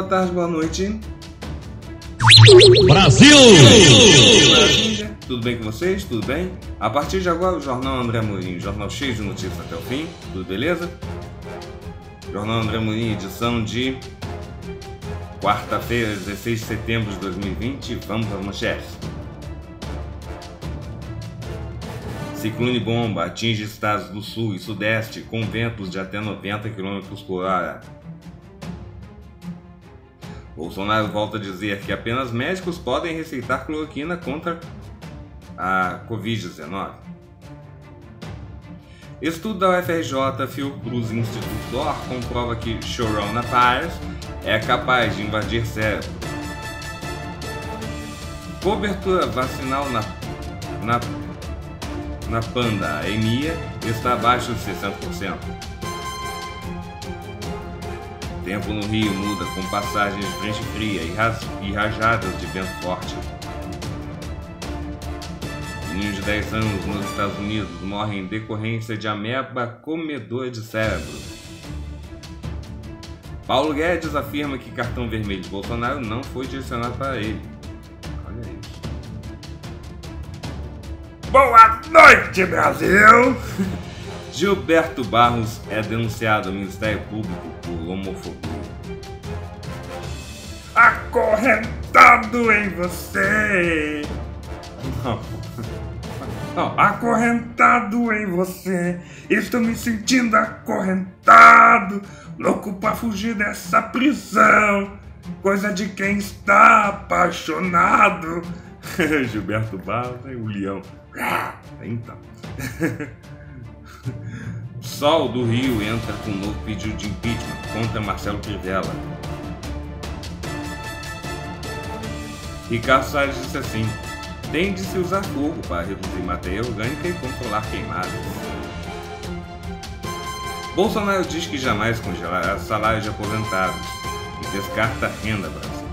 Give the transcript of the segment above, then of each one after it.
boa tarde, boa noite. Brasil! Tudo bem com vocês? Tudo bem? A partir de agora, o Jornal André Mourinho, jornal cheio de notícias até o fim. Tudo beleza? Jornal André Mourinho, edição de quarta-feira, 16 de setembro de 2020. Vamos às manchetes. Ciclone bomba atinge estados do sul e sudeste com ventos de até 90 km por hora. Bolsonaro volta a dizer que apenas médicos podem receitar cloroquina contra a Covid-19. Estudo da UFRJ Fiocruz Instituto DOR comprova que coronavirus é capaz de invadir cérebro. Cobertura vacinal na, na, na pandemia está abaixo de 60% tempo no rio muda com passagens de frente fria e, rajadas de vento forte. Meninos de 10 anos nos Estados Unidos morrem em decorrência de ameba comedor de cérebro. Paulo Guedes afirma que cartão vermelho de Bolsonaro não foi direcionado para ele. Olha isso. Boa noite, Brasil! Gilberto Barros é denunciado ao Ministério Público por homofobia. Acorrentado em você! Não. Não, acorrentado em você! Estou me sentindo acorrentado! Louco pra fugir dessa prisão! Coisa de quem está apaixonado! Gilberto Barros e é o leão. Ah, então. Sol do Rio entra com um novo pedido de impeachment contra Marcelo Crivella. Ricardo Salles disse assim: tem de se usar fogo para reduzir matéria orgânica e controlar queimadas. Bolsonaro diz que jamais congelará salários de aposentados e descarta a renda Brasil.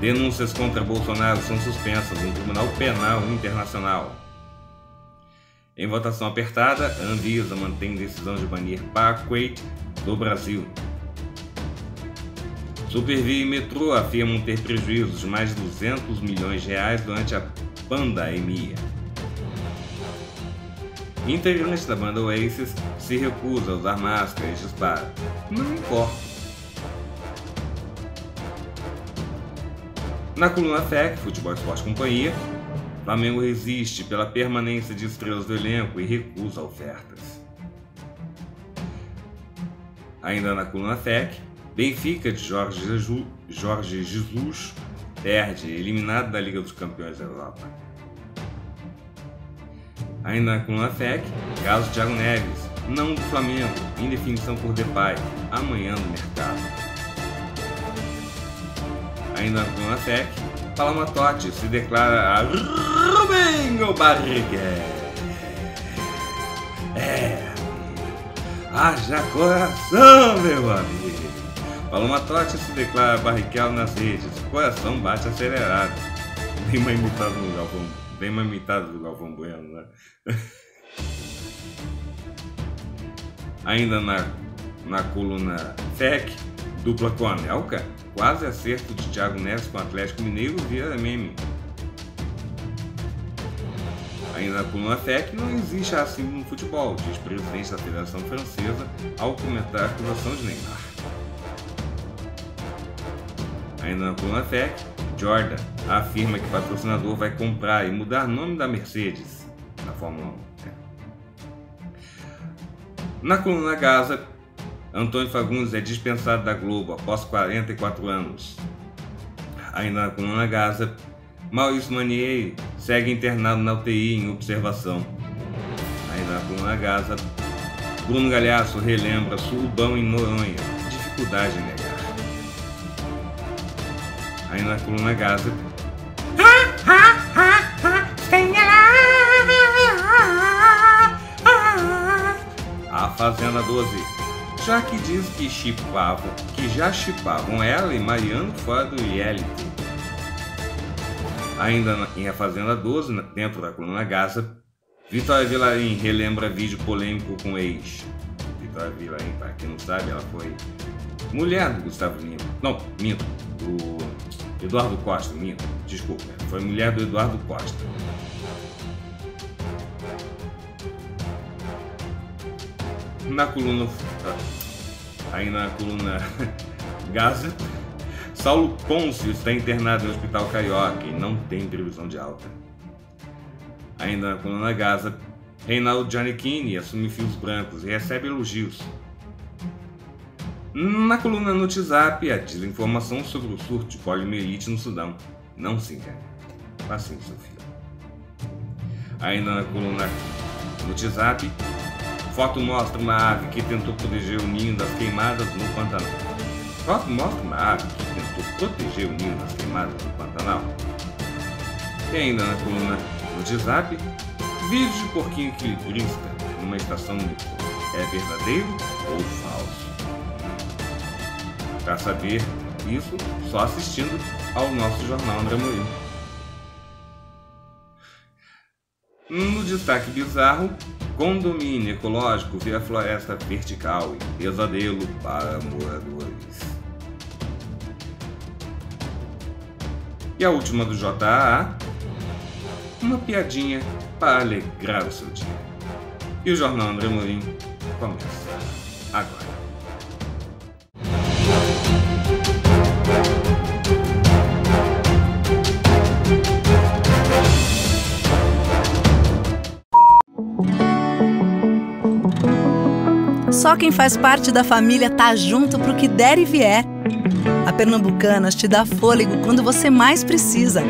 Denúncias contra Bolsonaro são suspensas no Tribunal Penal Internacional. Em votação apertada, Anvisa mantém decisão de banir Paquate do Brasil. Supervia e Metrô afirmam ter prejuízos de mais de 200 milhões de reais durante a pandemia. Integrantes da banda Oasis se recusa a usar máscara e dispara. Não importa. Na coluna FEC, Futebol Esporte Companhia, Flamengo resiste pela permanência de estrelas do elenco e recusa ofertas. Ainda na coluna FEC, Benfica de Jorge Jesus, perde, eliminado da Liga dos Campeões da Europa. Ainda na coluna FEC, caso Thiago Neves, não do Flamengo, em definição por Depay, amanhã no mercado. Ainda na coluna FEC, Paloma Totti se declara a Rubinho Barrigué. É, haja coração, meu amigo. Paloma Totti se declara barriquel nas redes, coração bate acelerado. Bem mais imitado do Galvão, bem mais imitado do Galvão Bueno, né? Ainda na, na coluna FEC, dupla com Anelka, Quase acerto de Thiago Neves com o Atlético Mineiro via meme. Ainda com coluna fé que não existe assim no futebol, diz presidente da Federação Francesa ao comentar a acusação de Neymar. Ainda na coluna FEC, Jordan afirma que o patrocinador vai comprar e mudar nome da Mercedes na Fórmula 1. Né? Na coluna Gaza, Antônio Fagundes é dispensado da Globo após 44 anos. Ainda na coluna Gaza, Maurício Manier segue internado na UTI em observação. Ainda na coluna Gaza, Bruno Galhaço relembra Surubão em Noronha, dificuldade em negar. Ainda na coluna Gaza, a Fazenda 12 já que diz que chipavam, que já chipavam ela e Mariano fora do reality. Ainda em A Fazenda 12, dentro da coluna Gaza, Vitória Vilarim relembra vídeo polêmico com ex. Vitória Vilarim, para quem não sabe, ela foi mulher do Gustavo Lima. Não, minto, do Eduardo Costa, minto, desculpa. Foi mulher do Eduardo Costa. na coluna ah, aí na coluna Gaza. Saulo Pôncio está internado no Hospital Carioca e não tem previsão de alta. Ainda na coluna Gaza, Reinaldo Giannichini assume fios brancos e recebe elogios. Na coluna no WhatsApp, a desinformação sobre o surto de poliomielite no Sudão. Não se engane. seu Sofia. Ainda na coluna no WhatsApp, Foto mostra uma ave que tentou proteger o ninho das queimadas no Pantanal. Foto mostra uma ave que tentou proteger o ninho das queimadas no Pantanal. E ainda na coluna do WhatsApp, vídeo de porquinho brinca numa estação de É verdadeiro ou falso? Para saber isso, só assistindo ao nosso jornal André Morim. No destaque bizarro, condomínio ecológico via floresta vertical e pesadelo para moradores. E a última do JAA, uma piadinha para alegrar o seu dia. E o Jornal André Morim começa agora. Só quem faz parte da família tá junto pro que der e vier. A Pernambucanas te dá fôlego quando você mais precisa.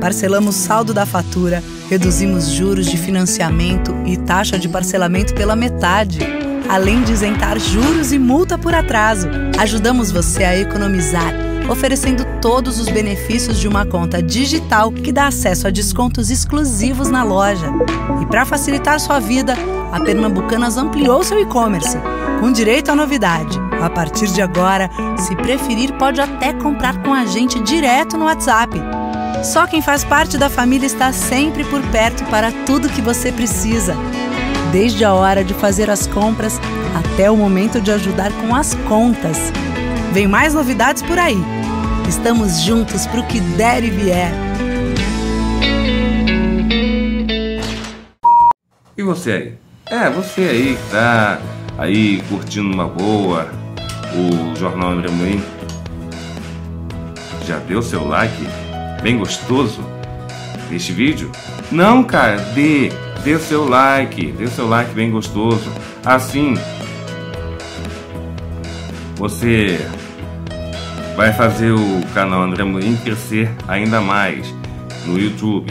Parcelamos saldo da fatura, reduzimos juros de financiamento e taxa de parcelamento pela metade. Além de isentar juros e multa por atraso, ajudamos você a economizar, oferecendo todos os benefícios de uma conta digital que dá acesso a descontos exclusivos na loja. E para facilitar sua vida, a Pernambucanas ampliou seu e-commerce, com direito à novidade. A partir de agora, se preferir, pode até comprar com a gente direto no WhatsApp. Só quem faz parte da família está sempre por perto para tudo que você precisa. Desde a hora de fazer as compras até o momento de ajudar com as contas. Vem mais novidades por aí. Estamos juntos para o que der e vier. E você aí? É, você aí que tá aí curtindo uma boa o Jornal Remoinho. Já deu seu like bem gostoso neste vídeo? Não, cara, dê, dê seu like, dê seu like bem gostoso. Assim, você vai fazer o canal André Morim crescer ainda mais no YouTube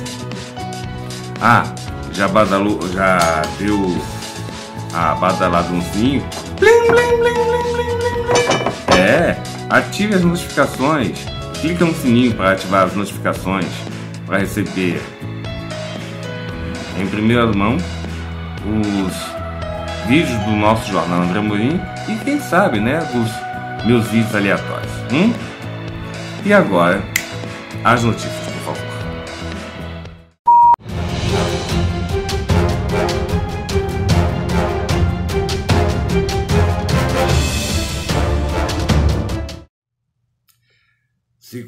Ah, já badalou, já deu a badaladãozinho? É, ative as notificações. Clica no sininho para ativar as notificações para receber em primeira mão os vídeos do nosso jornal André Morim e quem sabe, né, os meus vídeos aleatórios. Hum? E agora, as notícias.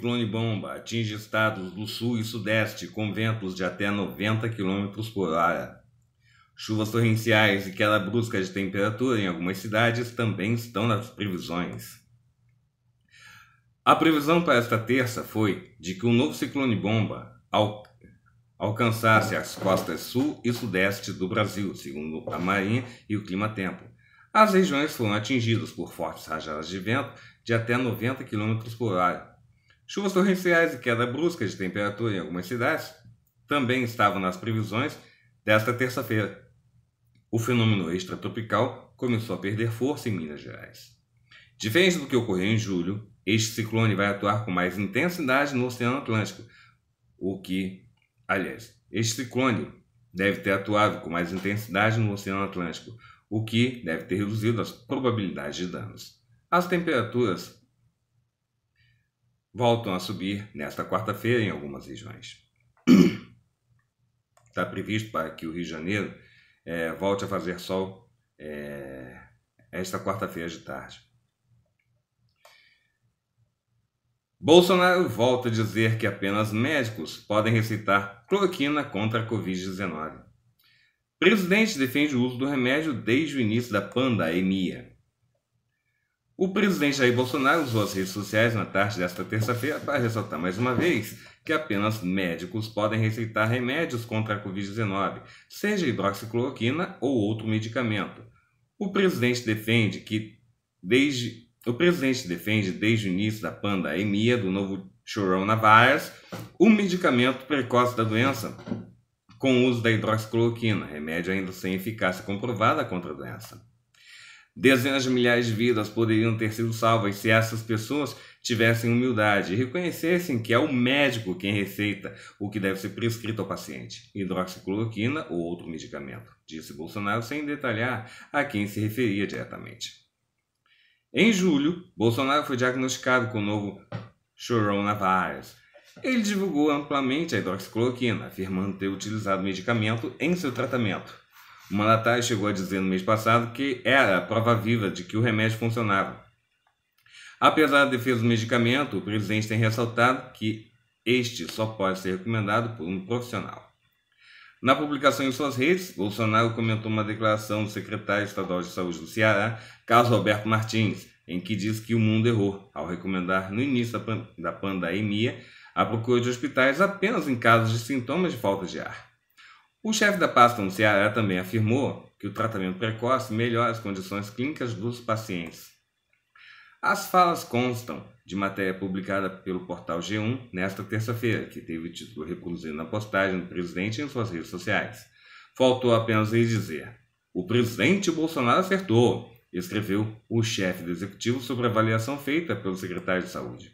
ciclone bomba atinge estados do sul e sudeste com ventos de até 90 km por hora. Chuvas torrenciais e queda brusca de temperatura em algumas cidades também estão nas previsões. A previsão para esta terça foi de que o um novo ciclone bomba al alcançasse as costas sul e sudeste do Brasil, segundo a Marinha e o Clima Tempo. As regiões foram atingidas por fortes rajadas de vento de até 90 km por hora, Chuvas torrenciais e queda brusca de temperatura em algumas cidades também estavam nas previsões desta terça-feira. O fenômeno extratropical começou a perder força em Minas Gerais. Diferente do que ocorreu em julho, este ciclone vai atuar com mais intensidade no Oceano Atlântico, o que, aliás, este ciclone deve ter atuado com mais intensidade no Oceano Atlântico, o que deve ter reduzido as probabilidades de danos. As temperaturas voltam a subir nesta quarta-feira em algumas regiões. Está previsto para que o Rio de Janeiro é, volte a fazer sol é, esta quarta-feira de tarde. Bolsonaro volta a dizer que apenas médicos podem receitar cloroquina contra a Covid-19. Presidente defende o uso do remédio desde o início da pandemia. O presidente Jair Bolsonaro usou as redes sociais na tarde desta terça-feira para ressaltar mais uma vez que apenas médicos podem receitar remédios contra a Covid-19, seja hidroxicloroquina ou outro medicamento. O presidente defende que desde o presidente defende desde o início da pandemia do novo coronavirus o medicamento precoce da doença com o uso da hidroxicloroquina, remédio ainda sem eficácia comprovada contra a doença. Dezenas de milhares de vidas poderiam ter sido salvas se essas pessoas tivessem humildade e reconhecessem que é o médico quem receita o que deve ser prescrito ao paciente, hidroxicloroquina ou outro medicamento, disse Bolsonaro sem detalhar a quem se referia diretamente. Em julho, Bolsonaro foi diagnosticado com o novo coronavirus. Ele divulgou amplamente a hidroxicloroquina, afirmando ter utilizado o medicamento em seu tratamento o Manatari chegou a dizer no mês passado que era a prova viva de que o remédio funcionava. Apesar da defesa do medicamento, o presidente tem ressaltado que este só pode ser recomendado por um profissional. Na publicação em suas redes, Bolsonaro comentou uma declaração do secretário estadual de saúde do Ceará, Carlos Alberto Martins, em que diz que o mundo errou ao recomendar no início da pandemia a procura de hospitais apenas em casos de sintomas de falta de ar. O chefe da pasta no Ceará também afirmou que o tratamento precoce melhora as condições clínicas dos pacientes. As falas constam de matéria publicada pelo portal G1 nesta terça-feira, que teve o título reproduzido na postagem do presidente em suas redes sociais. Faltou apenas ele dizer: O presidente Bolsonaro acertou, escreveu o chefe do executivo sobre a avaliação feita pelo secretário de saúde.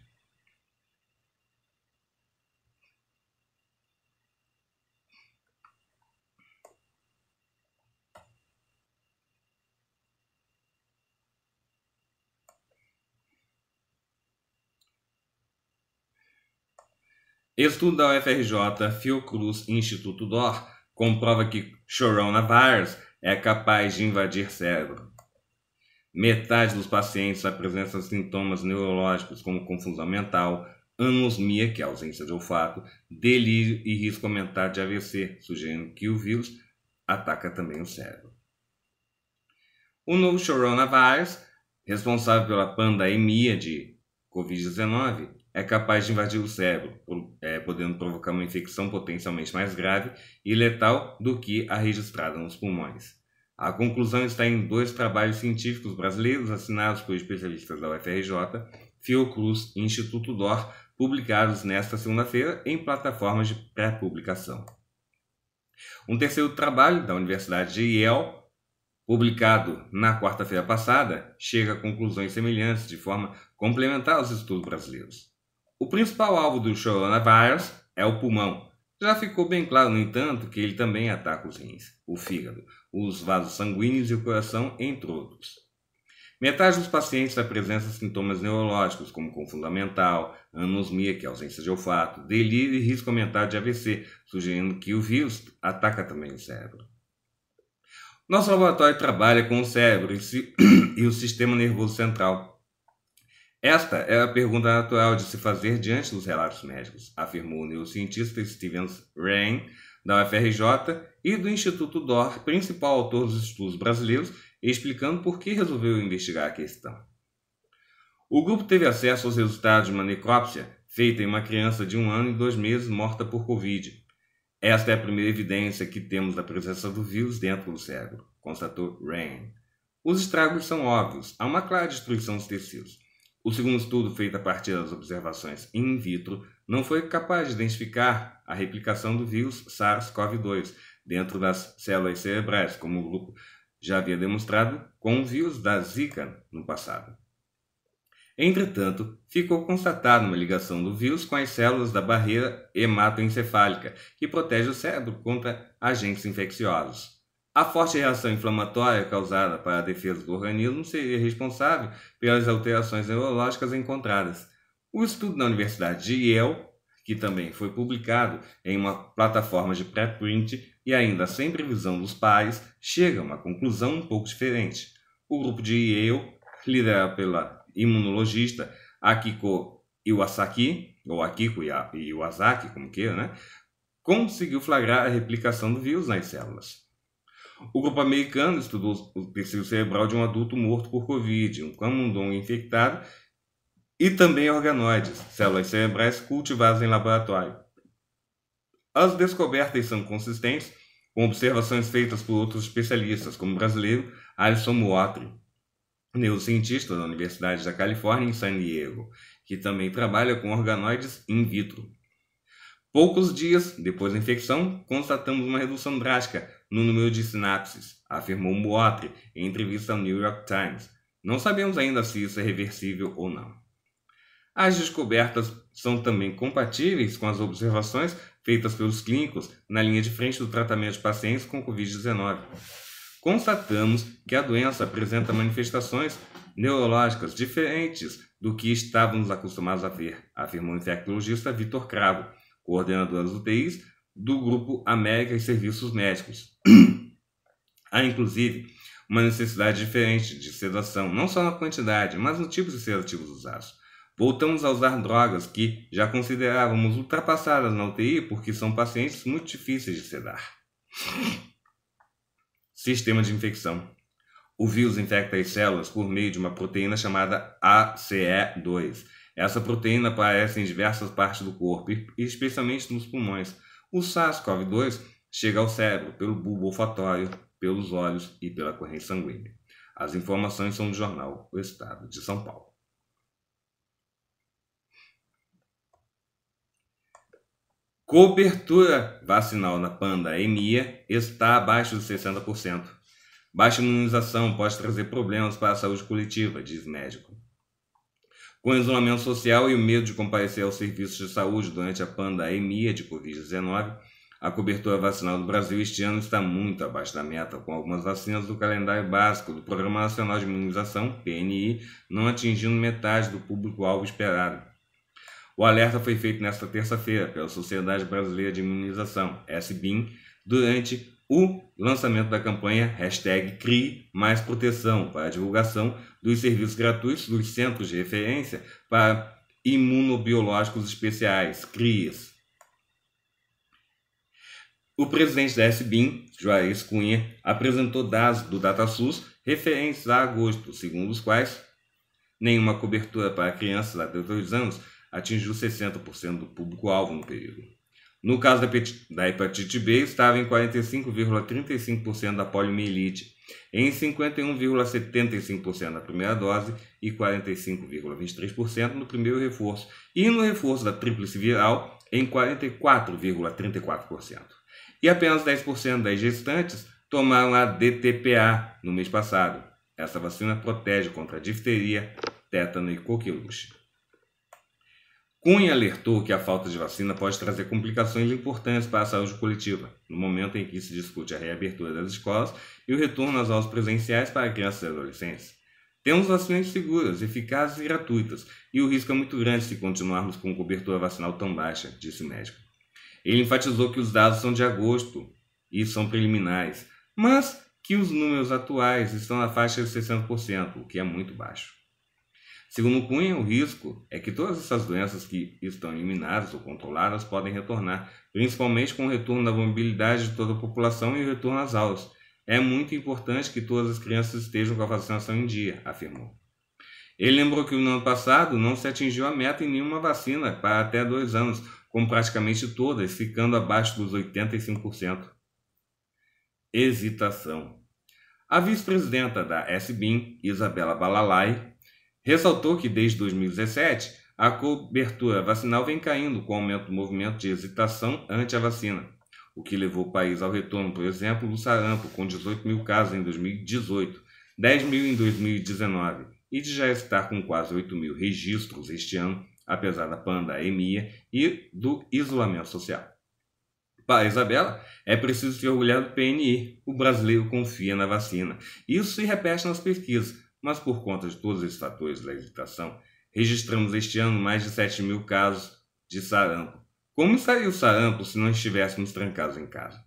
Estudo da UFRJ, Fiocruz e Instituto DOR comprova que coronavirus é capaz de invadir cérebro. Metade dos pacientes apresenta sintomas neurológicos como confusão mental, anosmia, que é ausência de olfato, delírio e risco aumentado de AVC, sugerindo que o vírus ataca também o cérebro. O novo coronavirus, responsável pela pandemia de Covid-19, é capaz de invadir o cérebro, é, podendo provocar uma infecção potencialmente mais grave e letal do que a registrada nos pulmões. A conclusão está em dois trabalhos científicos brasileiros assinados por especialistas da UFRJ, Fiocruz e Instituto DOR, publicados nesta segunda-feira em plataformas de pré-publicação. Um terceiro trabalho da Universidade de Yale, publicado na quarta-feira passada, chega a conclusões semelhantes de forma complementar aos estudos brasileiros. O principal alvo do coronavírus é o pulmão. Já ficou bem claro, no entanto, que ele também ataca os rins, o fígado, os vasos sanguíneos e o coração, entre outros. Metade dos pacientes apresenta sintomas neurológicos, como confusão mental, anosmia, que é ausência de olfato, delírio e risco aumentado de AVC, sugerindo que o vírus ataca também o cérebro. Nosso laboratório trabalha com o cérebro e o sistema nervoso central, esta é a pergunta natural de se fazer diante dos relatos médicos, afirmou o neurocientista Stevens Rain, da UFRJ, e do Instituto DOR, principal autor dos estudos brasileiros, explicando por que resolveu investigar a questão. O grupo teve acesso aos resultados de uma necrópsia feita em uma criança de um ano e dois meses morta por Covid. Esta é a primeira evidência que temos da presença do vírus dentro do cérebro, constatou Rain. Os estragos são óbvios, há uma clara destruição dos tecidos. O segundo estudo, feito a partir das observações in vitro, não foi capaz de identificar a replicação do vírus SARS-CoV-2 dentro das células cerebrais, como o grupo já havia demonstrado com o vírus da Zika no passado. Entretanto, ficou constatada uma ligação do vírus com as células da barreira hematoencefálica, que protege o cérebro contra agentes infecciosos. A forte reação inflamatória causada para a defesa do organismo seria responsável pelas alterações neurológicas encontradas. O estudo na Universidade de Yale, que também foi publicado em uma plataforma de pré-print e ainda sem previsão dos pares, chega a uma conclusão um pouco diferente. O grupo de Yale, liderado pela imunologista Akiko Iwasaki, ou Akiko Iwasaki, como queira, né? conseguiu flagrar a replicação do vírus nas células. O grupo americano estudou o tecido cerebral de um adulto morto por Covid, um camundongo infectado e também organoides, células cerebrais cultivadas em laboratório. As descobertas são consistentes com observações feitas por outros especialistas, como o brasileiro Alison Moatri, neurocientista da Universidade da Califórnia em San Diego, que também trabalha com organoides in vitro. Poucos dias depois da infecção, constatamos uma redução drástica no número de sinapses, afirmou Moatre em entrevista ao New York Times. Não sabemos ainda se isso é reversível ou não. As descobertas são também compatíveis com as observações feitas pelos clínicos na linha de frente do tratamento de pacientes com Covid-19. Constatamos que a doença apresenta manifestações neurológicas diferentes do que estávamos acostumados a ver, afirmou o infectologista Vitor Cravo, coordenador das UTIs do grupo América e Serviços Médicos. Há, inclusive, uma necessidade diferente de sedação, não só na quantidade, mas no tipo de sedativos usados. Voltamos a usar drogas que já considerávamos ultrapassadas na UTI porque são pacientes muito difíceis de sedar. Sistema de infecção. O vírus infecta as células por meio de uma proteína chamada ACE2. Essa proteína aparece em diversas partes do corpo, especialmente nos pulmões. O SARS-CoV-2 chega ao cérebro pelo bulbo olfatório, pelos olhos e pela corrente sanguínea. As informações são do jornal O Estado de São Paulo. Cobertura vacinal na pandemia está abaixo de 60%. Baixa imunização pode trazer problemas para a saúde coletiva, diz médico. Com o isolamento social e o medo de comparecer aos serviços de saúde durante a pandemia de Covid-19, a cobertura vacinal do Brasil este ano está muito abaixo da meta, com algumas vacinas do calendário básico do Programa Nacional de Imunização, PNI, não atingindo metade do público-alvo esperado. O alerta foi feito nesta terça-feira pela Sociedade Brasileira de Imunização, SBIM, durante o lançamento da campanha hashtag CRI mais proteção para a divulgação dos serviços gratuitos dos centros de referência para imunobiológicos especiais, CRIAs. O presidente da SBIM, Juarez Cunha, apresentou dados do DataSUS referentes a agosto, segundo os quais nenhuma cobertura para crianças até 2 anos atingiu 60% do público-alvo no período. No caso da hepatite B, estava em 45,35% da poliomielite, em 51,75% na primeira dose e 45,23% no primeiro reforço, e no reforço da tríplice viral em 44,34%. E apenas 10% das gestantes tomaram a DTPA no mês passado. Essa vacina protege contra difteria, tétano e coqueluche. Cunha alertou que a falta de vacina pode trazer complicações importantes para a saúde coletiva, no momento em que se discute a reabertura das escolas e o retorno às aulas presenciais para crianças e adolescentes. Temos vacinas seguras, eficazes e gratuitas, e o risco é muito grande se continuarmos com cobertura vacinal tão baixa, disse o médico. Ele enfatizou que os dados são de agosto e são preliminares, mas que os números atuais estão na faixa de 60%, o que é muito baixo. Segundo Cunha, o risco é que todas essas doenças que estão eliminadas ou controladas podem retornar, principalmente com o retorno da mobilidade de toda a população e o retorno às aulas. É muito importante que todas as crianças estejam com a vacinação em dia, afirmou. Ele lembrou que no ano passado não se atingiu a meta em nenhuma vacina para até dois anos, com praticamente todas ficando abaixo dos 85%. Hesitação. A vice-presidenta da SBIM, Isabela Balalai, Ressaltou que desde 2017 a cobertura vacinal vem caindo com o aumento do movimento de hesitação ante a vacina, o que levou o país ao retorno, por exemplo, do sarampo, com 18 mil casos em 2018, 10 mil em 2019, e de já estar com quase 8 mil registros este ano, apesar da pandemia e do isolamento social. Para Isabela, é preciso se orgulhar do PNI. O brasileiro confia na vacina. Isso se repete nas pesquisas mas por conta de todos esses fatores da hesitação, registramos este ano mais de 7 mil casos de sarampo. Como estaria o sarampo se não estivéssemos trancados em casa?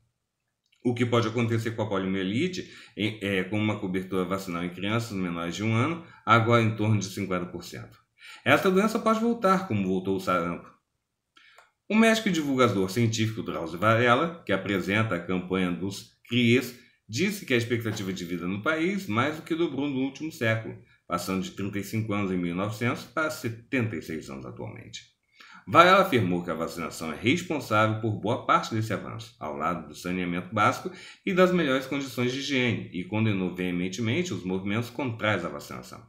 O que pode acontecer com a poliomielite, é, com uma cobertura vacinal em crianças menores de um ano, agora em torno de 50%. Essa doença pode voltar, como voltou o sarampo. O médico e divulgador científico Drauzio Varela, que apresenta a campanha dos CRIES, Disse que a expectativa de vida no país mais do que dobrou no último século, passando de 35 anos em 1900 para 76 anos atualmente. Varela afirmou que a vacinação é responsável por boa parte desse avanço, ao lado do saneamento básico e das melhores condições de higiene, e condenou veementemente os movimentos contrários à vacinação.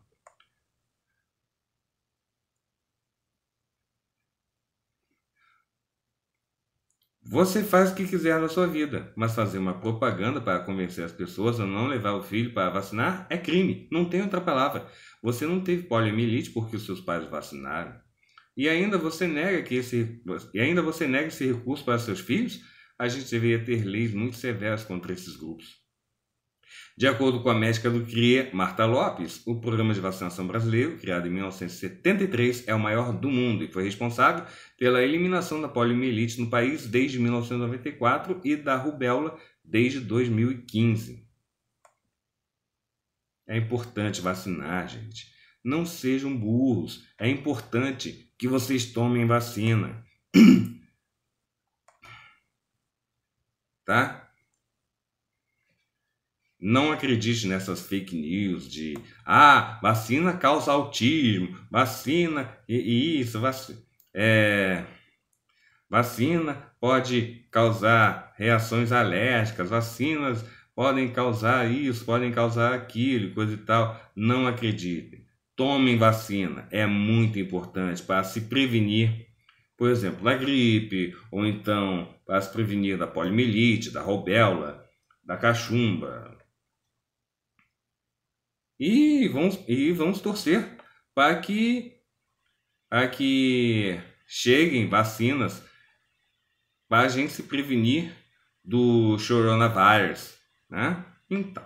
Você faz o que quiser na sua vida, mas fazer uma propaganda para convencer as pessoas a não levar o filho para vacinar é crime, não tem outra palavra. Você não teve poliomielite porque os seus pais vacinaram. E ainda você nega que esse e ainda você nega esse recurso para seus filhos? A gente deveria ter leis muito severas contra esses grupos. De acordo com a médica do CRIA, Marta Lopes, o programa de vacinação brasileiro, criado em 1973, é o maior do mundo e foi responsável pela eliminação da poliomielite no país desde 1994 e da rubéola desde 2015. É importante vacinar, gente. Não sejam burros. É importante que vocês tomem vacina. tá? Não acredite nessas fake news de ah, vacina causa autismo, vacina e, e isso, vacina. É, vacina pode causar reações alérgicas, vacinas podem causar isso, podem causar aquilo, coisa e tal. Não acreditem. Tomem vacina, é muito importante para se prevenir, por exemplo, da gripe, ou então para se prevenir da poliomielite, da rubéola, da cachumba, e vamos, e vamos torcer para que, para que cheguem vacinas para a gente se prevenir do coronavírus, né? Então,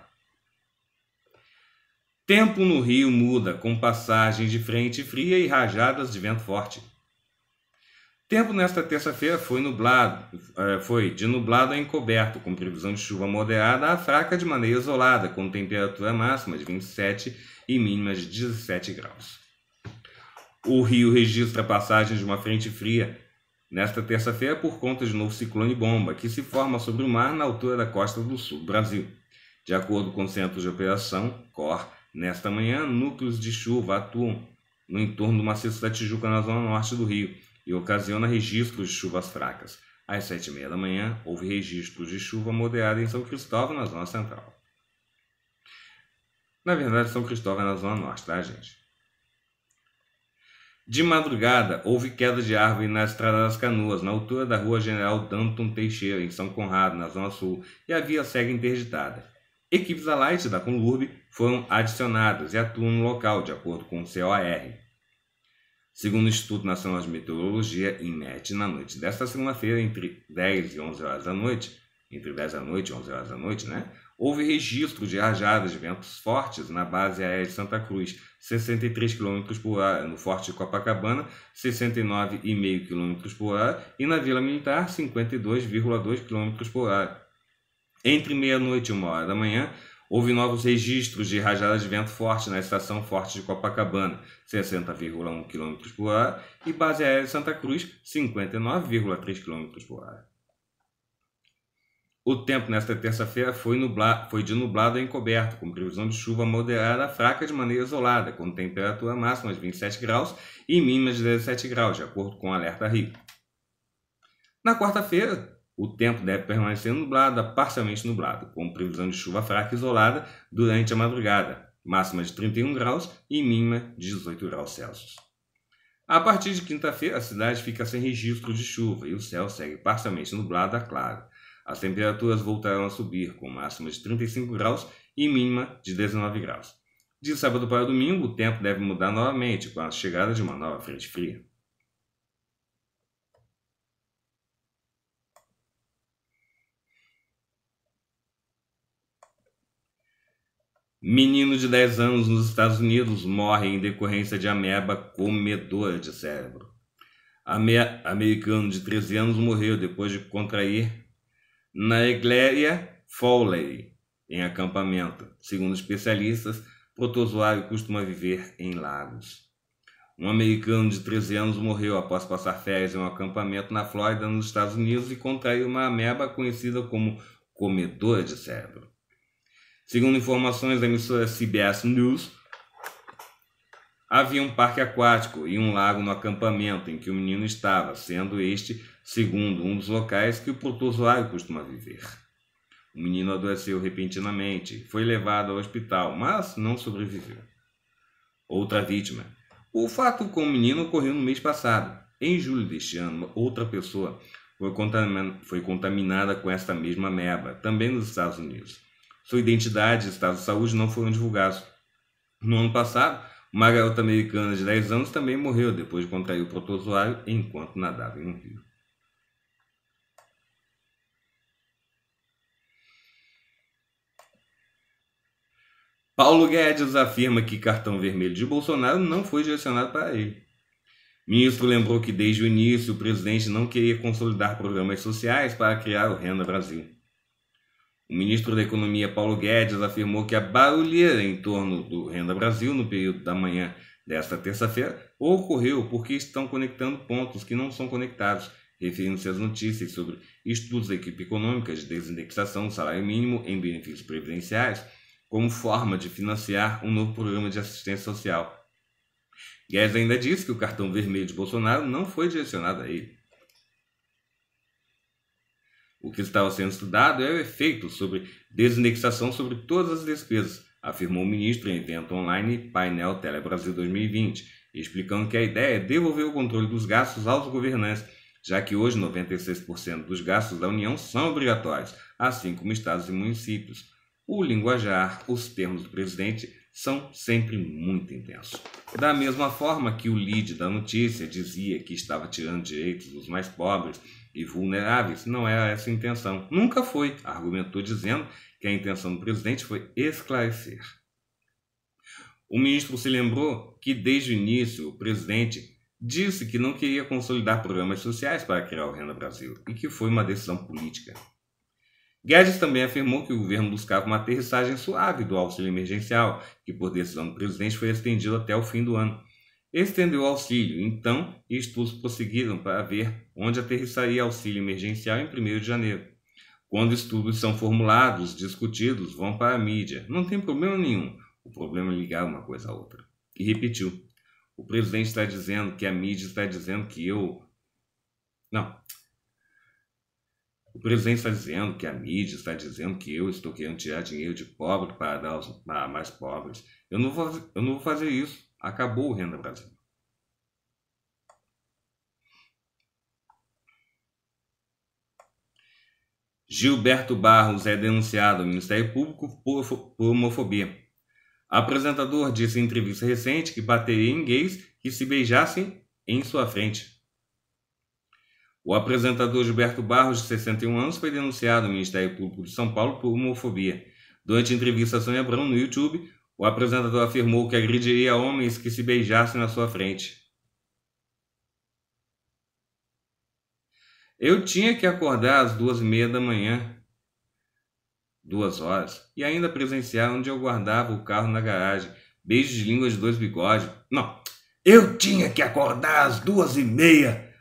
tempo no Rio muda com passagem de frente fria e rajadas de vento forte. Tempo nesta terça-feira foi nublado, é, foi de nublado a encoberto, com previsão de chuva moderada a fraca de maneira isolada, com temperatura máxima de 27 e mínima de 17 graus. O Rio registra a passagem de uma frente fria nesta terça-feira por conta de novo ciclone bomba, que se forma sobre o mar na altura da costa do sul do Brasil. De acordo com o Centro de Operação, COR, nesta manhã, núcleos de chuva atuam no entorno do maciço da Tijuca, na zona norte do Rio e ocasiona registros de chuvas fracas. Às sete e meia da manhã, houve registros de chuva moderada em São Cristóvão, na zona central. Na verdade, São Cristóvão é na zona norte, tá, gente? De madrugada, houve queda de árvore na Estrada das Canoas, na altura da rua General Danton Teixeira, em São Conrado, na zona sul, e a via segue interditada. Equipes da Light da Conlurb foram adicionadas e atuam no local, de acordo com o COAR. Segundo o Instituto Nacional de Meteorologia, INMET, na noite desta segunda-feira, entre 10 e 11 horas da noite, entre 10 da noite e 11 horas da noite, né? Houve registro de rajadas de ventos fortes na base aérea de Santa Cruz, 63 km por hora, no Forte de Copacabana, 69,5 km por hora, e na Vila Militar, 52,2 km por hora. Entre meia-noite e uma hora da manhã, Houve novos registros de rajadas de vento forte na estação Forte de Copacabana, 60,1 km por hora, e base aérea de Santa Cruz, 59,3 km por hora. O tempo nesta terça-feira foi, foi, de nublado a encoberto, com previsão de chuva moderada fraca de maneira isolada, com temperatura máxima de 27 graus e mínima de 17 graus, de acordo com o Alerta Rio. Na quarta-feira, o tempo deve permanecer nublado a parcialmente nublado, com previsão de chuva fraca isolada durante a madrugada, máxima de 31 graus e mínima de 18 graus Celsius. A partir de quinta-feira, a cidade fica sem registro de chuva e o céu segue parcialmente nublado a é claro. As temperaturas voltarão a subir, com máxima de 35 graus e mínima de 19 graus. De sábado para domingo, o tempo deve mudar novamente com a chegada de uma nova frente fria. Menino de 10 anos nos Estados Unidos morre em decorrência de ameba comedora de cérebro. Ame americano de 13 anos morreu depois de contrair na Egléria Foley, em acampamento. Segundo especialistas, protozoário costuma viver em lagos. Um americano de 13 anos morreu após passar férias em um acampamento na Flórida, nos Estados Unidos, e contraiu uma ameba conhecida como comedora de cérebro. Segundo informações da emissora CBS News, havia um parque aquático e um lago no acampamento em que o menino estava, sendo este, segundo um dos locais que o protozoário costuma viver. O menino adoeceu repentinamente, foi levado ao hospital, mas não sobreviveu. Outra vítima. O fato com o menino ocorreu no mês passado. Em julho deste ano, outra pessoa foi contaminada com esta mesma meba, também nos Estados Unidos sua identidade e estado de saúde não foram divulgados. No ano passado, uma garota americana de 10 anos também morreu depois de contrair o protozoário enquanto nadava em um rio. Paulo Guedes afirma que cartão vermelho de Bolsonaro não foi direcionado para ele. Ministro lembrou que desde o início o presidente não queria consolidar programas sociais para criar o Renda Brasil. O ministro da Economia Paulo Guedes afirmou que a barulheira em torno do Renda Brasil no período da manhã desta terça-feira ocorreu porque estão conectando pontos que não são conectados, referindo-se às notícias sobre estudos da equipe econômica de desindexação do salário mínimo em benefícios previdenciais como forma de financiar um novo programa de assistência social. Guedes ainda disse que o cartão vermelho de Bolsonaro não foi direcionado a ele. O que estava sendo estudado é o efeito sobre desindexação sobre todas as despesas, afirmou o ministro em evento online Painel Telebrasil 2020, explicando que a ideia é devolver o controle dos gastos aos governantes, já que hoje 96% dos gastos da União são obrigatórios, assim como estados e municípios. O linguajar, os termos do presidente são sempre muito intensos. Da mesma forma que o lead da notícia dizia que estava tirando direitos dos mais pobres e vulneráveis. Não era essa a intenção. Nunca foi, argumentou dizendo que a intenção do presidente foi esclarecer. O ministro se lembrou que desde o início o presidente disse que não queria consolidar programas sociais para criar o Renda Brasil e que foi uma decisão política. Guedes também afirmou que o governo buscava uma aterrissagem suave do auxílio emergencial, que por decisão do presidente foi estendido até o fim do ano, Estendeu o auxílio, então, estudos prosseguiram para ver onde aterrissaria auxílio emergencial em 1 de janeiro. Quando estudos são formulados, discutidos, vão para a mídia. Não tem problema nenhum. O problema é ligar uma coisa à outra. E repetiu. O presidente está dizendo que a mídia está dizendo que eu. Não. O presidente está dizendo que a mídia está dizendo que eu estou querendo tirar dinheiro de pobre para dar aos mais pobres. Eu não vou, eu não vou fazer isso. Acabou o Renda Brasil. Gilberto Barros é denunciado ao Ministério Público por, homofobia. Apresentador disse em entrevista recente que bateria em gays que se beijassem em sua frente. O apresentador Gilberto Barros, de 61 anos, foi denunciado ao Ministério Público de São Paulo por homofobia. Durante a entrevista a Sônia Abrão no YouTube, o apresentador afirmou que agrediria homens que se beijassem na sua frente. Eu tinha que acordar às duas e meia da manhã, duas horas, e ainda presenciar onde eu guardava o carro na garagem. Beijo de língua de dois bigodes. Não, eu tinha que acordar às duas e meia,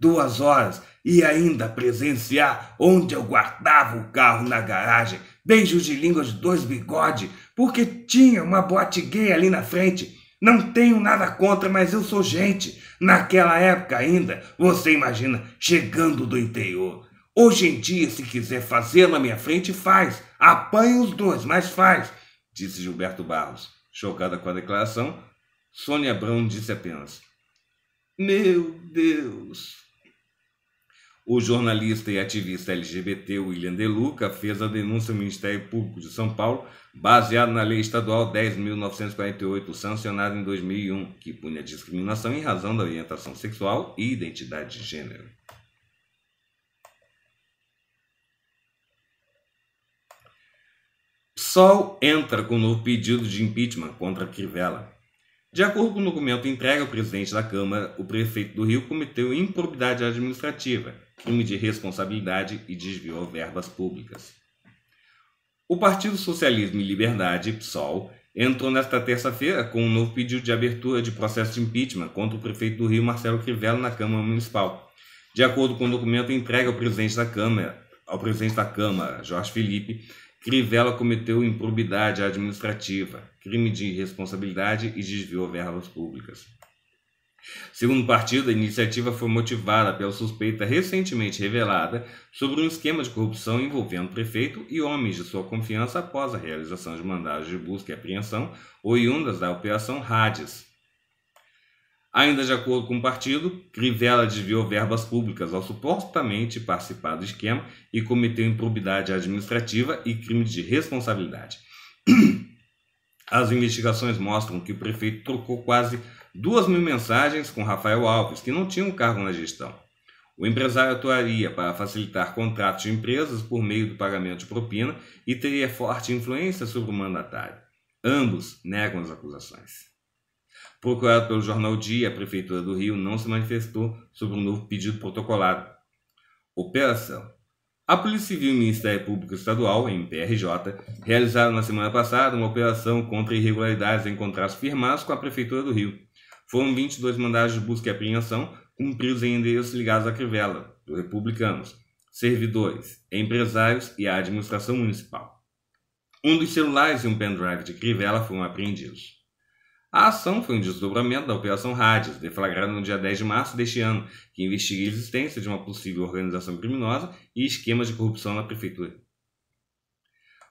duas horas, e ainda presenciar onde eu guardava o carro na garagem. Beijo de língua de dois bigodes porque tinha uma boate gay ali na frente. Não tenho nada contra, mas eu sou gente. Naquela época ainda, você imagina, chegando do interior. Hoje em dia, se quiser fazer na minha frente, faz. Apanha os dois, mas faz, disse Gilberto Barros. Chocada com a declaração, Sônia Brown disse apenas: Meu Deus! O jornalista e ativista LGBT William Deluca fez a denúncia ao Ministério Público de São Paulo, baseado na Lei Estadual 10.948, sancionada em 2001, que pune a discriminação em razão da orientação sexual e identidade de gênero. PSOL entra com novo pedido de impeachment contra Crivella. De acordo com o documento entregue ao presidente da Câmara, o prefeito do Rio cometeu improbidade administrativa crime de responsabilidade e desviou verbas públicas. O Partido Socialismo e Liberdade, PSOL, entrou nesta terça-feira com um novo pedido de abertura de processo de impeachment contra o prefeito do Rio, Marcelo Crivella, na Câmara Municipal. De acordo com o documento entregue ao presidente da Câmara, ao presidente da Câmara, Jorge Felipe, Crivella cometeu improbidade administrativa, crime de irresponsabilidade e desviou verbas públicas. Segundo o partido, a iniciativa foi motivada pela suspeita recentemente revelada sobre um esquema de corrupção envolvendo o prefeito e homens de sua confiança após a realização de mandados de busca e apreensão oriundas da Operação Hades. Ainda de acordo com o partido, Crivella desviou verbas públicas ao supostamente participar do esquema e cometeu improbidade administrativa e crime de responsabilidade. As investigações mostram que o prefeito trocou quase duas mil mensagens com Rafael Alves, que não tinha um cargo na gestão. O empresário atuaria para facilitar contratos de empresas por meio do pagamento de propina e teria forte influência sobre o mandatário. Ambos negam as acusações. Procurado pelo jornal Dia, a Prefeitura do Rio não se manifestou sobre o novo pedido protocolado. Operação. A Polícia Civil e o Ministério Público Estadual, MPRJ, realizaram na semana passada uma operação contra irregularidades em contratos firmados com a Prefeitura do Rio. Foram 22 mandados de busca e apreensão cumpridos em endereços ligados à Crivella, do republicanos, servidores, empresários e à administração municipal. Um dos celulares e um pendrive de Crivella foram apreendidos. A ação foi um desdobramento da Operação Rádios, deflagrada no dia 10 de março deste ano, que investiga a existência de uma possível organização criminosa e esquemas de corrupção na prefeitura.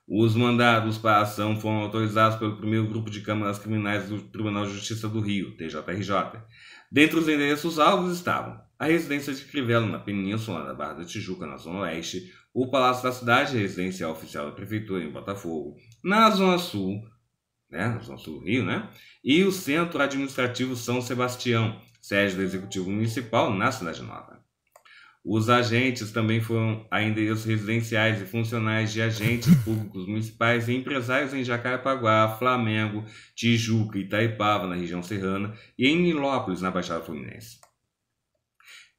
Os mandados para a ação foram autorizados pelo primeiro grupo de câmaras criminais do Tribunal de Justiça do Rio, TJRJ. Dentre os endereços alvos estavam a residência de Crivella, na Península da Barra da Tijuca, na Zona Oeste, o Palácio da Cidade, residência oficial da Prefeitura, em Botafogo, na Zona Sul, né, na Zona Sul do Rio, né, e o Centro Administrativo São Sebastião, sede do Executivo Municipal, na Cidade Nova. Os agentes também foram ainda os residenciais e funcionais de agentes públicos municipais e empresários em Jacarepaguá, Flamengo, Tijuca, Itaipava, na região serrana, e em Milópolis na Baixada Fluminense.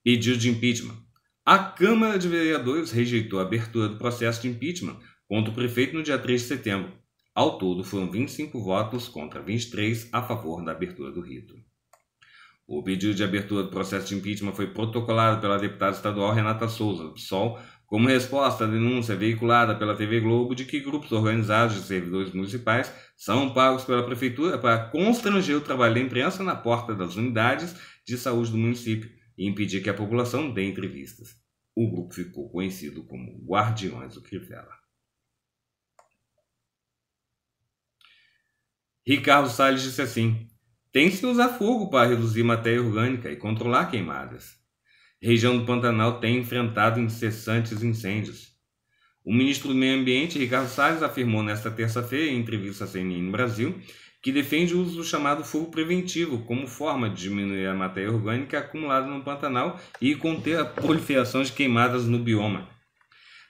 Pedido de impeachment. A Câmara de Vereadores rejeitou a abertura do processo de impeachment contra o prefeito no dia 3 de setembro. Ao todo, foram 25 votos contra 23 a favor da abertura do rito. O pedido de abertura do processo de impeachment foi protocolado pela deputada estadual Renata Souza, do PSOL, como resposta à denúncia veiculada pela TV Globo de que grupos organizados de servidores municipais são pagos pela Prefeitura para constranger o trabalho da imprensa na porta das unidades de saúde do município e impedir que a população dê entrevistas. O grupo ficou conhecido como Guardiões do Crivella. Ricardo Salles disse assim: tem-se que usar fogo para reduzir matéria orgânica e controlar queimadas. A região do Pantanal tem enfrentado incessantes incêndios. O ministro do Meio Ambiente, Ricardo Salles, afirmou nesta terça-feira, em entrevista à CNN Brasil, que defende o uso do chamado fogo preventivo como forma de diminuir a matéria orgânica acumulada no Pantanal e conter a proliferação de queimadas no bioma.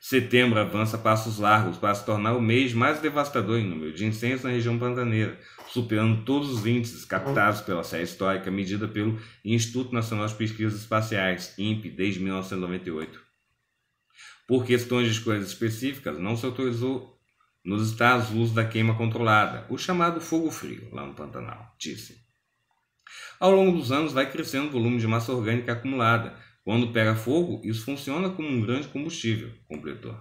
Setembro avança passos largos para se tornar o mês mais devastador em número de incêndios na região pantaneira, superando todos os índices captados pela série histórica medida pelo Instituto Nacional de Pesquisas Espaciais, INPE, desde 1998. Por questões de escolhas específicas, não se autorizou nos estados o uso da queima controlada, o chamado fogo frio, lá no Pantanal, disse. Ao longo dos anos vai crescendo o volume de massa orgânica acumulada, quando pega fogo, isso funciona como um grande combustível, completou.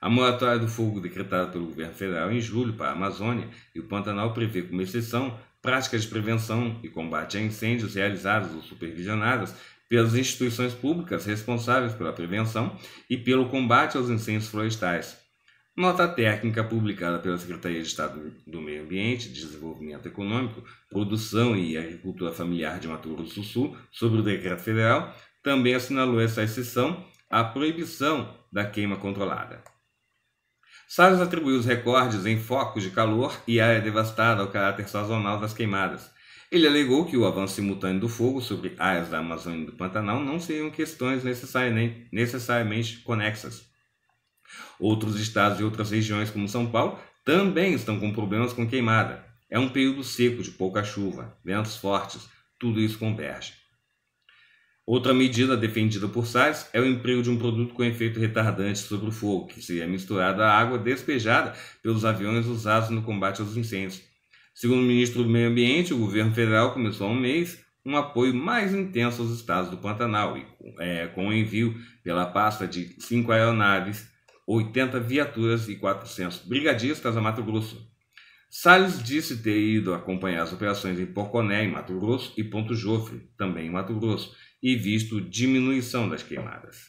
A moratória do fogo decretada pelo governo federal em julho para a Amazônia e o Pantanal prevê como exceção práticas de prevenção e combate a incêndios realizadas ou supervisionadas pelas instituições públicas responsáveis pela prevenção e pelo combate aos incêndios florestais, Nota técnica publicada pela Secretaria de Estado do Meio Ambiente, Desenvolvimento Econômico, Produção e Agricultura Familiar de Mato Grosso do Sul sobre o decreto federal também assinalou essa exceção à proibição da queima controlada. Salles atribuiu os recordes em focos de calor e área devastada ao caráter sazonal das queimadas. Ele alegou que o avanço simultâneo do fogo sobre áreas da Amazônia e do Pantanal não seriam questões necessariamente conexas Outros estados e outras regiões, como São Paulo, também estão com problemas com queimada. É um período seco de pouca chuva, ventos fortes, tudo isso converge. Outra medida defendida por Salles é o emprego de um produto com efeito retardante sobre o fogo, que seria misturado à água despejada pelos aviões usados no combate aos incêndios. Segundo o ministro do Meio Ambiente, o governo federal começou há um mês um apoio mais intenso aos estados do Pantanal, e, é, com o envio pela pasta de cinco aeronaves 80 viaturas e 400 brigadistas a Mato Grosso. Salles disse ter ido acompanhar as operações em Porconé, em Mato Grosso, e Ponto Jofre, também em Mato Grosso, e visto diminuição das queimadas.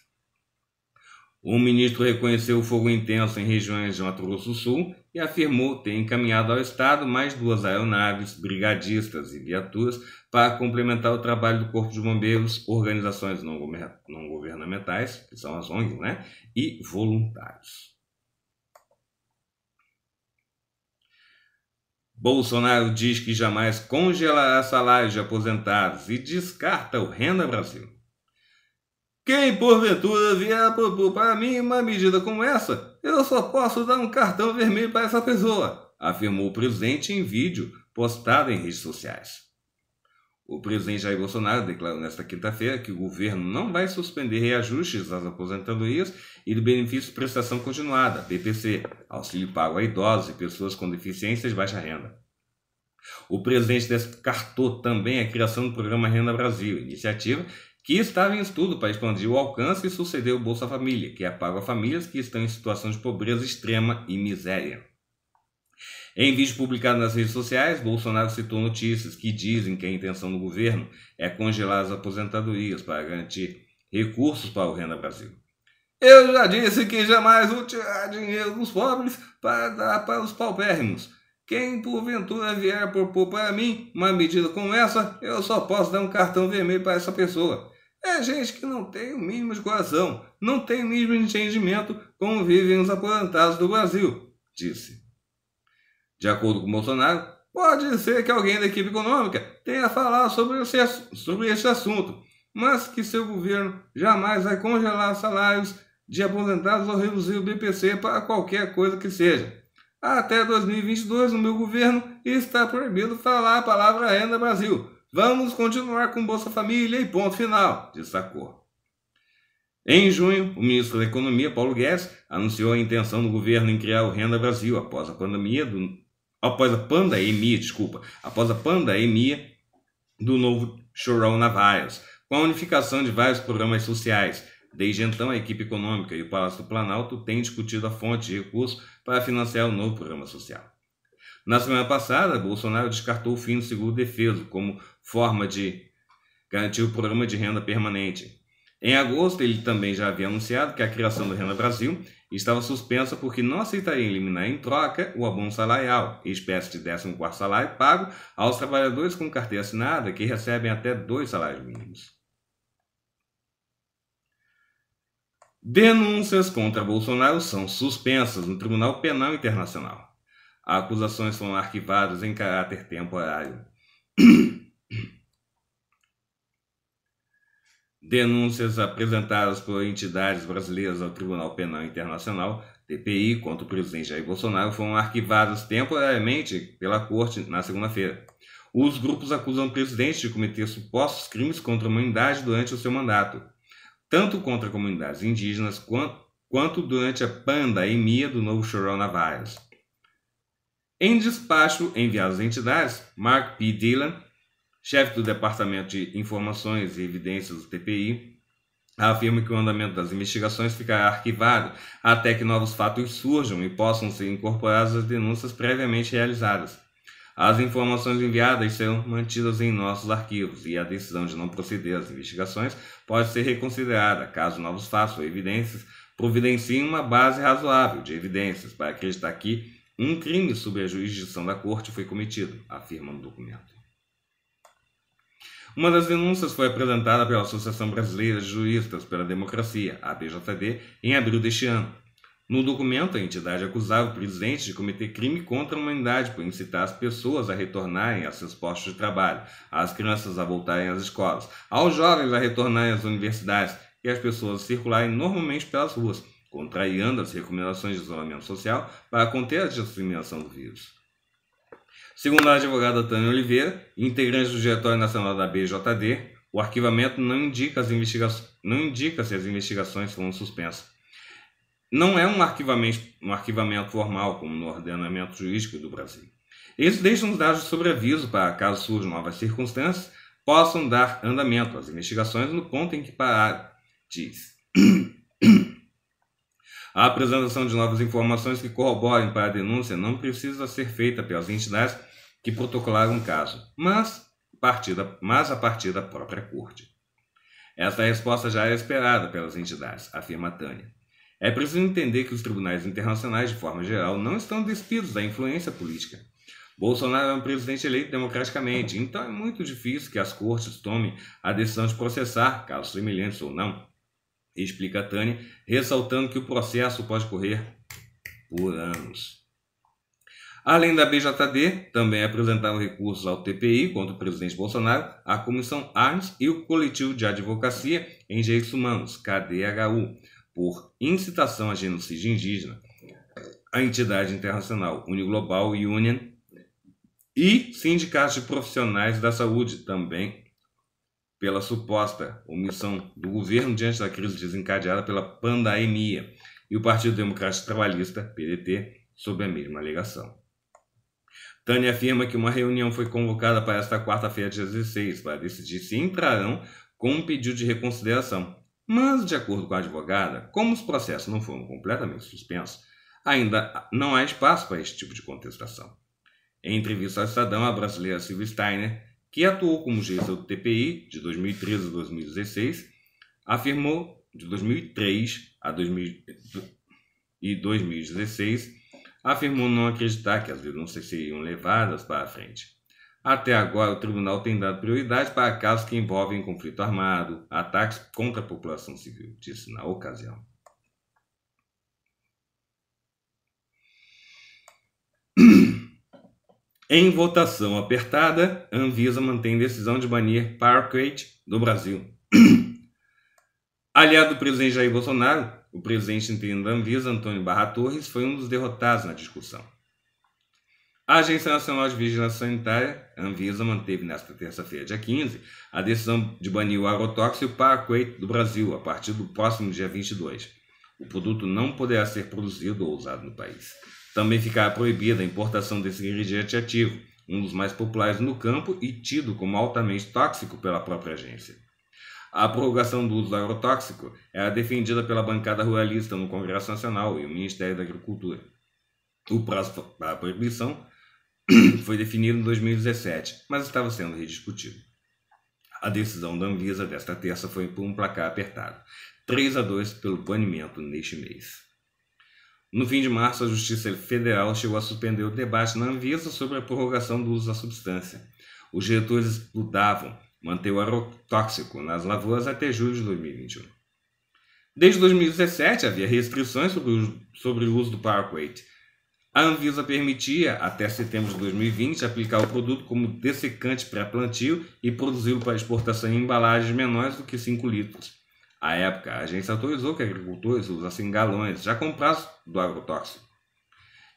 O ministro reconheceu o fogo intenso em regiões de Mato Grosso do Sul e afirmou ter encaminhado ao Estado mais duas aeronaves, brigadistas e viaturas para complementar o trabalho do Corpo de Bombeiros, organizações não governamentais, que são as ONGs, né? E voluntários. Bolsonaro diz que jamais congelará salários de aposentados e descarta o Renda Brasil. Quem porventura vier propor para mim uma medida como essa, eu só posso dar um cartão vermelho para essa pessoa, afirmou o presidente em vídeo postado em redes sociais. O presidente Jair Bolsonaro declarou nesta quinta-feira que o governo não vai suspender reajustes das aposentadorias e do benefício de prestação continuada, BPC, auxílio pago a idosos e pessoas com deficiências de baixa renda. O presidente descartou também a criação do programa Renda Brasil, iniciativa que estava em estudo para expandir o alcance e suceder o Bolsa Família, que é pago a famílias que estão em situação de pobreza extrema e miséria. Em vídeo publicado nas redes sociais, Bolsonaro citou notícias que dizem que a intenção do governo é congelar as aposentadorias para garantir recursos para o Renda Brasil. Eu já disse que jamais vou tirar dinheiro dos pobres para dar para os paupérrimos. Quem porventura vier propor para mim uma medida como essa, eu só posso dar um cartão vermelho para essa pessoa. É gente que não tem o mínimo de coração, não tem o mínimo de entendimento como vivem os aposentados do Brasil, disse. De acordo com Bolsonaro, pode ser que alguém da equipe econômica tenha falado sobre, esse, sobre assunto, mas que seu governo jamais vai congelar salários de aposentados ou reduzir o BPC para qualquer coisa que seja. Até 2022, o meu governo, está proibido falar a palavra renda Brasil. Vamos continuar com Bolsa Família e ponto final, destacou. Em junho, o ministro da Economia, Paulo Guedes, anunciou a intenção do governo em criar o Renda Brasil após a pandemia do após a pandemia, desculpa, após a pandemia do novo coronavírus, com a unificação de vários programas sociais. Desde então, a equipe econômica e o Palácio do Planalto têm discutido a fonte de recursos para financiar o novo programa social. Na semana passada, Bolsonaro descartou o fim do seguro defeso como forma de garantir o programa de renda permanente. Em agosto, ele também já havia anunciado que a criação do Renda Brasil estava suspensa porque não aceitaria eliminar em troca o abono salarial, espécie de 14 salário pago aos trabalhadores com carteira assinada que recebem até dois salários mínimos. Denúncias contra Bolsonaro são suspensas no Tribunal Penal Internacional. Acusações foram arquivadas em caráter temporário denúncias apresentadas por entidades brasileiras ao Tribunal Penal Internacional, TPI, contra o presidente Jair Bolsonaro foram arquivadas temporariamente pela Corte na segunda-feira. Os grupos acusam o presidente de cometer supostos crimes contra a humanidade durante o seu mandato, tanto contra comunidades indígenas quanto, durante a pandemia do novo coronavírus. Navarros. Em despacho enviado às entidades, Mark P. Dillon, chefe do Departamento de Informações e Evidências do TPI, afirma que o andamento das investigações ficará arquivado até que novos fatos surjam e possam ser incorporados às denúncias previamente realizadas. As informações enviadas serão mantidas em nossos arquivos e a decisão de não proceder às investigações pode ser reconsiderada caso novos fatos ou evidências providenciem uma base razoável de evidências para acreditar que um crime sob a jurisdição da Corte foi cometido, afirma no documento. Uma das denúncias foi apresentada pela Associação Brasileira de Juristas pela Democracia, a ABJD, em abril deste ano. No documento, a entidade acusava o presidente de cometer crime contra a humanidade por incitar as pessoas a retornarem a seus postos de trabalho, as crianças a voltarem às escolas, aos jovens a retornarem às universidades e as pessoas a circularem normalmente pelas ruas, contrariando as recomendações de isolamento social para conter a disseminação do vírus. Segundo a advogada Tânia Oliveira, integrante do Diretório Nacional da BJD, o arquivamento não indica, investiga... não indica se as investigações foram suspensas. Não é um arquivamento, um arquivamento formal, como no ordenamento jurídico do Brasil. Isso deixa uns dados de sobreaviso para, caso surjam novas circunstâncias, possam dar andamento às investigações no ponto em que parar, diz. A apresentação de novas informações que corroborem para a denúncia não precisa ser feita pelas entidades que protocolaram um caso, mas, partida, mas a partir da própria corte. Esta resposta já era é esperada pelas entidades, afirma Tânia. É preciso entender que os tribunais internacionais, de forma geral, não estão despidos da influência política. Bolsonaro é um presidente eleito democraticamente, então é muito difícil que as cortes tomem a decisão de processar, casos semelhantes ou não, explica Tânia, ressaltando que o processo pode correr por anos. Além da BJD, também apresentaram recursos ao TPI contra o presidente Bolsonaro, a Comissão Arns e o Coletivo de Advocacia em Direitos Humanos, KDHU, por incitação a genocídio indígena. A entidade internacional Uniglobal Union e sindicatos de profissionais da saúde, também pela suposta omissão do governo diante da crise desencadeada pela pandemia, e o Partido Democrático Trabalhista, PDT, sob a mesma alegação. Tani afirma que uma reunião foi convocada para esta quarta-feira, dia 16, para decidir se entrarão com um pedido de reconsideração. Mas, de acordo com a advogada, como os processos não foram completamente suspensos, ainda não há espaço para esse tipo de contestação. Em entrevista ao Estadão, a brasileira Silvia Steiner, que atuou como juíza do TPI de 2013 a 2016, afirmou de 2003 a 2000, e 2016 afirmou não acreditar que as denúncias seriam levadas para a frente. Até agora, o tribunal tem dado prioridade para casos que envolvem conflito armado, ataques contra a população civil, disse na ocasião. Em votação apertada, Anvisa mantém decisão de banir parquet do Brasil. Aliado do presidente Jair Bolsonaro, o presidente interino da Anvisa, Antônio Barra Torres, foi um dos derrotados na discussão. A Agência Nacional de Vigilância Sanitária, Anvisa, manteve nesta terça-feira, dia 15, a decisão de banir o agrotóxico paraquate do Brasil a partir do próximo dia 22. O produto não poderá ser produzido ou usado no país. Também ficará proibida a importação desse ingrediente ativo, um dos mais populares no campo e tido como altamente tóxico pela própria agência. A prorrogação do uso do agrotóxico era é defendida pela bancada ruralista no Congresso Nacional e o Ministério da Agricultura. O prazo para a proibição foi definido em 2017, mas estava sendo rediscutido. A decisão da Anvisa desta terça foi por um placar apertado, 3 a 2 pelo banimento neste mês. No fim de março, a Justiça Federal chegou a suspender o debate na Anvisa sobre a prorrogação do uso da substância. Os diretores estudavam manter o agrotóxico nas lavouras até julho de 2021. Desde 2017 havia restrições sobre o, uso do Power A Anvisa permitia, até setembro de 2020, aplicar o produto como dessecante pré-plantio e produzi-lo para exportação em embalagens menores do que 5 litros. À época, a agência autorizou que agricultores usassem galões, já comprados do agrotóxico.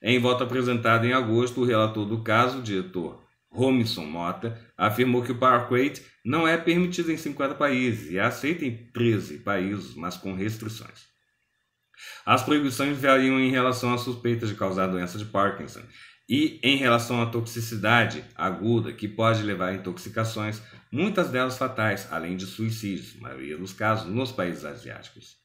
Em voto apresentado em agosto, o relator do caso, o diretor Romison Mota, afirmou que o Parquet não é permitido em 50 países e aceita em 13 países, mas com restrições. As proibições variam em relação a suspeitas de causar doença de Parkinson e em relação à toxicidade aguda que pode levar a intoxicações, muitas delas fatais, além de suicídios, maioria dos casos nos países asiáticos.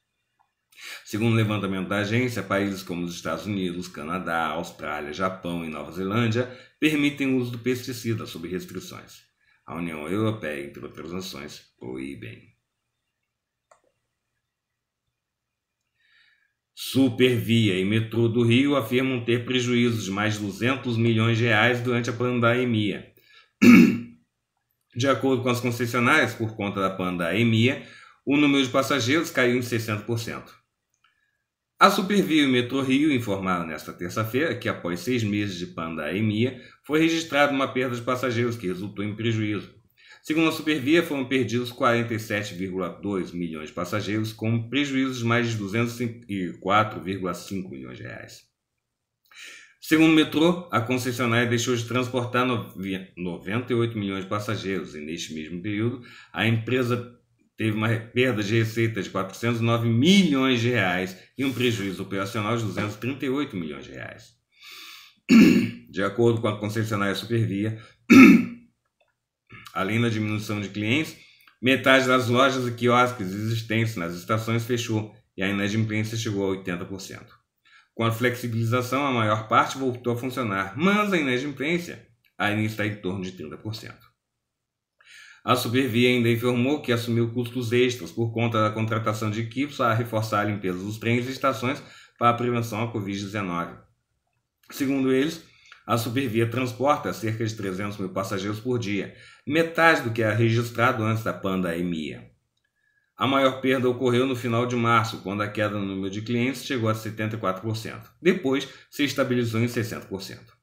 Segundo o levantamento da agência, países como os Estados Unidos, Canadá, Austrália, Japão e Nova Zelândia permitem o uso do pesticida sob restrições. A União Europeia, entre outras nações, proíbem. Supervia e Metrô do Rio afirmam ter prejuízos de mais de 200 milhões de reais durante a pandemia. De acordo com as concessionárias, por conta da pandemia, o número de passageiros caiu em 60%. A Supervia e o Metrô Rio informaram nesta terça-feira que, após seis meses de pandemia, foi registrada uma perda de passageiros que resultou em prejuízo. Segundo a Supervia, foram perdidos 47,2 milhões de passageiros, com prejuízos de mais de 204,5 milhões de reais. Segundo o metrô, a concessionária deixou de transportar 98 milhões de passageiros e, neste mesmo período, a empresa teve uma perda de receita de 409 milhões de reais e um prejuízo operacional de 238 milhões de reais. De acordo com a concessionária Supervia, além da diminuição de clientes, metade das lojas e quiosques existentes nas estações fechou e a inadimplência chegou a 80%. Com a flexibilização, a maior parte voltou a funcionar, mas a inadimplência ainda está em torno de 30%. A Supervia ainda informou que assumiu custos extras por conta da contratação de equipes a reforçar a limpeza dos trens e estações para a prevenção à Covid-19. Segundo eles, a Supervia transporta cerca de 300 mil passageiros por dia, metade do que era é registrado antes da pandemia. A maior perda ocorreu no final de março, quando a queda no número de clientes chegou a 74%. Depois, se estabilizou em 60%.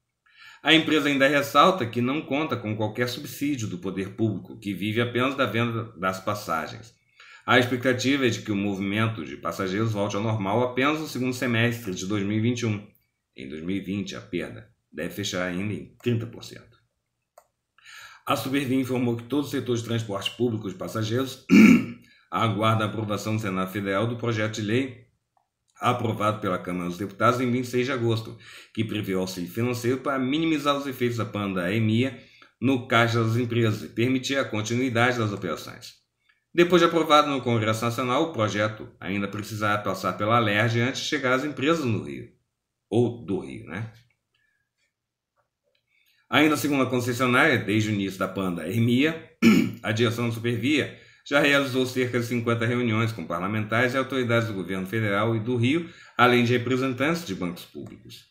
A empresa ainda ressalta que não conta com qualquer subsídio do poder público, que vive apenas da venda das passagens. A expectativa é de que o movimento de passageiros volte ao normal apenas no segundo semestre de 2021. Em 2020, a perda deve fechar ainda em 30%. A Supervia informou que todo o setor de transporte público de passageiros aguarda a aprovação do Senado Federal do projeto de lei aprovado pela Câmara dos Deputados em 26 de agosto, que prevê auxílio financeiro para minimizar os efeitos da pandemia no caixa das empresas e permitir a continuidade das operações. Depois de aprovado no Congresso Nacional, o projeto ainda precisará passar pela LERJ antes de chegar às empresas no Rio. Ou do Rio, né? Ainda segundo a concessionária, desde o início da pandemia, a direção da Supervia já realizou cerca de 50 reuniões com parlamentares e autoridades do governo federal e do Rio, além de representantes de bancos públicos.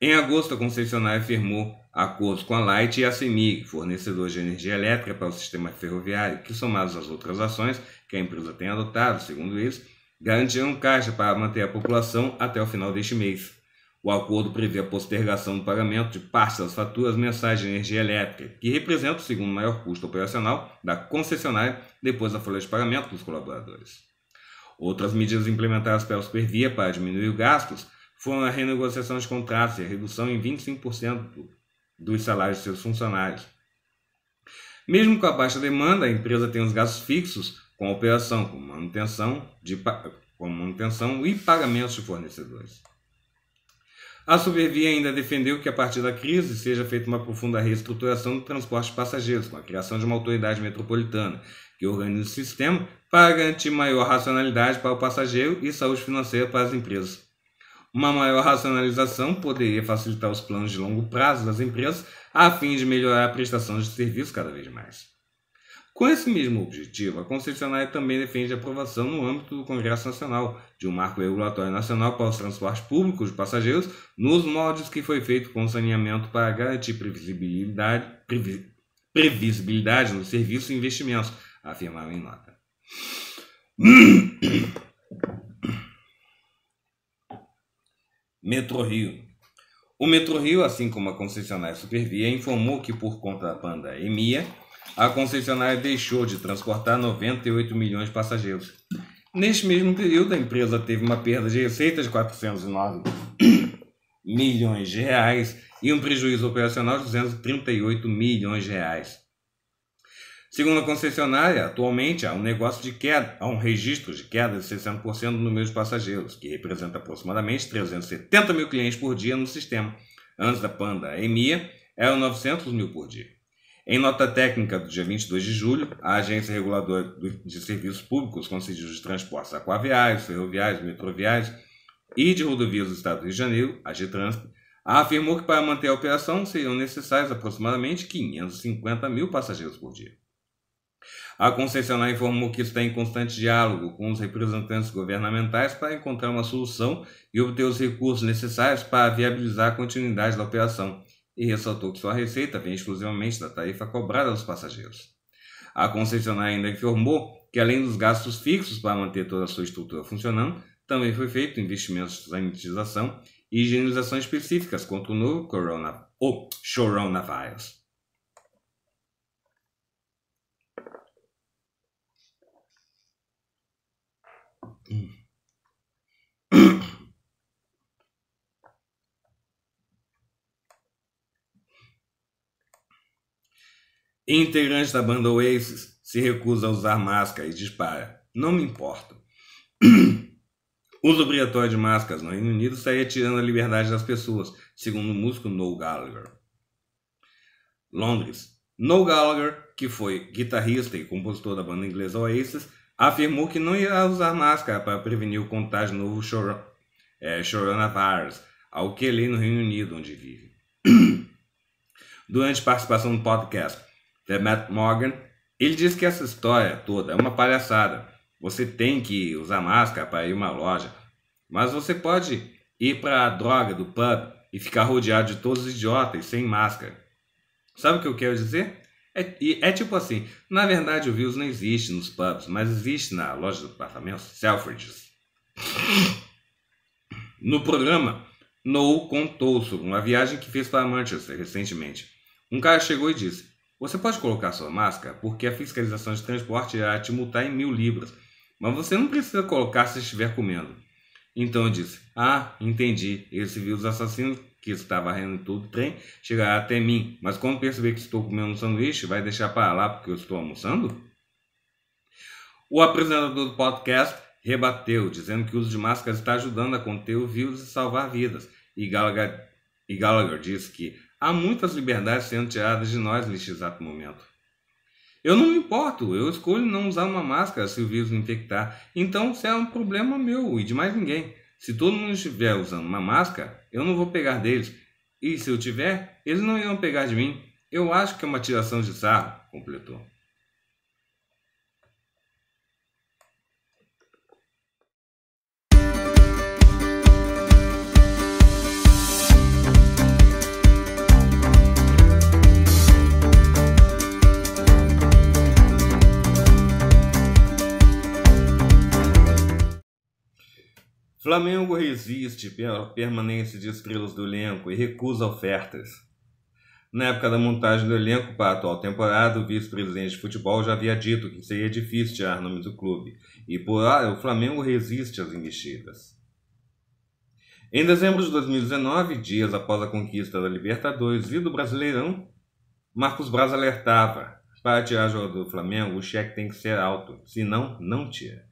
em agosto, a concessionária firmou acordos com a Light e a CEMIG, fornecedores de energia elétrica para o sistema ferroviário, que, somados às outras ações que a empresa tem adotado, segundo eles, garantiram caixa para manter a população até o final deste mês. O acordo prevê a postergação do pagamento de parte das faturas mensais de energia elétrica, que representa o segundo maior custo operacional da concessionária depois da folha de pagamento dos colaboradores. Outras medidas implementadas pela Supervia para diminuir os gastos foram a renegociação de contratos e a redução em 25% dos salários de seus funcionários. Mesmo com a baixa demanda, a empresa tem os gastos fixos com a operação, com manutenção, de, como manutenção e pagamentos de fornecedores. A Supervia ainda defendeu que, a partir da crise, seja feita uma profunda reestruturação do transporte de passageiros, com a criação de uma autoridade metropolitana que organize o sistema para garantir maior racionalidade para o passageiro e saúde financeira para as empresas. Uma maior racionalização poderia facilitar os planos de longo prazo das empresas a fim de melhorar a prestação de serviços cada vez mais. Com esse mesmo objetivo, a concessionária também defende a aprovação no âmbito do Congresso Nacional de um marco regulatório nacional para os transportes públicos de passageiros nos moldes que foi feito com saneamento para garantir previsibilidade, previ, previsibilidade no serviço e investimentos, afirmaram em nota. Metro Rio. O Metro Rio, assim como a concessionária Supervia, informou que por conta da pandemia, a concessionária deixou de transportar 98 milhões de passageiros. Neste mesmo período, a empresa teve uma perda de receitas de 409 milhões de reais e um prejuízo operacional de 238 milhões de reais. Segundo a concessionária, atualmente há um negócio de queda, há um registro de queda de 60% no número de passageiros, que representa aproximadamente 370 mil clientes por dia no sistema. Antes da Panda EMIA, eram 900 mil por dia. Em nota técnica do dia 22 de julho, a Agência Reguladora de Serviços Públicos concedidos de transportes aquaviários, ferroviários, metroviários e de rodovias do Estado do Rio de Janeiro, a Getransp, afirmou que para manter a operação seriam necessários aproximadamente 550 mil passageiros por dia. A concessionária informou que está em constante diálogo com os representantes governamentais para encontrar uma solução e obter os recursos necessários para viabilizar a continuidade da operação e ressaltou que sua receita vem exclusivamente da tarifa cobrada aos passageiros. A concessionária ainda informou que, além dos gastos fixos para manter toda a sua estrutura funcionando, também foi feito investimentos em sanitização e higienização específicas contra o novo corona, coronavírus. Hum. integrante da banda Oasis se recusa a usar máscara e dispara. Não me importa. Uso obrigatório de máscaras no Reino Unido estaria tirando a liberdade das pessoas, segundo o músico Noel Gallagher. Londres. Noel Gallagher, que foi guitarrista e compositor da banda inglesa Oasis, afirmou que não irá usar máscara para prevenir o contágio do novo choro, é, coronavirus, ao que ele no Reino Unido, onde vive. Durante participação no podcast que é Matt Morgan, ele diz que essa história toda é uma palhaçada. Você tem que usar máscara para ir uma loja, mas você pode ir para a droga do pub e ficar rodeado de todos os idiotas sem máscara. Sabe o que eu quero dizer? É, é tipo assim, na verdade o vírus não existe nos pubs, mas existe na loja do apartamento Selfridges. No programa, Noel contou sobre uma viagem que fez para Manchester recentemente. Um cara chegou e disse: você pode colocar sua máscara porque a fiscalização de transporte irá te multar em mil libras, mas você não precisa colocar se estiver comendo. Então eu disse: Ah, entendi. Esse vírus assassino que está varrendo todo o trem chegará até mim, mas quando perceber que estou comendo um sanduíche, vai deixar para lá porque eu estou almoçando? O apresentador do podcast rebateu, dizendo que o uso de máscaras está ajudando a conter o vírus e salvar vidas. E Gallagher, e Gallagher disse que há muitas liberdades sendo tiradas de nós neste exato momento. Eu não me importo, eu escolho não usar uma máscara se o vírus me infectar, então se é um problema meu e de mais ninguém. Se todo mundo estiver usando uma máscara, eu não vou pegar deles, e se eu tiver, eles não irão pegar de mim. Eu acho que é uma tiração de sarro, completou. Flamengo resiste pela permanência de estrelas do elenco e recusa ofertas. Na época da montagem do elenco para a atual temporada, o vice-presidente de futebol já havia dito que seria difícil tirar nome do clube, e por lá o Flamengo resiste às investidas. Em dezembro de 2019, dias após a conquista da Libertadores e do Brasileirão, Marcos Braz alertava: para tirar jogador do Flamengo, o cheque tem que ser alto, senão, não tira.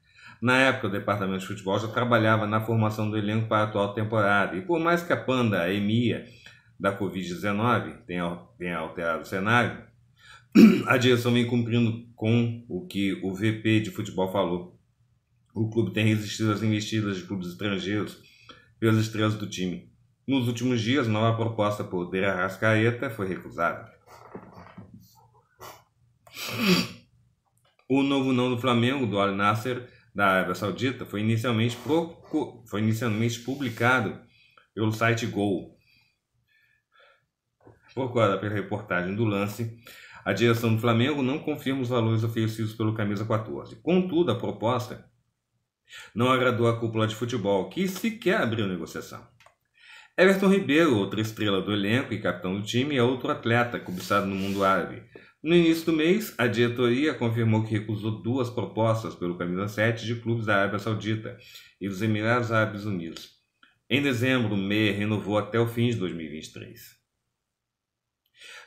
Na época, o departamento de futebol já trabalhava na formação do elenco para a atual temporada, e por mais que a panda, a EMIA, da Covid-19 tenha, tenha alterado o cenário, a direção vem cumprindo com o que o VP de futebol falou. O clube tem resistido às investidas de clubes estrangeiros pelas estrelas do time. Nos últimos dias, nova proposta por Dera Rascaeta foi recusada. O novo não do Flamengo, do Al Nasser, da Arábia Saudita foi inicialmente, pro foi inicialmente publicado pelo site Gol. Procurada pela reportagem do lance, a direção do Flamengo não confirma os valores oferecidos pelo Camisa 14. Contudo, a proposta não agradou a cúpula de futebol, que sequer abriu negociação. Everton Ribeiro, outra estrela do elenco e capitão do time, é outro atleta cobiçado no mundo árabe. No início do mês, a diretoria confirmou que recusou duas propostas pelo camisa 7 de clubes da Arábia Saudita e dos Emirados Árabes Unidos. Em dezembro, o MEI renovou até o fim de 2023.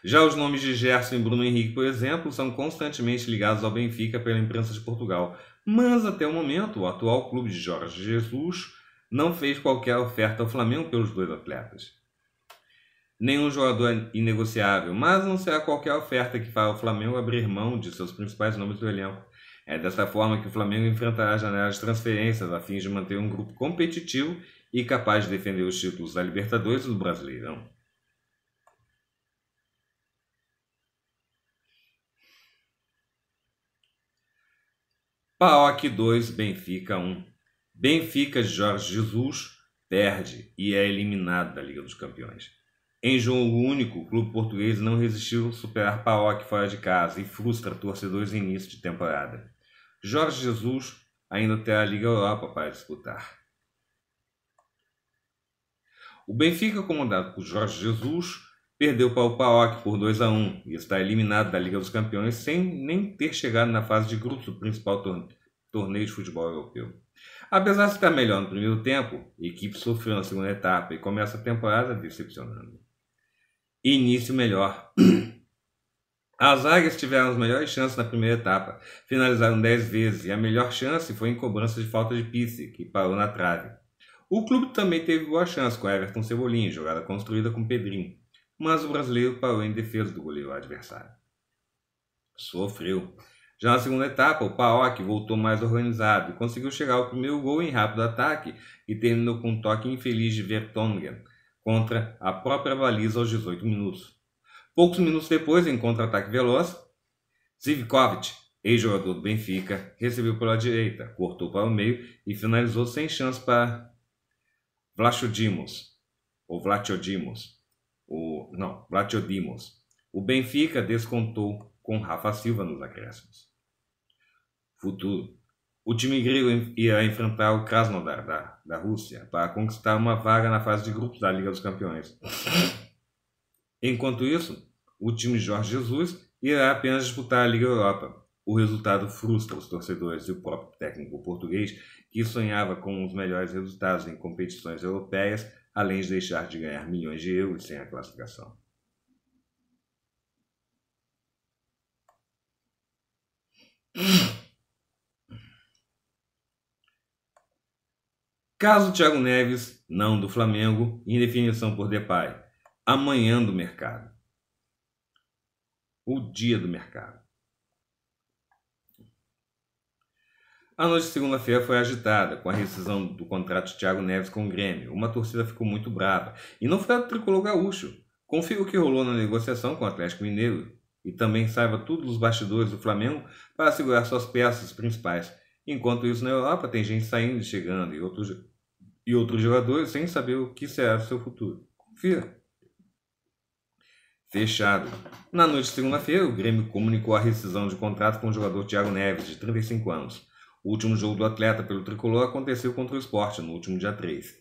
Já os nomes de Gerson e Bruno Henrique, por exemplo, são constantemente ligados ao Benfica pela imprensa de Portugal, mas até o momento, o atual clube de Jorge Jesus não fez qualquer oferta ao Flamengo pelos dois atletas nenhum jogador é inegociável, mas não será qualquer oferta que faça o Flamengo abrir mão de seus principais nomes do elenco. É dessa forma que o Flamengo enfrentará a janela de transferências a fim de manter um grupo competitivo e capaz de defender os títulos da Libertadores e do Brasileirão. PAOC 2, Benfica 1. Benfica de Jorge Jesus perde e é eliminado da Liga dos Campeões. Em jogo único, o clube português não resistiu a superar Paok fora de casa e frustra torcedores em início de temporada. Jorge Jesus ainda terá a Liga Europa para disputar. O Benfica, comandado por Jorge Jesus, perdeu para o Paok por 2 a 1 e está eliminado da Liga dos Campeões sem nem ter chegado na fase de grupos do principal torneio de futebol europeu. Apesar de estar melhor no primeiro tempo, a equipe sofreu na segunda etapa e começa a temporada decepcionando início melhor. As águias tiveram as melhores chances na primeira etapa, finalizaram 10 vezes, e a melhor chance foi em cobrança de falta de Pisse, que parou na trave. O clube também teve boa chance com Everton Cebolinha, jogada construída com Pedrinho, mas o brasileiro parou em defesa do goleiro adversário. Sofreu. Já na segunda etapa, o Paok voltou mais organizado e conseguiu chegar ao primeiro gol em rápido ataque e terminou com um toque infeliz de Vertonghen, contra a própria baliza aos 18 minutos. Poucos minutos depois, em contra-ataque veloz, Zivkovic, ex-jogador do Benfica, recebeu pela direita, cortou para o meio e finalizou sem chance para Vlachodimos, ou Vlachodimos, o, não, Vlachodimos. O Benfica descontou com Rafa Silva nos acréscimos. Futuro. O time grego irá enfrentar o Krasnodar, da, da Rússia, para conquistar uma vaga na fase de grupos da Liga dos Campeões. Enquanto isso, o time Jorge Jesus irá apenas disputar a Liga Europa. O resultado frustra os torcedores e o próprio técnico português, que sonhava com os melhores resultados em competições europeias, além de deixar de ganhar milhões de euros sem a classificação. Caso Thiago Neves, não do Flamengo, indefinição por Depay. Amanhã do mercado. O dia do mercado. A noite de segunda-feira foi agitada com a rescisão do contrato de Thiago Neves com o Grêmio. Uma torcida ficou muito brava. E não foi do tricolor gaúcho. Confira o que rolou na negociação com o Atlético Mineiro. E também saiba tudo dos bastidores do Flamengo para segurar suas peças principais Enquanto isso, na Europa, tem gente saindo e chegando e outros, e outros jogadores sem saber o que será o seu futuro. Confira. Fechado. Na noite de segunda-feira, o Grêmio comunicou a rescisão de contrato com o jogador Thiago Neves, de 35 anos. O último jogo do atleta pelo tricolor aconteceu contra o esporte, no último dia 3.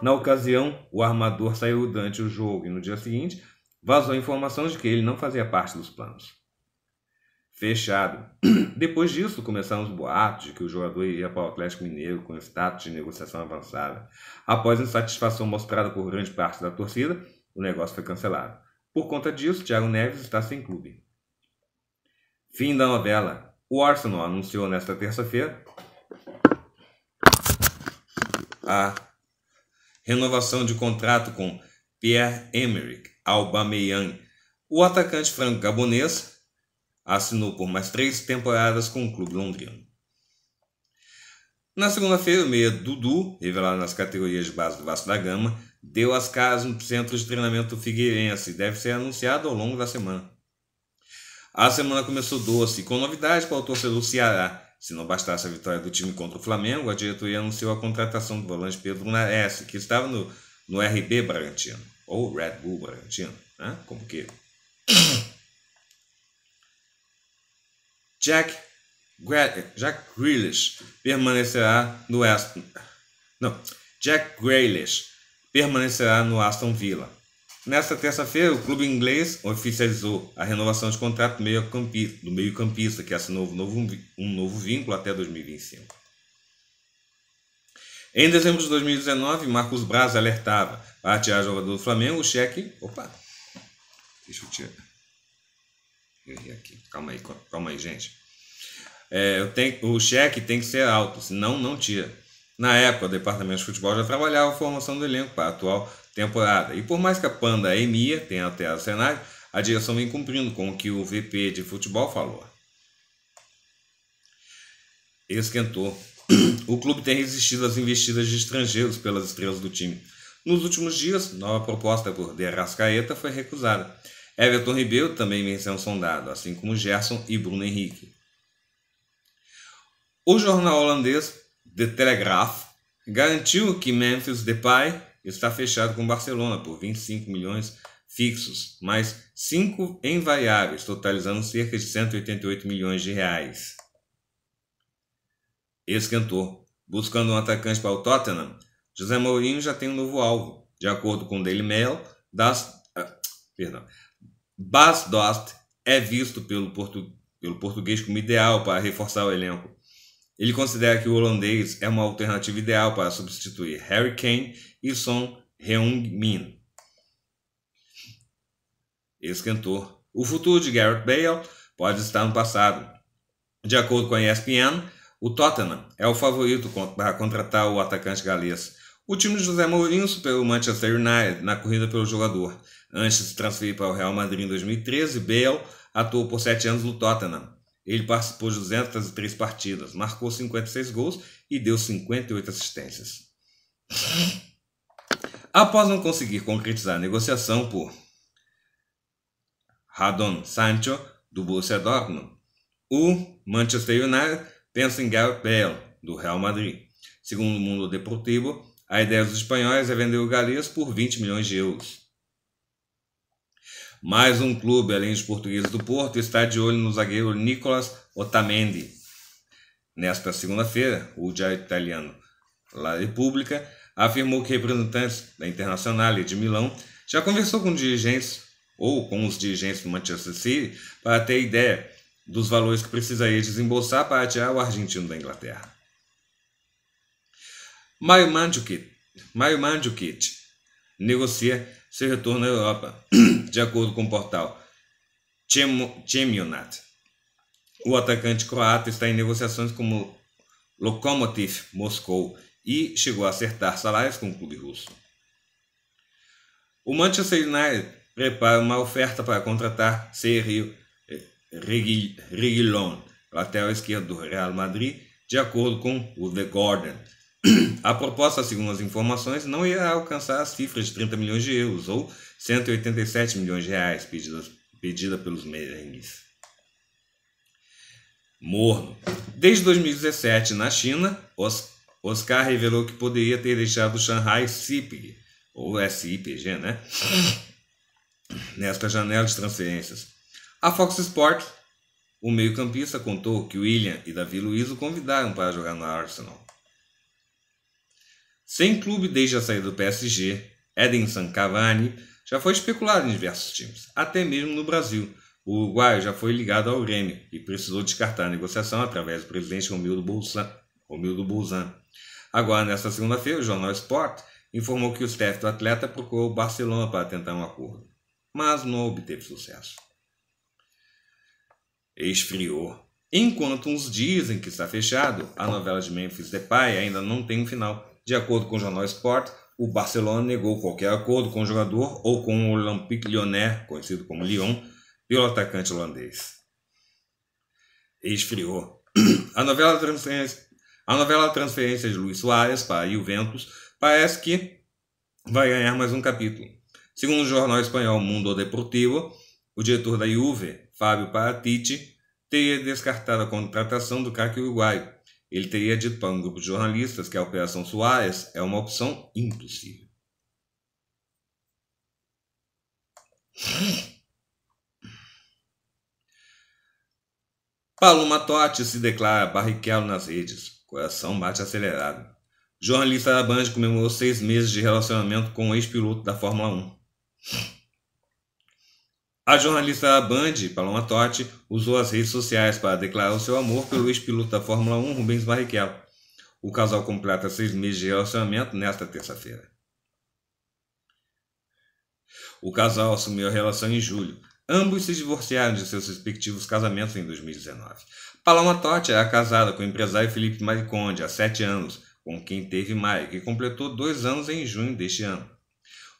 Na ocasião, o armador saiu durante o jogo e no dia seguinte vazou informações de que ele não fazia parte dos planos fechado. Depois disso, começaram os boatos de que o jogador iria para o Atlético Mineiro com status de negociação avançada. Após insatisfação mostrada por grande parte da torcida, o negócio foi cancelado. Por conta disso, Thiago Neves está sem clube. Fim da novela. O Arsenal anunciou nesta terça-feira a renovação de contrato com Pierre-Emerick Aubameyang. O atacante franco-gabonês assinou por mais três temporadas com o clube londrino. Na segunda-feira, o meia Dudu, revelado nas categorias de base do Vasco da Gama, deu as casas no centro de treinamento figueirense e deve ser anunciado ao longo da semana. A semana começou doce, com novidades para o torcedor Ceará. Se não bastasse a vitória do time contra o Flamengo, a diretoria anunciou a contratação do volante Pedro Nares, que estava no, no RB Bragantino, ou Red Bull Bragantino, né? como que Jack, Jack Grealish permanecerá no Aston. Não, Jack Grealish permanecerá no Aston Villa. Nesta terça-feira, o clube inglês oficializou a renovação de contrato do meio-campista, que assinou um novo, um novo vínculo até 2025. Em dezembro de 2019, Marcos Braz alertava para tirar jogador do Flamengo, o cheque. Opa! Deixa eu tirar errei aqui. Calma aí, calma aí, gente. É, eu tenho, o cheque tem que ser alto, senão não tira. Na época, o departamento de futebol já trabalhava a formação do elenco para a atual temporada. E por mais que a Panda emia tenha até o cenário, a direção vem cumprindo com o que o VP de futebol falou. Esquentou. O clube tem resistido às investidas de estrangeiros pelas estrelas do time. Nos últimos dias, nova proposta por De Arrascaeta foi recusada. Everton Ribeiro também venceu um sondado, assim como Gerson e Bruno Henrique. O jornal holandês The Telegraph garantiu que Memphis Depay está fechado com Barcelona por 25 milhões fixos, mais 5 em variáveis, totalizando cerca de 188 milhões de reais. Esquentou. Buscando um atacante para o Tottenham, José Mourinho já tem um novo alvo. De acordo com o Daily Mail, das, ah, perdão, Dost é visto pelo, portu, pelo português como ideal para reforçar o elenco. Ele considera que o holandês é uma alternativa ideal para substituir Harry Kane e Son Heung-min, Esquentou. O futuro de Gareth Bale pode estar no passado. De acordo com a ESPN, o Tottenham é o favorito para contratar o atacante galês. O time de José Mourinho superou o Manchester United na corrida pelo jogador. Antes de se transferir para o Real Madrid em 2013, Bale atuou por 7 anos no Tottenham. Ele participou de 203 partidas, marcou 56 gols e deu 58 assistências. Após não conseguir concretizar a negociação por Radon Sancho do Borussia Dortmund, o Manchester United pensa em Gareth Bale do Real Madrid. Segundo o Mundo Deportivo, a ideia dos espanhóis é vender o Galeas por 20 milhões de euros. Mais um clube, além dos portugueses do Porto, está de olho no zagueiro Nicolas Otamendi. Nesta segunda-feira, o diário italiano La Repubblica afirmou que representantes da Internacional e de Milão já conversou com dirigentes ou com os dirigentes do Manchester City para ter ideia dos valores que precisaria desembolsar para tirar o argentino da Inglaterra. Maio Mandzukic, Mandzukic negocia seu retorno à Europa, de acordo com o portal Chemionat. O atacante croata está em negociações com o Lokomotiv Moscou e chegou a acertar salários com o clube russo. O Manchester United prepara uma oferta para contratar Sergio Reguilon, lateral esquerdo do Real Madrid, de acordo com o The Guardian. A proposta, segundo as informações, não irá alcançar as cifras de 30 milhões de euros ou 187 milhões de reais pedida pelos merengues. Morno. Desde 2017, na China, Oscar revelou que poderia ter deixado o Shanghai SIPG, ou SIPG, é né? Nesta janela de transferências. A Fox Sports, o meio-campista, contou que William e Davi Luiz o convidaram para jogar no Arsenal. Sem clube desde a saída do PSG, Edinson Cavani já foi especulado em diversos times, até mesmo no Brasil. O uruguaio já foi ligado ao Grêmio e precisou descartar a negociação através do presidente Romildo Bolzan. Romildo Bolzan. Agora, nesta segunda-feira, o jornal Sport informou que o staff do atleta procurou o Barcelona para tentar um acordo, mas não obteve sucesso. Esfriou. Enquanto uns dizem que está fechado, a novela de Memphis Depay ainda não tem um final. De acordo com o jornal Sport, o Barcelona negou qualquer acordo com o jogador ou com o Olympique Lyonnais, conhecido como Lyon, pelo atacante holandês. Esfriou. A novela transferência, a novela transferência de Luiz Soares para a Juventus parece que vai ganhar mais um capítulo. Segundo o jornal espanhol Mundo Deportivo, o diretor da Juve, Fábio Paratici, teria descartado a contratação do craque uruguaio, ele teria dito para um grupo de jornalistas que a Operação Soares é uma opção impossível. Paulo Matotti se declara barriquelo nas redes. Coração bate acelerado. Jornalista da Band comemorou seis meses de relacionamento com o um ex-piloto da Fórmula 1. A jornalista da Band, Paloma Totti, usou as redes sociais para declarar o seu amor pelo ex-piloto da Fórmula 1, Rubens Barrichello. O casal completa seis meses de relacionamento nesta terça-feira. O casal assumiu a relação em julho. Ambos se divorciaram de seus respectivos casamentos em 2019. Paloma Totti era casada com o empresário Felipe Mariconde há sete anos, com quem teve Mari, que completou dois anos em junho deste ano.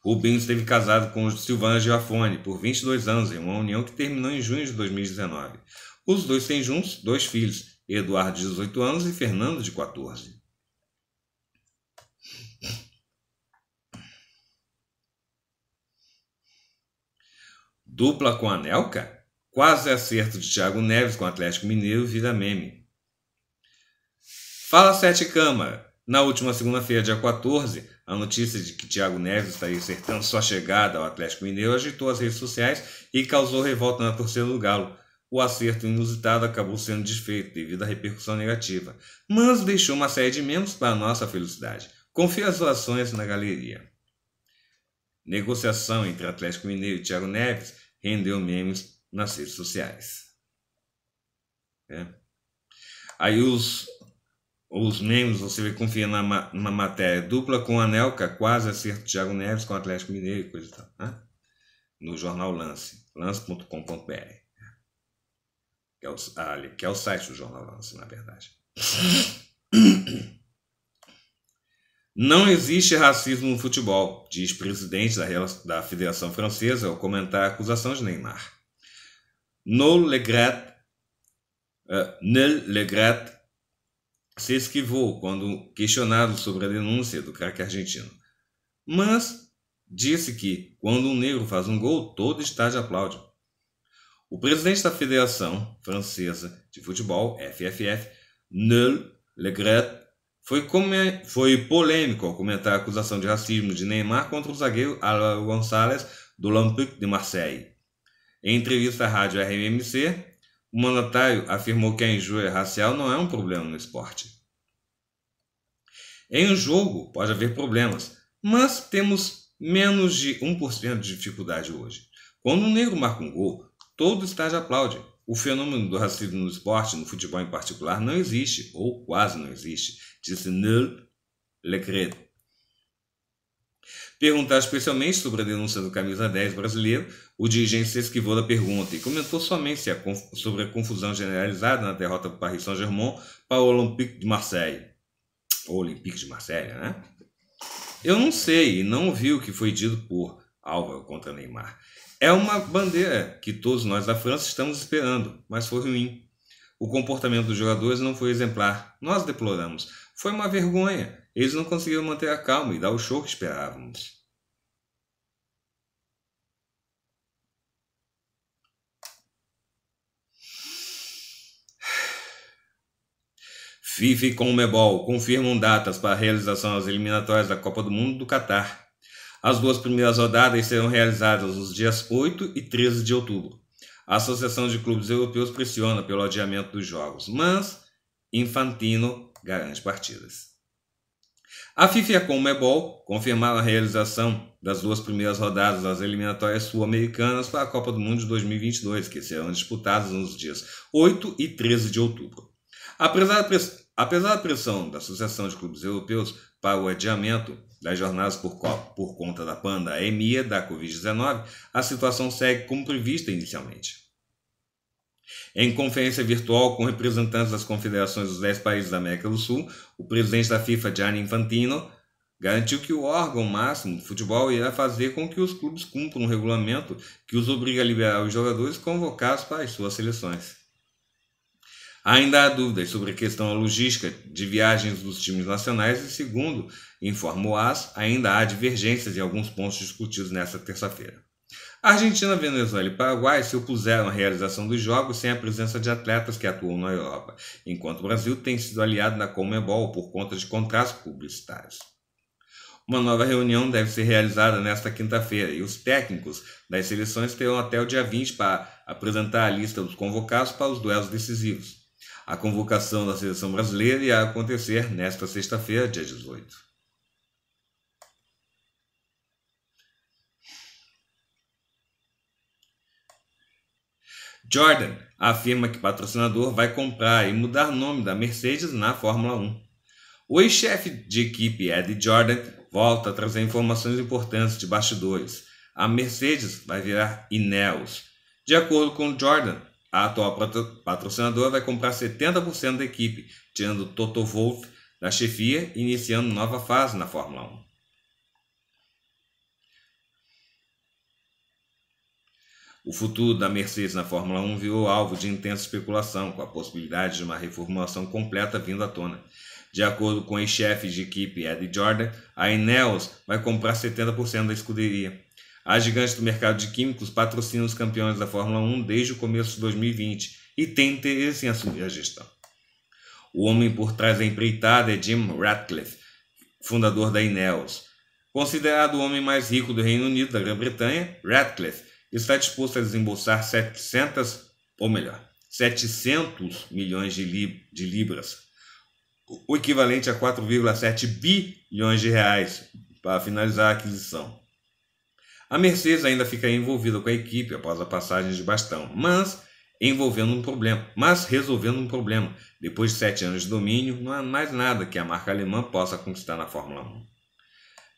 Rubens esteve casado com Silvana Giafone por 22 anos, em uma união que terminou em junho de 2019. Os dois têm juntos dois filhos, Eduardo, de 18 anos, e Fernando, de 14. Dupla com a Nelka, Quase acerto de Thiago Neves com Atlético Mineiro vira meme. Fala Sete Câmara. Na última segunda-feira, dia 14, a notícia de que Thiago Neves estaria tá acertando sua chegada ao Atlético Mineiro agitou as redes sociais e causou revolta na torcida do Galo. O acerto inusitado acabou sendo desfeito devido à repercussão negativa, mas deixou uma série de membros para nossa felicidade. Confie as doações na galeria. Negociação entre Atlético Mineiro e Thiago Neves rendeu memes nas redes sociais. É. Aí os os membros, você vê, confia na, numa matéria dupla com a Nelca, quase acerto Thiago Neves com o Atlético Mineiro e coisa e tal, né? no jornal Lance, lance.com.br, que, é o, ah, que é o site do jornal Lance, na verdade. Não existe racismo no futebol, diz presidente da, da Federação Francesa ao comentar a acusação de Neymar. No Legret, uh, eh, nul Legret se esquivou quando questionado sobre a denúncia do craque argentino. Mas disse que, quando um negro faz um gol, todo estádio aplaude. O presidente da Federação Francesa de Futebol, FFF, Neul Legret, foi, come... foi polêmico ao comentar a acusação de racismo de Neymar contra o zagueiro Álvaro Gonçalves do Olympique de Marseille. Em entrevista à rádio RMC, o mandatário afirmou que a injúria racial não é um problema no esporte. Em um jogo pode haver problemas, mas temos menos de 1% de dificuldade hoje. Quando um negro marca um gol, todo o estádio aplaude. O fenômeno do racismo no esporte, no futebol em particular, não existe, ou quase não existe, disse Neil Lecret, Perguntar especialmente sobre a denúncia do camisa 10 brasileiro, o dirigente se esquivou da pergunta e comentou somente sobre a confusão generalizada na derrota do Paris Saint-Germain para o Olympique de Marseille. O Olympique de Marseille, né? Eu não sei e não ouvi o que foi dito por Álvaro contra Neymar. É uma bandeira que todos nós da França estamos esperando, mas foi ruim. O comportamento dos jogadores não foi exemplar. Nós deploramos, foi uma vergonha. Eles não conseguiram manter a calma e dar o show que esperávamos. FIFA e Comebol confirmam datas para a realização das eliminatórias da Copa do Mundo do Catar. As duas primeiras rodadas serão realizadas nos dias 8 e 13 de outubro. A Associação de Clubes Europeus pressiona pelo adiamento dos jogos, mas Infantino ganhar partidas. A FIFA e a Comebol confirmaram a realização das duas primeiras rodadas das eliminatórias sul-americanas para a Copa do Mundo de 2022, que serão disputadas nos dias 8 e 13 de outubro. Apesar da, apesar da pressão da Associação de Clubes Europeus para o adiamento das jornadas por, co por conta da pandemia da Covid-19, a situação segue como prevista inicialmente. Em conferência virtual com representantes das confederações dos 10 países da América do Sul, o presidente da FIFA, Gianni Infantino, garantiu que o órgão máximo do futebol irá fazer com que os clubes cumpram um regulamento que os obriga a liberar os jogadores convocados para as suas seleções. Ainda há dúvidas sobre a questão logística de viagens dos times nacionais e, segundo informou o AS, ainda há divergências em alguns pontos discutidos nesta terça-feira. Argentina, Venezuela e Paraguai se opuseram à realização dos jogos sem a presença de atletas que atuam na Europa, enquanto o Brasil tem sido aliado da Comebol por conta de contratos publicitários. Uma nova reunião deve ser realizada nesta quinta-feira e os técnicos das seleções terão até o dia 20 para apresentar a lista dos convocados para os duelos decisivos. A convocação da seleção brasileira irá acontecer nesta sexta-feira, dia 18. Jordan afirma que patrocinador vai comprar e mudar nome da Mercedes na Fórmula 1. O ex-chefe de equipe Ed Jordan volta a trazer informações importantes de bastidores. A Mercedes vai virar Ineos. De acordo com Jordan, a atual patrocinadora vai comprar 70% da equipe, tirando Toto Wolff da chefia e iniciando nova fase na Fórmula 1. O futuro da Mercedes na Fórmula 1 virou alvo de intensa especulação, com a possibilidade de uma reformulação completa vindo à tona. De acordo com o chefe de equipe Eddie Jordan, a Ineos vai comprar 70% da escuderia. A gigante do mercado de químicos patrocina os campeões da Fórmula 1 desde o começo de 2020 e tem interesse em assumir a gestão. O homem por trás da empreitada é Jim Ratcliffe, fundador da Ineos. Considerado o homem mais rico do Reino Unido da Grã-Bretanha, Ratcliffe está disposto a desembolsar 700, ou melhor, 700 milhões de, de libras, o equivalente a 4,7 bilhões de reais, para finalizar a aquisição. A Mercedes ainda ficaria envolvida com a equipe após a passagem de bastão, mas envolvendo um problema, mas resolvendo um problema. Depois de sete anos de domínio, não há mais nada que a marca alemã possa conquistar na Fórmula 1.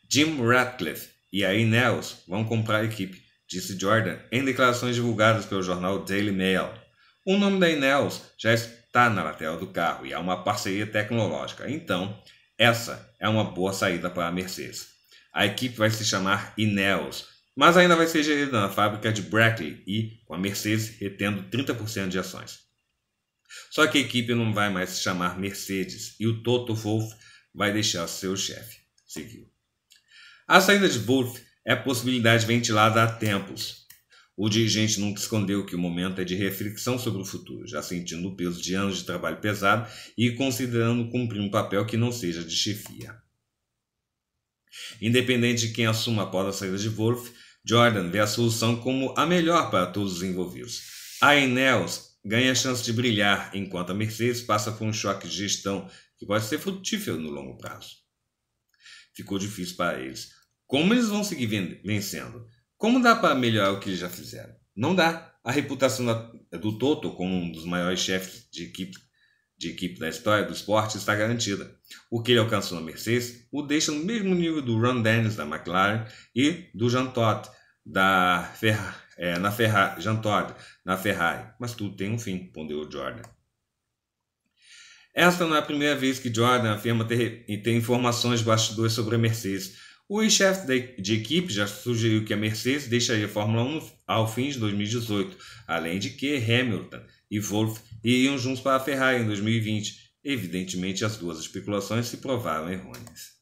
Jim Ratcliffe e a Ineos vão comprar a equipe disse Jordan em declarações divulgadas pelo jornal Daily Mail. O nome da Inels já está na lateral do carro e há uma parceria tecnológica, então essa é uma boa saída para a Mercedes. A equipe vai se chamar Inels, mas ainda vai ser gerida na fábrica de Brackley e com a Mercedes retendo 30% de ações. Só que a equipe não vai mais se chamar Mercedes e o Toto Wolff vai deixar seu chefe. Seguiu. A saída de Wolff é possibilidade ventilada há tempos. O dirigente nunca escondeu que o momento é de reflexão sobre o futuro, já sentindo o peso de anos de trabalho pesado e considerando cumprir um papel que não seja de chefia. Independente de quem assuma após a saída de Wolff, Jordan vê a solução como a melhor para todos os envolvidos. A Ineos ganha a chance de brilhar, enquanto a Mercedes passa por um choque de gestão que pode ser frutífero no longo prazo. Ficou difícil para eles. Como eles vão seguir vencendo? Como dá para melhorar o que eles já fizeram? Não dá. A reputação do Toto como um dos maiores chefes de equipe, de equipe da história do esporte está garantida. O que ele alcançou na Mercedes o deixa no mesmo nível do Ron Dennis da McLaren e do Jean Todt da Ferrari, é, na Ferrari, Jean Todt na Ferrari. Mas tudo tem um fim, ponderou Jordan. Esta não é a primeira vez que Jordan afirma ter, ter informações bastidores sobre a Mercedes o ex-chefe de equipe já sugeriu que a Mercedes deixaria a Fórmula 1 ao fim de 2018, além de que Hamilton e Wolff iriam juntos para a Ferrari em 2020. Evidentemente, as duas especulações se provaram errôneas.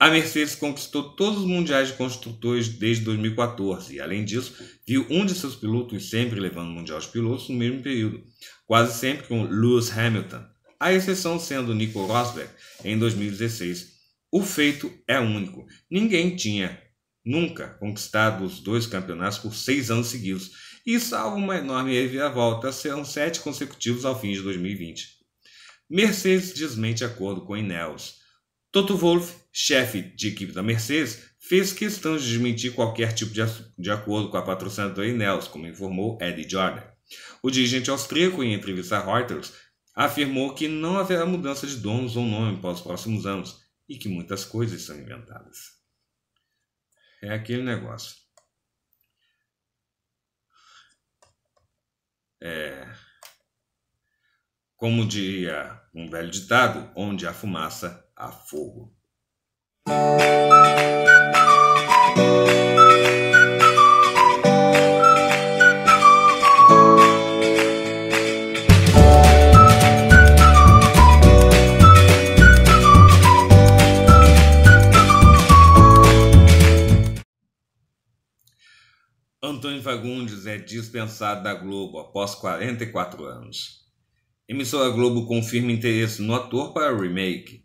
A Mercedes conquistou todos os mundiais de construtores desde 2014 e, além disso, viu um de seus pilotos sempre levando o Mundial de Pilotos no mesmo período, quase sempre com Lewis Hamilton, a exceção sendo Nico Rosberg em 2016 o feito é único. Ninguém tinha nunca conquistado os dois campeonatos por seis anos seguidos, e salvo uma enorme reviravolta, serão sete consecutivos ao fim de 2020. Mercedes desmente acordo com a Ineos. Toto Wolff, chefe de equipe da Mercedes, fez questão de desmentir qualquer tipo de, de acordo com a patrocinadora Ineos, como informou Eddie Jordan. O dirigente austríaco, em entrevista a Reuters, afirmou que não haverá mudança de donos ou nome para os próximos anos, e que muitas coisas são inventadas. É aquele negócio. É, como diria um velho ditado, onde há fumaça, há fogo. Antônio Fagundes é dispensado da Globo após 44 anos. Emissora Globo confirma interesse no ator para remake.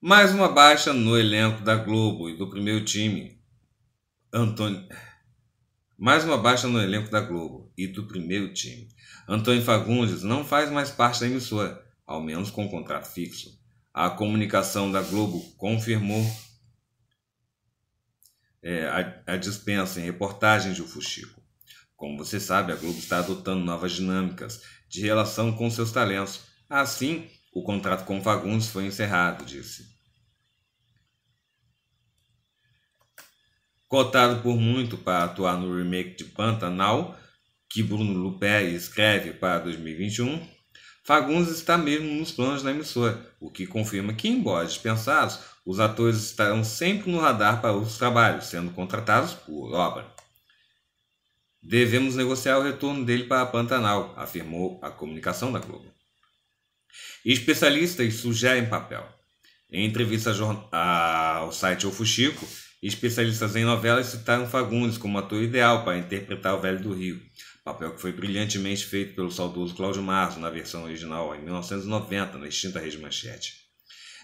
Mais uma baixa no elenco da Globo e do primeiro time. Antônio... Mais uma baixa no elenco da Globo e do primeiro time. Antônio Fagundes não faz mais parte da emissora, ao menos com contrato fixo. A comunicação da Globo confirmou é, a, a dispensa em reportagens de O Fuxico. Como você sabe, a Globo está adotando novas dinâmicas de relação com seus talentos. Assim, o contrato com Fagundes foi encerrado, disse. Cotado por muito para atuar no remake de Pantanal, que Bruno Lupé escreve para 2021, Fagundes está mesmo nos planos da emissora, o que confirma que, embora dispensados, os atores estarão sempre no radar para outros trabalhos, sendo contratados por obra. Devemos negociar o retorno dele para a Pantanal, afirmou a comunicação da Globo. Especialistas sugerem papel. Em entrevista ao site O Fuxico, especialistas em novelas citaram Fagundes como ator ideal para interpretar o Velho do Rio, Papel que foi brilhantemente feito pelo saudoso Cláudio Marzo na versão original, em 1990, na extinta Rede Manchete.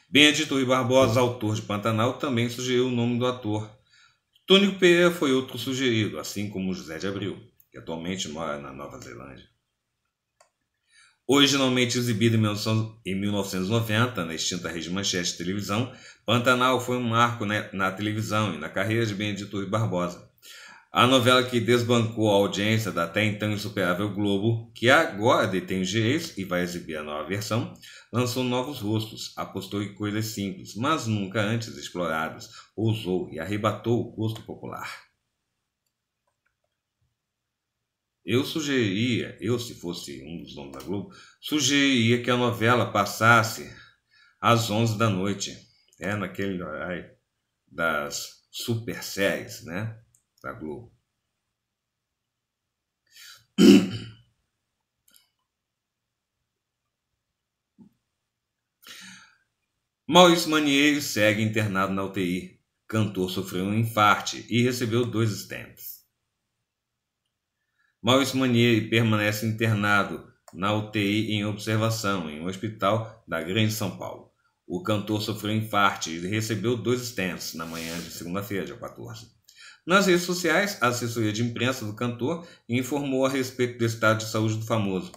Benedito Rui Barbosa, autor de Pantanal, também sugeriu o nome do ator. Tônico Pereira foi outro sugerido, assim como José de Abril, que atualmente mora na Nova Zelândia. Originalmente exibido em 1990 na extinta Rede Manchete Televisão, Pantanal foi um marco né, na televisão e na carreira de Benedito Rui Barbosa. A novela que desbancou a audiência da até então insuperável Globo, que agora detém os direitos e vai exibir a nova versão, lançou novos rostos, apostou em coisas simples, mas nunca antes exploradas, ousou e arrebatou o gosto popular. Eu sugeriria, eu se fosse um dos donos da Globo, sugeriria que a novela passasse às 11 da noite, é naquele horário das super séries, né? da Globo. Maurício Manieri segue internado na UTI. Cantor sofreu um infarte e recebeu dois stamps. Maurício Manieri permanece internado na UTI em observação em um hospital da Grande São Paulo. O cantor sofreu um infarte e recebeu dois stents na manhã de segunda-feira, dia 14. Nas redes sociais, a assessoria de imprensa do cantor informou a respeito do estado de saúde do famoso.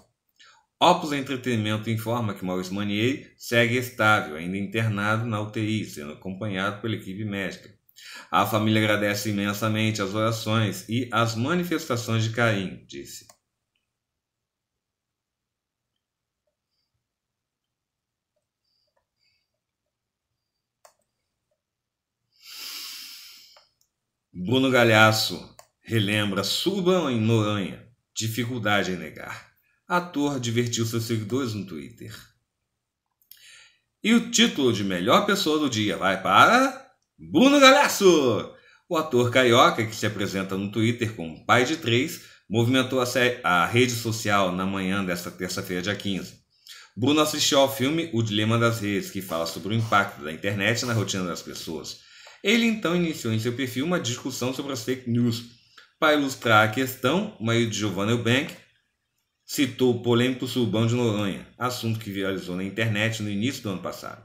Opus Entretenimento informa que Maurício Manier segue estável, ainda internado na UTI, sendo acompanhado pela equipe médica. A família agradece imensamente as orações e as manifestações de carinho, disse. Bruno Galhaço relembra Suba em Noronha, dificuldade em negar. Ator divertiu seus seguidores no Twitter. E o título de melhor pessoa do dia vai para Bruno Galhaço! O ator carioca, que se apresenta no Twitter como pai de três, movimentou a, a rede social na manhã desta terça-feira, dia 15. Bruno assistiu ao filme O Dilema das Redes, que fala sobre o impacto da internet na rotina das pessoas ele então iniciou em seu perfil uma discussão sobre as fake news. Para ilustrar a questão, o marido de Giovanna Eubank citou o polêmico surubão de Noronha, assunto que viralizou na internet no início do ano passado.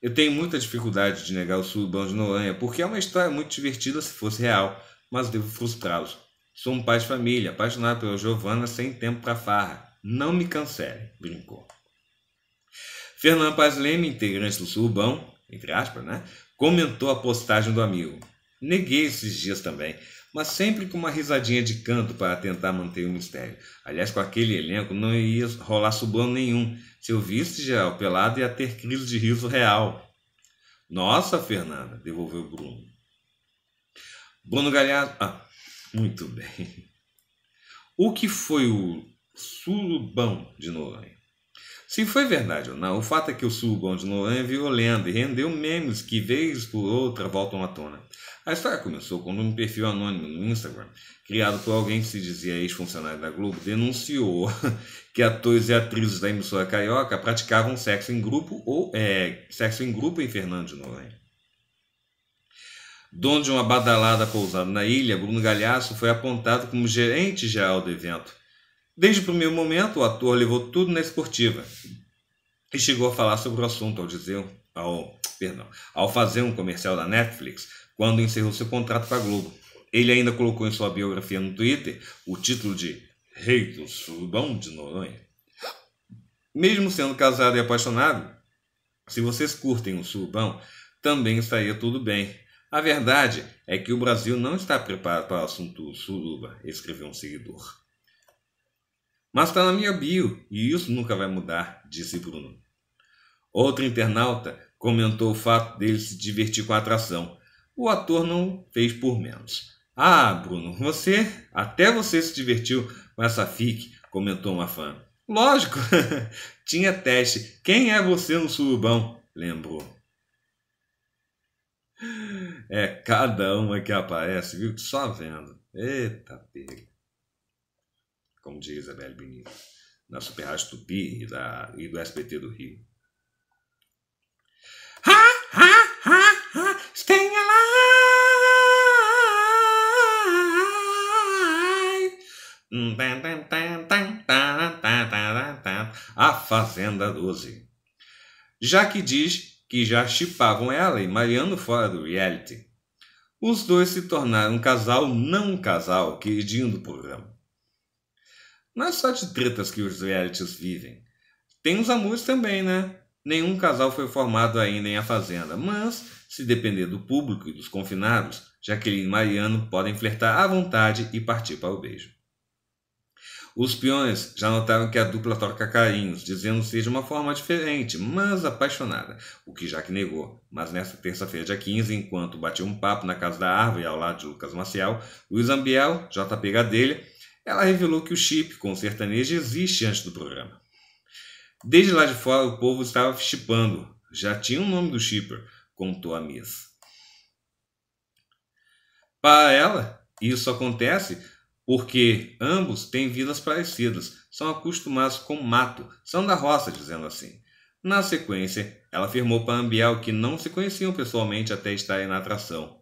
Eu tenho muita dificuldade de negar o surubão de Noronha, porque é uma história muito divertida se fosse real, mas devo frustrá-los. Sou um pai de família, apaixonado pela Giovanna, sem tempo para farra. Não me cancele, brincou. Fernando Paz Leme, integrante do Surubão, entre aspas, né, Comentou a postagem do amigo. Neguei esses dias também, mas sempre com uma risadinha de canto para tentar manter o mistério. Aliás, com aquele elenco não ia rolar subão nenhum. Se eu visse Geral pelado, ia ter crise de riso real. Nossa, Fernanda, devolveu Bruno. Bruno Galhardo. Ah, muito bem. O que foi o surubão de Noronha? Se foi verdade ou não, o fato é que o Sulgon de Loan é violento e rendeu memes que, vez por outra, voltam à tona. A história começou quando um perfil anônimo no Instagram, criado por alguém que se dizia ex-funcionário da Globo, denunciou que atores e atrizes da emissora carioca praticavam sexo em grupo ou é, sexo em grupo em Fernando de Noronha. Dono de uma badalada pousada na ilha, Bruno Galhaço foi apontado como gerente geral do evento Desde o primeiro momento, o ator levou tudo na esportiva e chegou a falar sobre o assunto ao dizer, ao, perdão, ao fazer um comercial da Netflix quando encerrou seu contrato com a Globo. Ele ainda colocou em sua biografia no Twitter o título de Rei do Surubão de Noronha. Mesmo sendo casado e apaixonado, se vocês curtem o surubão, também estaria tudo bem. A verdade é que o Brasil não está preparado para o assunto suruba, escreveu um seguidor. Mas está na minha bio e isso nunca vai mudar, disse Bruno. Outro internauta comentou o fato dele se divertir com a atração. O ator não fez por menos. Ah, Bruno, você. Até você se divertiu com essa fic, comentou uma fã. Lógico! Tinha teste. Quem é você no surubão? Lembrou. É cada uma que aparece, viu? Só vendo. Eita, pega como diz Isabel Bini, na Super Rádio Tupi e, da, e do SBT do Rio. Ha, ha, ha, ha, stay alive! A Fazenda 12. Já que diz que já chipavam ela e Mariano fora do reality. Os dois se tornaram um casal não casal, queridinho do programa. Não é só de tretas que os realities vivem. Tem os amores também, né? Nenhum casal foi formado ainda em A Fazenda, mas, se depender do público e dos confinados, Jaqueline e Mariano podem flertar à vontade e partir para o beijo. Os peões já notaram que a dupla troca carinhos, dizendo-se de uma forma diferente, mas apaixonada, o que Jaque negou. Mas nesta terça-feira, dia 15, enquanto batia um papo na casa da árvore ao lado de Lucas Maciel, Luiz Ambiel, JP Gadelha ela revelou que o chip com o sertanejo existe antes do programa. Desde lá de fora, o povo estava chipando. Já tinha o nome do shipper, contou a Miss. Para ela, isso acontece porque ambos têm vidas parecidas, são acostumados com mato, são da roça, dizendo assim. Na sequência, ela afirmou para Ambiel que não se conheciam pessoalmente até estarem na atração.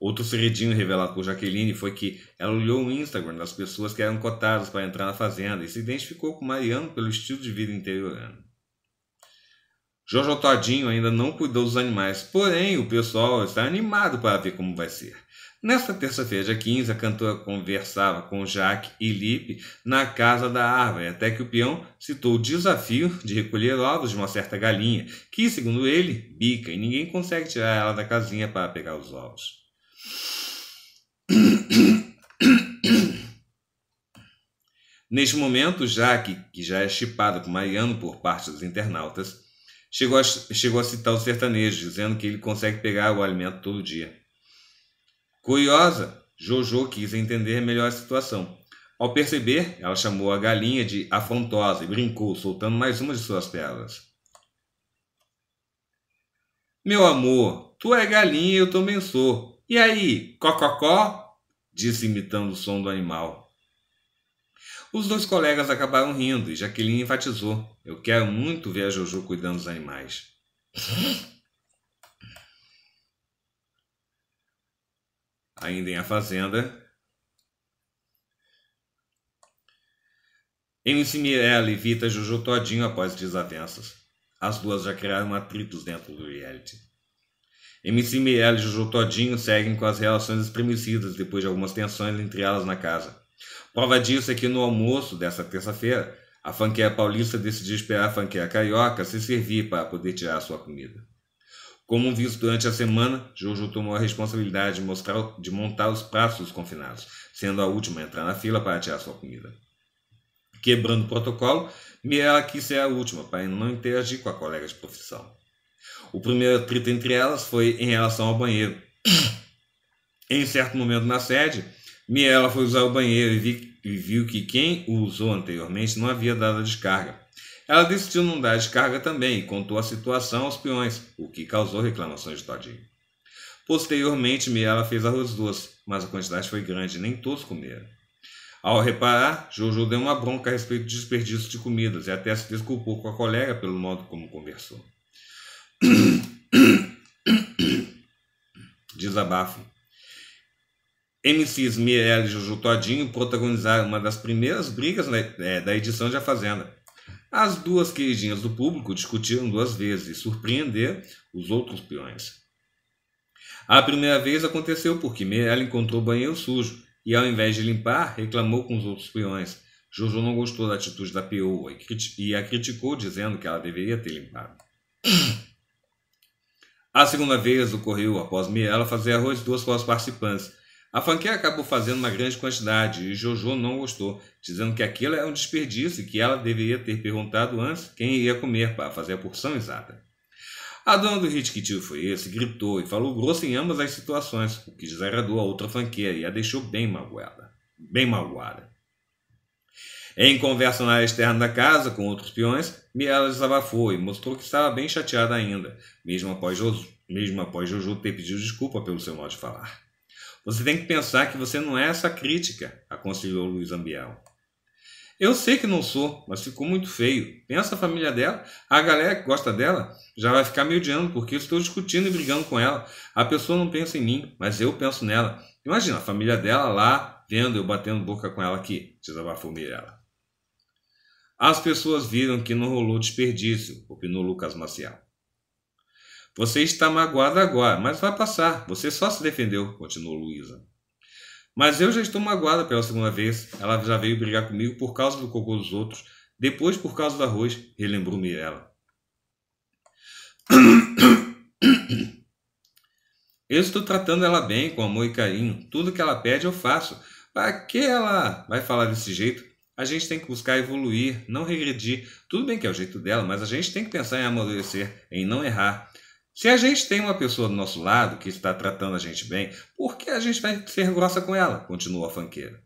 Outro segredinho revelado por Jaqueline foi que ela olhou o Instagram das pessoas que eram cotadas para entrar na fazenda e se identificou com Mariano pelo estilo de vida interiorano. Jojo Todinho ainda não cuidou dos animais, porém o pessoal está animado para ver como vai ser. Nesta terça-feira, dia 15, a cantora conversava com Jaque e Lipe na Casa da Árvore, até que o peão citou o desafio de recolher ovos de uma certa galinha, que, segundo ele, bica e ninguém consegue tirar ela da casinha para pegar os ovos. Neste momento, Jaque, que já é chipado com Mariano por parte dos internautas, chegou a, chegou a citar o sertanejo, dizendo que ele consegue pegar o alimento todo dia. Curiosa, Jojo quis entender melhor a situação. Ao perceber, ela chamou a galinha de afrontosa e brincou, soltando mais uma de suas pérolas. Meu amor, tu é galinha e eu também sou. E aí, cococó? disse imitando o som do animal. Os dois colegas acabaram rindo e Jaqueline enfatizou: Eu quero muito ver a Jojo cuidando dos animais. Ainda em A Fazenda. MC Mirella evita Jojo todinho após desavenças. As duas já criaram atritos dentro do reality. MC Meirelles e Juju Todinho seguem com as relações estremecidas depois de algumas tensões entre elas na casa. Prova disso é que no almoço desta terça-feira, a fanqueia paulista decidiu esperar a fanqueia carioca se servir para poder tirar sua comida. Como visto durante a semana, Jojo tomou a responsabilidade de, mostrar, de montar os pratos dos confinados, sendo a última a entrar na fila para tirar sua comida. Quebrando o protocolo, Miela quis ser a última para não interagir com a colega de profissão. O primeiro atrito entre elas foi em relação ao banheiro. em certo momento na sede, Miela foi usar o banheiro e, vi, e viu que quem o usou anteriormente não havia dado a descarga. Ela decidiu não dar a descarga também e contou a situação aos peões, o que causou reclamações de Todinho. Posteriormente, Miela fez arroz doce, mas a quantidade foi grande e nem todos comeram. Ao reparar, Jojo deu uma bronca a respeito de desperdício de comidas e até se desculpou com a colega pelo modo como conversou. Desabafo. MCs Mirelle e Juju Todinho protagonizaram uma das primeiras brigas é, da edição de A Fazenda. As duas queridinhas do público discutiram duas vezes e surpreender os outros peões. A primeira vez aconteceu porque Mirella encontrou o banheiro sujo e, ao invés de limpar, reclamou com os outros peões. Jojo não gostou da atitude da peoa e a criticou, dizendo que ela deveria ter limpado. A segunda vez ocorreu após Miela fazer arroz duas para os participantes. A fanqueira acabou fazendo uma grande quantidade e Jojo não gostou, dizendo que aquilo era é um desperdício e que ela deveria ter perguntado antes quem iria comer para fazer a porção exata. A dona do hit que tio foi esse gritou e falou grosso em ambas as situações, o que desagradou a outra fanqueira e a deixou bem magoada. Bem magoada. Em conversa na área externa da casa com outros peões, Miela desabafou e mostrou que estava bem chateada ainda, mesmo após, mesmo após Jojo ter pedido desculpa pelo seu modo de falar. Você tem que pensar que você não é essa crítica, aconselhou Luiz Ambiel. Eu sei que não sou, mas ficou muito feio. Pensa a família dela, a galera que gosta dela já vai ficar me odiando porque eu estou discutindo e brigando com ela. A pessoa não pensa em mim, mas eu penso nela. Imagina a família dela lá vendo eu batendo boca com ela aqui, desabafou Mirella. As pessoas viram que não rolou desperdício, opinou Lucas Maciel. Você está magoado agora, mas vai passar. Você só se defendeu, continuou Luísa. Mas eu já estou magoada pela segunda vez. Ela já veio brigar comigo por causa do cocô dos outros, depois por causa do arroz, relembrou Mirella. Eu estou tratando ela bem, com amor e carinho. Tudo que ela pede eu faço. Para que ela vai falar desse jeito? A gente tem que buscar evoluir, não regredir. Tudo bem que é o jeito dela, mas a gente tem que pensar em amadurecer, em não errar. Se a gente tem uma pessoa do nosso lado que está tratando a gente bem, por que a gente vai ser grossa com ela? Continua a fanqueira.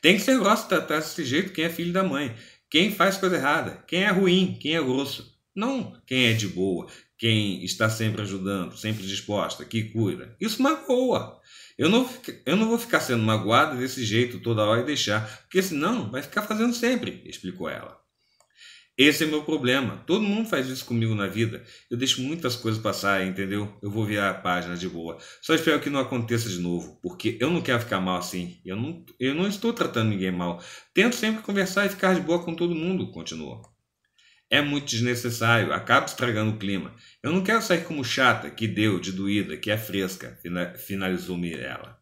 Tem que ser grossa tratar desse jeito quem é filho da mãe, quem faz coisa errada, quem é ruim, quem é grosso. Não quem é de boa, quem está sempre ajudando, sempre disposta, que cuida. Isso magoa. Eu não, eu não vou ficar sendo magoada desse jeito toda hora e deixar, porque senão vai ficar fazendo sempre, explicou ela. Esse é meu problema. Todo mundo faz isso comigo na vida. Eu deixo muitas coisas passar, entendeu? Eu vou virar a página de boa. Só espero que não aconteça de novo, porque eu não quero ficar mal assim. Eu não, eu não estou tratando ninguém mal. Tento sempre conversar e ficar de boa com todo mundo, continuou. É muito desnecessário, acaba estragando o clima. Eu não quero sair como chata, que deu, de doída, que é fresca, finalizou Mirella.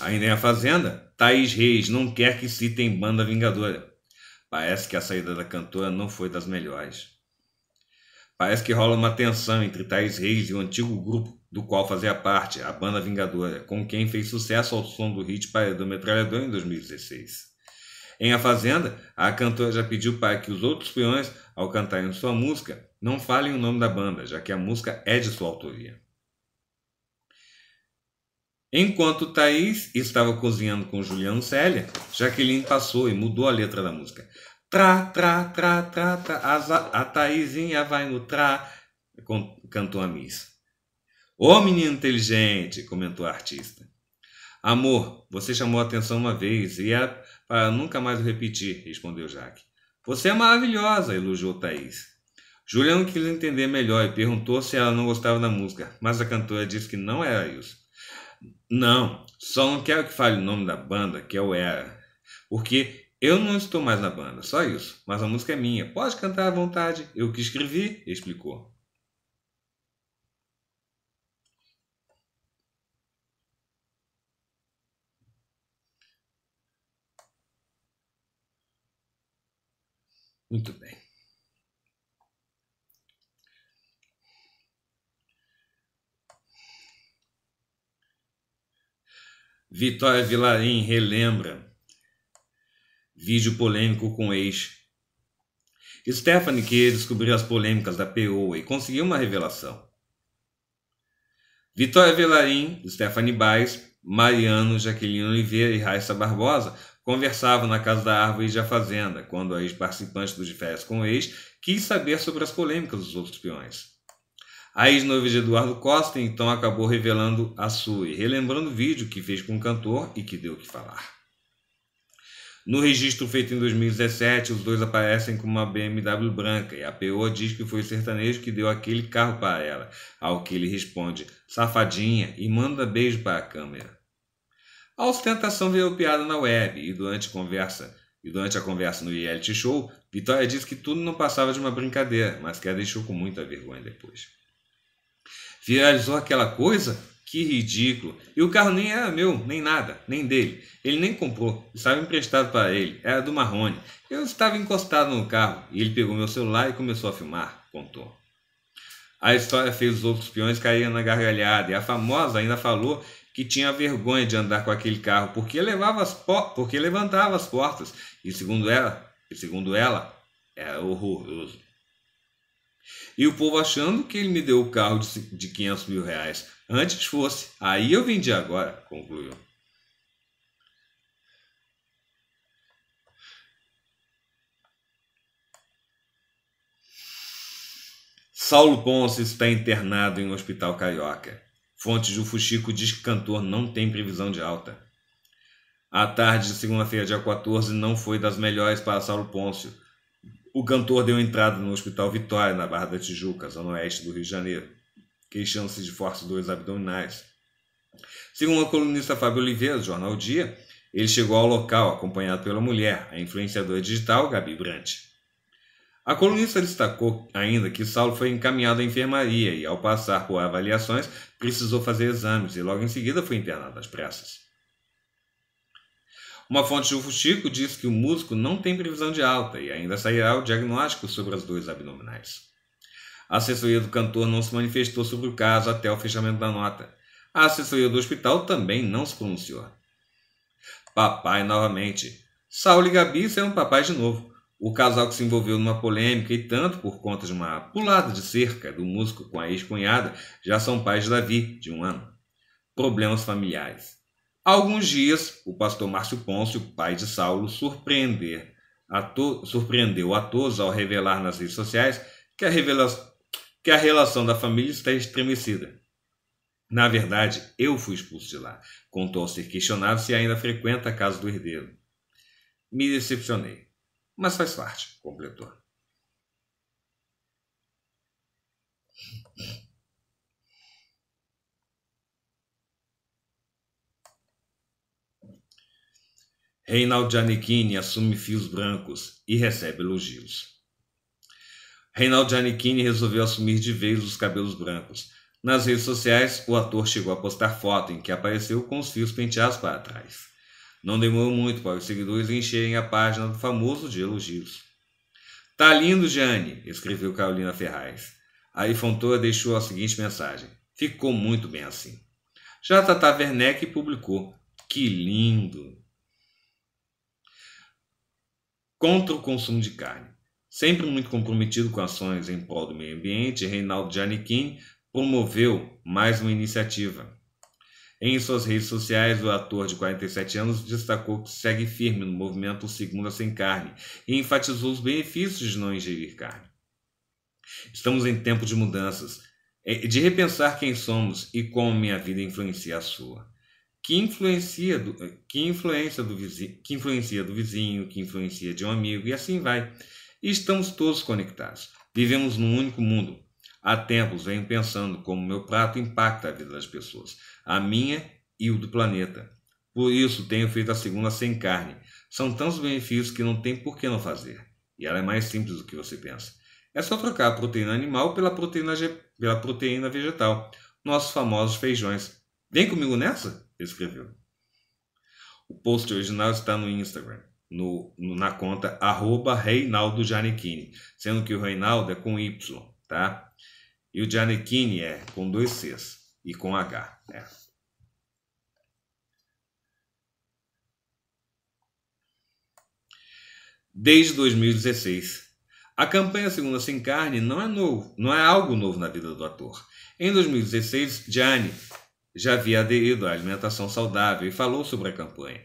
Ainda em é A Fazenda, Thaís Reis não quer que citem banda vingadora. Parece que a saída da cantora não foi das melhores. Parece que rola uma tensão entre Thais Reis e o antigo grupo do qual fazia parte, a Banda Vingadora, com quem fez sucesso ao som do hit do Metralhador em 2016. Em A Fazenda, a cantora já pediu para que os outros peões, ao cantarem sua música, não falem o nome da banda, já que a música é de sua autoria. Enquanto Thaís estava cozinhando com Juliano Célia, Jaqueline passou e mudou a letra da música. Trá, trá, trá, trá, trá. A, a Taizinha vai no trá, cantou a Miss. Ô oh, menino inteligente, comentou a artista. Amor, você chamou a atenção uma vez e é para nunca mais o repetir, respondeu Jaque. Você é maravilhosa, elogiou Thaís. Juliano quis entender melhor e perguntou se ela não gostava da música, mas a cantora disse que não era isso. Não, só não quero que fale o nome da banda, que eu é era, porque eu não estou mais na banda, só isso. Mas a música é minha. Pode cantar à vontade. Eu que escrevi, explicou. Muito bem. Vitória Vilarim relembra Vídeo polêmico com ex. Stephanie, que descobriu as polêmicas da POA e conseguiu uma revelação. Vitória Velarim, Stephanie Baez, Mariano, Jaqueline Oliveira e Raissa Barbosa conversavam na Casa da Árvore e a Fazenda, quando a ex-participante do De Férias com o Ex quis saber sobre as polêmicas dos outros peões. A ex-noiva de Eduardo Costa então acabou revelando a sua e relembrando o vídeo que fez com o cantor e que deu o que falar. No registro feito em 2017, os dois aparecem com uma BMW branca e a PO diz que foi o sertanejo que deu aquele carro para ela, ao que ele responde safadinha e manda beijo para a câmera. A ostentação virou piada na web e durante conversa e durante a conversa no reality show, Vitória disse que tudo não passava de uma brincadeira, mas que a deixou com muita vergonha depois. Viralizou aquela coisa? Que ridículo. E o carro nem era meu, nem nada, nem dele. Ele nem comprou, estava emprestado para ele, era do Marrone. Eu estava encostado no carro e ele pegou meu celular e começou a filmar, contou. A história fez os outros peões caírem na gargalhada e a famosa ainda falou que tinha vergonha de andar com aquele carro porque, levava as porque levantava as portas e, segundo ela, e segundo ela, era horroroso. E o povo achando que ele me deu o carro de 500 mil reais. Antes fosse. Aí eu vendi agora, concluiu. Saulo Ponce está internado em um hospital carioca. Fontes do Fuxico diz que cantor não tem previsão de alta. A tarde de segunda-feira, dia 14, não foi das melhores para Saulo Pôncio. O cantor deu entrada no Hospital Vitória, na Barra da Tijuca, zona oeste do Rio de Janeiro, queixando-se de fortes dores abdominais. Segundo a colunista Fábio Oliveira, do jornal Dia, ele chegou ao local acompanhado pela mulher, a influenciadora digital Gabi Brandt. A colunista destacou ainda que Saulo foi encaminhado à enfermaria e, ao passar por avaliações, precisou fazer exames e logo em seguida foi internado às pressas. Uma fonte do Fuxico diz que o músico não tem previsão de alta e ainda sairá o diagnóstico sobre as dores abdominais. A assessoria do cantor não se manifestou sobre o caso até o fechamento da nota. A assessoria do hospital também não se pronunciou. Papai novamente. Saul e Gabi são papai de novo. O casal que se envolveu numa polêmica e tanto por conta de uma pulada de cerca do músico com a ex-cunhada já são pais de Davi, de um ano. Problemas familiares alguns dias, o pastor Márcio Pôncio, pai de Saulo, a surpreendeu a todos ao revelar nas redes sociais que a, que a relação da família está estremecida. Na verdade, eu fui expulso de lá, contou ao ser questionado se ainda frequenta a casa do herdeiro. Me decepcionei, mas faz parte, completou. Reinaldo Giannichini assume fios brancos e recebe elogios. Reinaldo Giannichini resolveu assumir de vez os cabelos brancos. Nas redes sociais, o ator chegou a postar foto em que apareceu com os fios penteados para trás. Não demorou muito para os seguidores encherem a página do famoso de elogios. Tá lindo, Gianni, escreveu Carolina Ferraz. A Ifontora deixou a seguinte mensagem: Ficou muito bem assim. Já Tata Werneck publicou: Que lindo! contra o consumo de carne. Sempre muito comprometido com ações em prol do meio ambiente, Reinaldo Janikin promoveu mais uma iniciativa. Em suas redes sociais, o ator de 47 anos destacou que segue firme no movimento Segunda Sem Carne e enfatizou os benefícios de não ingerir carne. Estamos em tempo de mudanças, é, de repensar quem somos e como minha vida influencia a sua que influencia do, eh, que do vizinho, que influencia do vizinho, que influencia de um amigo e assim vai. E estamos todos conectados. Vivemos num único mundo. Há tempos venho pensando como meu prato impacta a vida das pessoas, a minha e o do planeta. Por isso tenho feito a segunda sem carne. São tantos benefícios que não tem por que não fazer. E ela é mais simples do que você pensa. É só trocar a proteína animal pela proteína, pela proteína vegetal, nossos famosos feijões. Vem comigo nessa? escreveu. É o post original está no Instagram, no, no na conta arroba Reinaldo Giannichini, sendo que o Reinaldo é com Y, tá? E o Giannichini é com dois Cs e com H. Né? Desde 2016, a campanha Segunda Sem Carne não é, novo, não é algo novo na vida do ator. Em 2016, Gianni já havia aderido à alimentação saudável e falou sobre a campanha.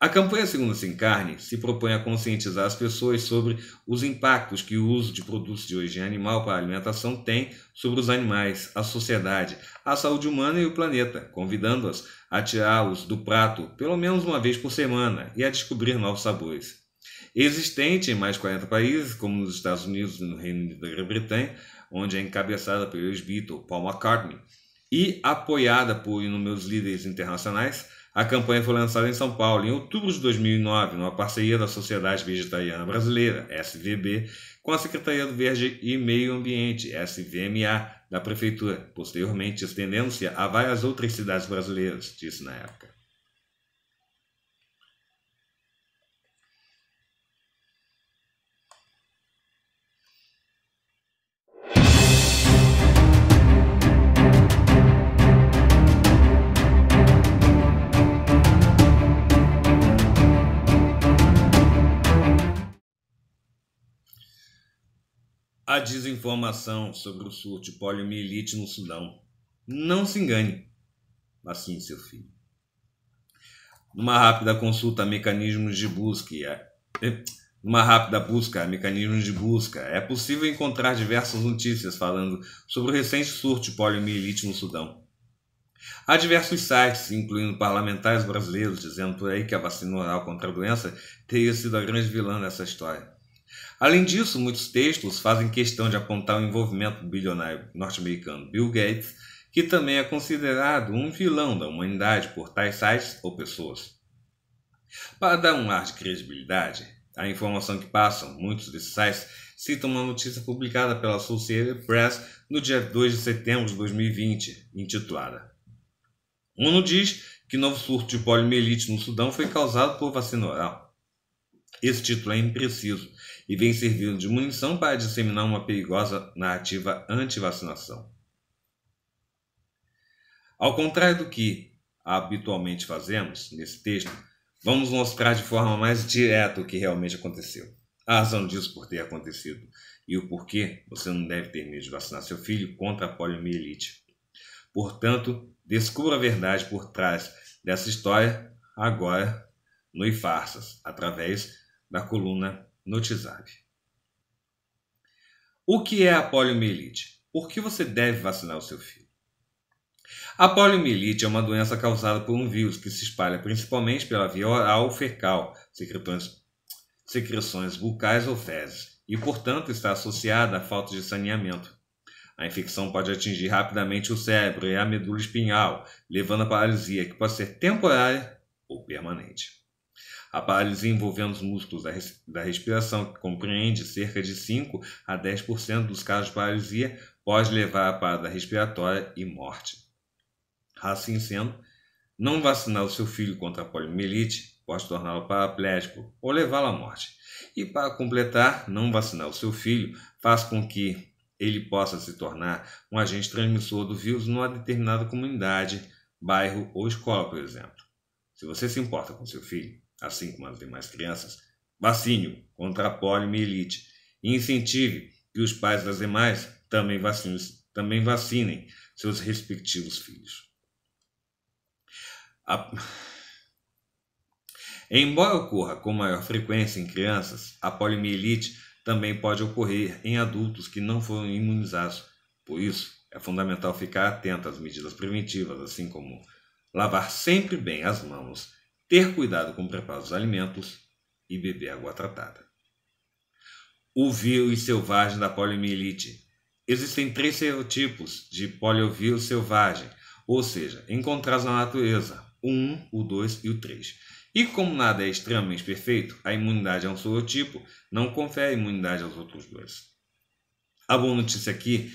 A campanha Segundo Se Encarne se propõe a conscientizar as pessoas sobre os impactos que o uso de produtos de origem animal para alimentação tem sobre os animais, a sociedade, a saúde humana e o planeta, convidando-as a tirá-los do prato pelo menos uma vez por semana e a descobrir novos sabores. Existente em mais 40 países, como nos Estados Unidos e no Reino Unido da Grã-Bretanha, onde é encabeçada pelo ex-Beatle Paul McCartney, e apoiada por inúmeros líderes internacionais, a campanha foi lançada em São Paulo em outubro de 2009, numa parceria da Sociedade Vegetariana Brasileira, SVB, com a Secretaria do Verde e Meio Ambiente, SVMA, da Prefeitura, posteriormente estendendo-se a várias outras cidades brasileiras, disse na época. a desinformação sobre o surto de poliomielite no Sudão. Não se engane. Assim, seu filho. Numa rápida consulta a mecanismos de busca, é, é, numa rápida busca a mecanismos de busca, é possível encontrar diversas notícias falando sobre o recente surto de poliomielite no Sudão. Há diversos sites, incluindo parlamentares brasileiros, dizendo por aí que a vacina oral contra a doença teria sido a grande vilã dessa história. Além disso, muitos textos fazem questão de apontar o envolvimento do bilionário norte-americano Bill Gates, que também é considerado um vilão da humanidade por tais sites ou pessoas. Para dar um ar de credibilidade, a informação que passam muitos desses sites citam uma notícia publicada pela Associated Press no dia 2 de setembro de 2020, intitulada ONU diz que novo surto de poliomielite no Sudão foi causado por vacina oral. Esse título é impreciso e vem servindo de munição para disseminar uma perigosa narrativa anti-vacinação. Ao contrário do que habitualmente fazemos nesse texto, vamos mostrar de forma mais direta o que realmente aconteceu. A razão disso por ter acontecido e o porquê você não deve ter medo de vacinar seu filho contra a poliomielite. Portanto, descubra a verdade por trás dessa história agora no Ifarsas, através da coluna no TISAB. O que é a poliomielite? Por que você deve vacinar o seu filho? A poliomielite é uma doença causada por um vírus que se espalha principalmente pela via oral ou fecal, secreções bucais ou fezes, e portanto está associada à falta de saneamento. A infecção pode atingir rapidamente o cérebro e a medula espinhal, levando à paralisia, que pode ser temporária ou permanente. A paralisia envolvendo os músculos da respiração, que compreende cerca de 5 a 10% dos casos de paralisia, pode levar à parada respiratória e morte. Assim sendo, não vacinar o seu filho contra a poliomielite pode torná-lo paraplégico ou levá-lo à morte. E para completar, não vacinar o seu filho faz com que ele possa se tornar um agente transmissor do vírus numa determinada comunidade, bairro ou escola, por exemplo. Se você se importa com seu filho, assim como as demais crianças, vacine contra a poliomielite e incentive que os pais das demais também vacinem, também vacinem seus respectivos filhos. A... Embora ocorra com maior frequência em crianças, a poliomielite também pode ocorrer em adultos que não foram imunizados. Por isso, é fundamental ficar atento às medidas preventivas, assim como lavar sempre bem as mãos, ter cuidado com o preparo dos alimentos e beber água tratada. O vírus selvagem da poliomielite. Existem três serotipos de poliovírus selvagem, ou seja, encontrados na natureza, o 1, o 2 e o 3. E como nada é extremamente perfeito, a imunidade a é um sorotipo não confere imunidade aos outros dois. A boa notícia aqui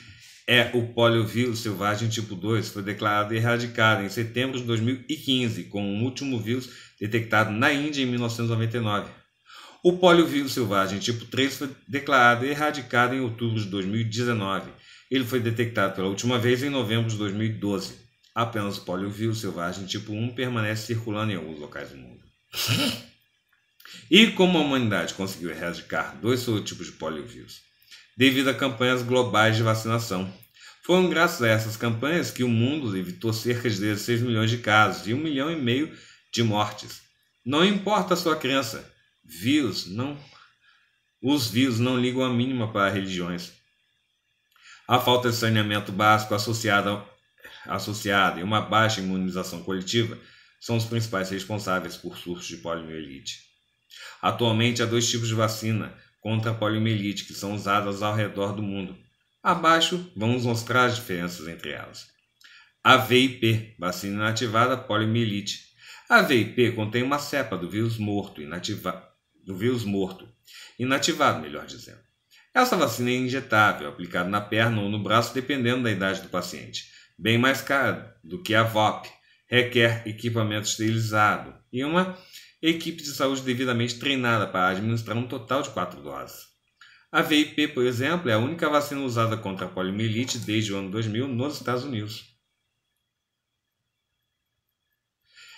é o poliovírus selvagem tipo 2 foi declarado erradicado em setembro de 2015, com o último vírus detectado na Índia em 1999. O poliovírus selvagem tipo 3 foi declarado erradicado em outubro de 2019. Ele foi detectado pela última vez em novembro de 2012. Apenas o poliovírus selvagem tipo 1 permanece circulando em alguns locais do mundo. e como a humanidade conseguiu erradicar dois subtipos de poliovírus devido a campanhas globais de vacinação. Foram graças a essas campanhas que o mundo evitou cerca de 16 milhões de casos e 1 milhão e meio de mortes. Não importa a sua crença, vírus não os vírus não ligam a mínima para religiões. A falta de saneamento básico associada, associada e uma baixa imunização coletiva são os principais responsáveis por surtos de poliomielite. Atualmente há dois tipos de vacina contra a poliomielite que são usadas ao redor do mundo. Abaixo, vamos mostrar as diferenças entre elas. A VIP, vacina inativada poliomielite. A VIP contém uma cepa do vírus morto, inativa... do vírus morto, inativado, melhor dizendo. Essa vacina é injetável, aplicada na perna ou no braço, dependendo da idade do paciente. Bem mais cara do que a VOP, requer equipamento esterilizado e uma equipes de saúde devidamente treinadas para administrar um total de quatro doses. A VIP, por exemplo, é a única vacina usada contra a poliomielite desde o ano 2000 nos Estados Unidos.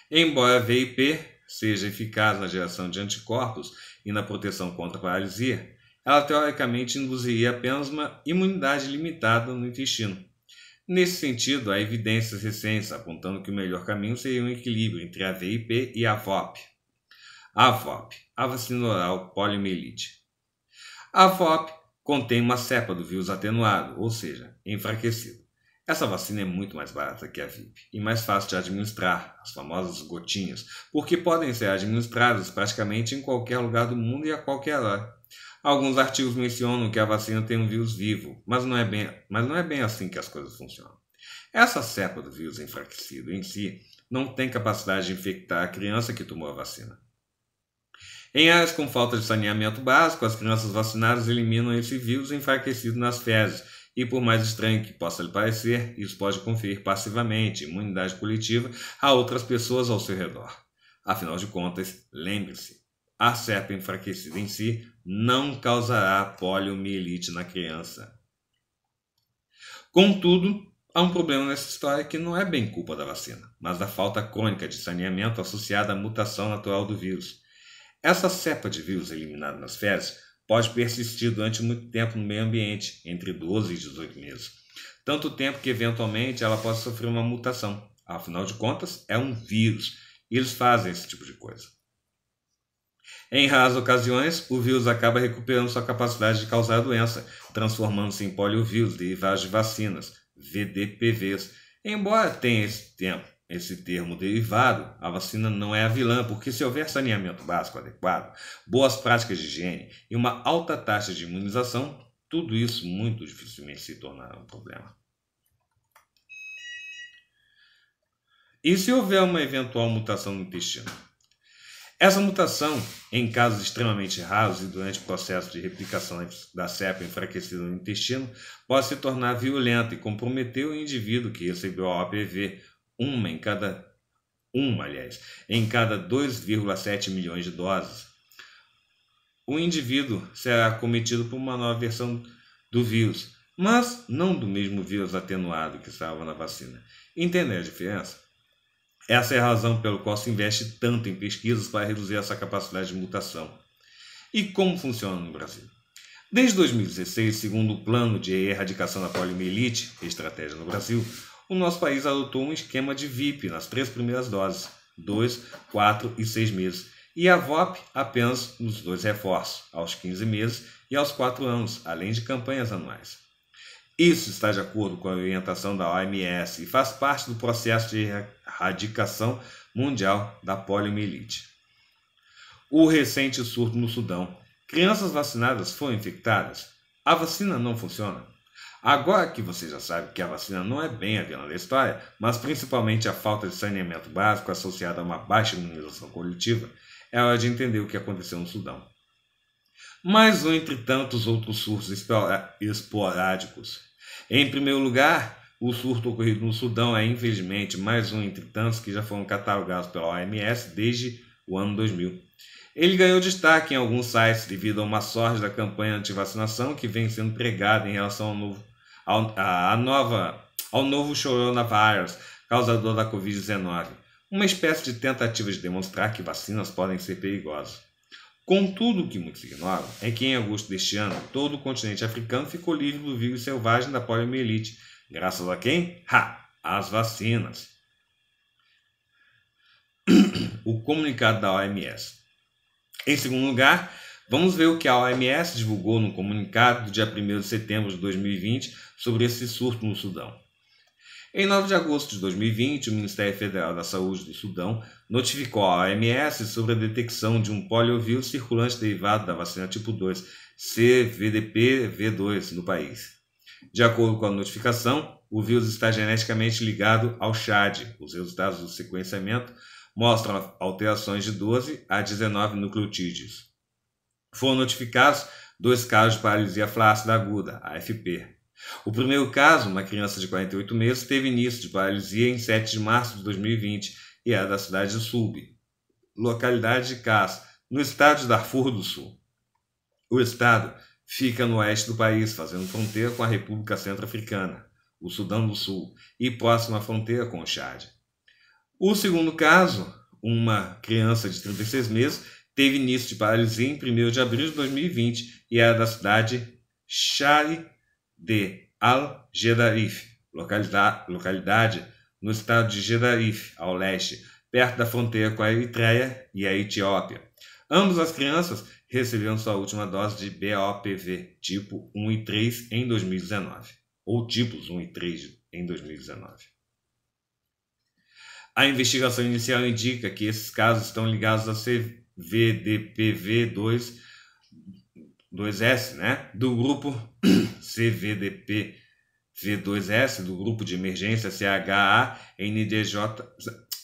Embora a VIP seja eficaz na geração de anticorpos e na proteção contra a paralisia, ela teoricamente induziria apenas uma imunidade limitada no intestino. Nesse sentido, há evidências recentes apontando que o melhor caminho seria um equilíbrio entre a VIP e a VOP. A AVOP, a vacina oral poliomielite. A AVOP contém uma cepa do vírus atenuado, ou seja, enfraquecido. Essa vacina é muito mais barata que a VIP e mais fácil de administrar, as famosas gotinhas, porque podem ser administradas praticamente em qualquer lugar do mundo e a qualquer hora. Alguns artigos mencionam que a vacina tem um vírus vivo, mas não é bem, mas não é bem assim que as coisas funcionam. Essa cepa do vírus enfraquecido em si não tem capacidade de infectar a criança que tomou a vacina. Em áreas com falta de saneamento básico, as crianças vacinadas eliminam esse vírus enfraquecido nas fezes. E por mais estranho que possa lhe parecer, isso pode conferir passivamente imunidade coletiva a outras pessoas ao seu redor. Afinal de contas, lembre-se, a cepa enfraquecida em si não causará poliomielite na criança. Contudo, há um problema nessa história que não é bem culpa da vacina, mas da falta crônica de saneamento associada à mutação natural do vírus. Essa cepa de vírus eliminada nas fezes pode persistir durante muito tempo no meio ambiente, entre 12 e 18 meses. Tanto tempo que eventualmente ela pode sofrer uma mutação. Afinal de contas, é um vírus. E eles fazem esse tipo de coisa. Em raras ocasiões, o vírus acaba recuperando sua capacidade de causar a doença, transformando-se em poliovírus derivados de vacinas, VDPVs, embora tenha esse tempo esse termo derivado, a vacina não é a vilã, porque se houver saneamento básico adequado, boas práticas de higiene e uma alta taxa de imunização, tudo isso muito dificilmente se tornará um problema. E se houver uma eventual mutação no intestino? Essa mutação, em casos extremamente raros e durante o processo de replicação da cepa enfraquecida no intestino, pode se tornar violenta e comprometer o indivíduo que recebeu a OPV uma em cada um, aliás, em cada 2,7 milhões de doses. O indivíduo será acometido por uma nova versão do vírus, mas não do mesmo vírus atenuado que estava na vacina. Entender a diferença? Essa é a razão pelo qual se investe tanto em pesquisas para reduzir essa capacidade de mutação. E como funciona no Brasil? Desde 2016, segundo o Plano de Erradicação da Poliomielite, Estratégia no Brasil, o nosso país adotou um esquema de VIP nas três primeiras doses, 2, 4 e 6 meses, e a VOP apenas nos dois reforços, aos 15 meses e aos 4 anos, além de campanhas anuais. Isso está de acordo com a orientação da OMS e faz parte do processo de erradicação mundial da poliomielite. O recente surto no Sudão. Crianças vacinadas foram infectadas? A vacina não funciona? Agora que você já sabe que a vacina não é bem a vilã da história, mas principalmente a falta de saneamento básico associada a uma baixa imunização coletiva, é hora de entender o que aconteceu no Sudão. Mais um entre tantos outros surtos esporádicos. Em primeiro lugar, o surto ocorrido no Sudão é, infelizmente, mais um entre tantos que já foram catalogados pela OMS desde o ano 2000. Ele ganhou destaque em alguns sites devido a uma sorte da campanha anti-vacinação que vem sendo pregada em relação ao novo ao, à nova, ao novo coronavírus causador da Covid-19, uma espécie de tentativa de demonstrar que vacinas podem ser perigosas. Contudo, o que muitos ignoram é que em agosto deste ano, todo o continente africano ficou livre do vírus selvagem da poliomielite, graças a quem? Ha! As vacinas. O comunicado da OMS. Em segundo lugar, Vamos ver o que a OMS divulgou no comunicado do dia 1 de setembro de 2020 sobre esse surto no Sudão. Em 9 de agosto de 2020, o Ministério Federal da Saúde do Sudão notificou a OMS sobre a detecção de um poliovírus circulante derivado da vacina tipo 2, CVDP-V2, no país. De acordo com a notificação, o vírus está geneticamente ligado ao CHAD. Os resultados do sequenciamento mostram alterações de 12 a 19 nucleotídeos. Foram notificados dois casos de paralisia flácida aguda, AFP. O primeiro caso, uma criança de 48 meses, teve início de paralisia em 7 de março de 2020 e era da cidade de Sub, localidade de Cas, no estado de Darfur do Sul. O estado fica no oeste do país, fazendo fronteira com a República Centro-Africana, o Sudão do Sul, e próxima à fronteira com o Chad. O segundo caso, uma criança de 36 meses, teve início de paralisia em 1 de abril de 2020 e era da cidade Shari de al jedarif localidade no estado de Jedarif, ao leste, perto da fronteira com a Eritreia e a Etiópia. Ambas as crianças receberam sua última dose de BOPV tipo 1 e 3 em 2019, ou tipos 1 e 3 em 2019. A investigação inicial indica que esses casos estão ligados a VDPV2 2S, né? Do grupo cvdpv 2 s do grupo de emergência CHA NDJ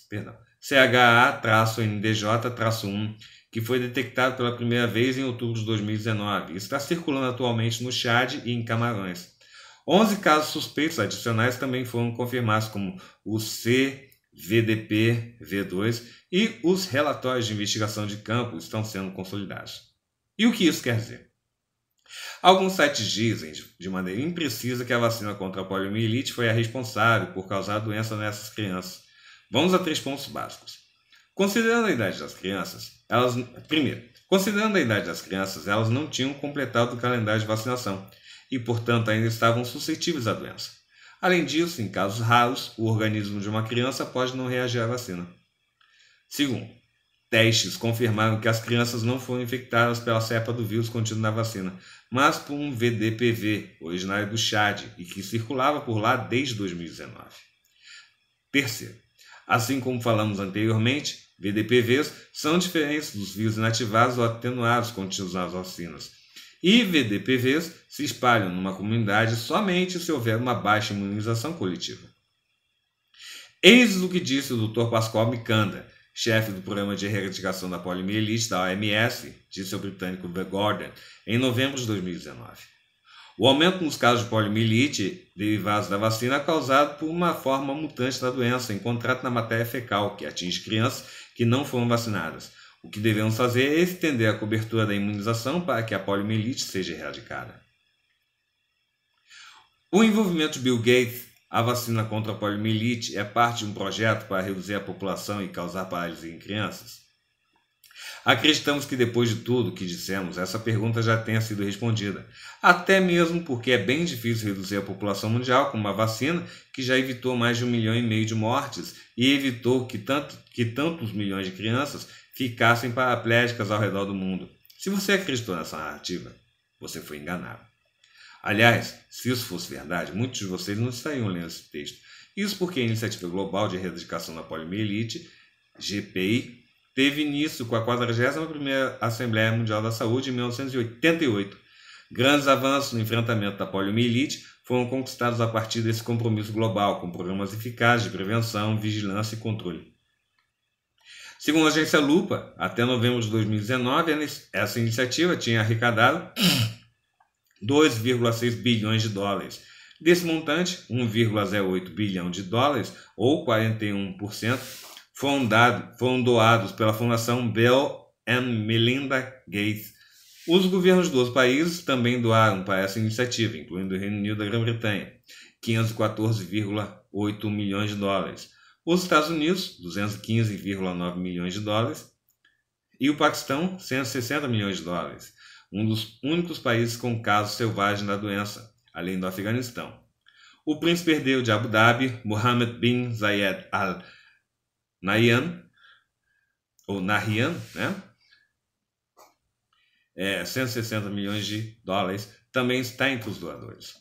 perdão, CHA-NDJ-1, que foi detectado pela primeira vez em outubro de 2019 e está circulando atualmente no Chad e em Camarões. 11 casos suspeitos adicionais também foram confirmados como o C VDP V2 e os relatórios de investigação de campo estão sendo consolidados. E o que isso quer dizer? Alguns sites dizem, de maneira imprecisa, que a vacina contra a poliomielite foi a responsável por causar a doença nessas crianças. Vamos a três pontos básicos. Considerando a idade das crianças, elas primeiro, considerando a idade das crianças, elas não tinham completado o calendário de vacinação e, portanto, ainda estavam suscetíveis à doença. Além disso, em casos raros, o organismo de uma criança pode não reagir à vacina. Segundo, testes confirmaram que as crianças não foram infectadas pela cepa do vírus contido na vacina, mas por um VDPV, originário do Chad e que circulava por lá desde 2019. Terceiro, assim como falamos anteriormente, VDPVs são diferentes dos vírus inativados ou atenuados contidos nas vacinas, e VDPVs se espalham numa comunidade somente se houver uma baixa imunização coletiva. Eis o que disse o Dr. Pascoal Mikanda, chefe do programa de erradicação da poliomielite da OMS, disse ao britânico The Gordon, em novembro de 2019. O aumento nos casos de poliomielite derivados da vacina é causado por uma forma mutante da doença encontrada na matéria fecal, que atinge crianças que não foram vacinadas, o que devemos fazer é estender a cobertura da imunização para que a poliomielite seja erradicada. O envolvimento de Bill Gates a vacina contra a poliomielite é parte de um projeto para reduzir a população e causar paralisia em crianças? Acreditamos que depois de tudo que dissemos, essa pergunta já tenha sido respondida, até mesmo porque é bem difícil reduzir a população mundial com uma vacina que já evitou mais de um milhão e meio de mortes e evitou que, tanto, que tantos milhões de crianças ficassem paraplégicas ao redor do mundo. Se você acreditou nessa narrativa, você foi enganado. Aliás, se isso fosse verdade, muitos de vocês não estariam lendo esse texto. Isso porque a Iniciativa Global de Erradicação da Poliomielite, GPI, teve início com a 41ª Assembleia Mundial da Saúde em 1988. Grandes avanços no enfrentamento da poliomielite foram conquistados a partir desse compromisso global, com programas eficazes de prevenção, vigilância e controle. Segundo a agência Lupa, até novembro de 2019, essa iniciativa tinha arrecadado 2,6 bilhões de dólares. Desse montante, 1,08 bilhão de dólares, ou 41%, foram, dado, foram doados pela Fundação Bill and Melinda Gates. Os governos dos países também doaram para essa iniciativa, incluindo o Reino Unido e a Grã-Bretanha, 514,8 milhões de dólares. Os Estados Unidos, 215,9 milhões de dólares, e o Paquistão, 160 milhões de dólares, um dos únicos países com casos selvagens da doença, além do Afeganistão. O príncipe herdeiro de Abu Dhabi, Mohammed bin Zayed Al Nahyan, ou Nahyan, né? É, 160 milhões de dólares, também está entre os doadores.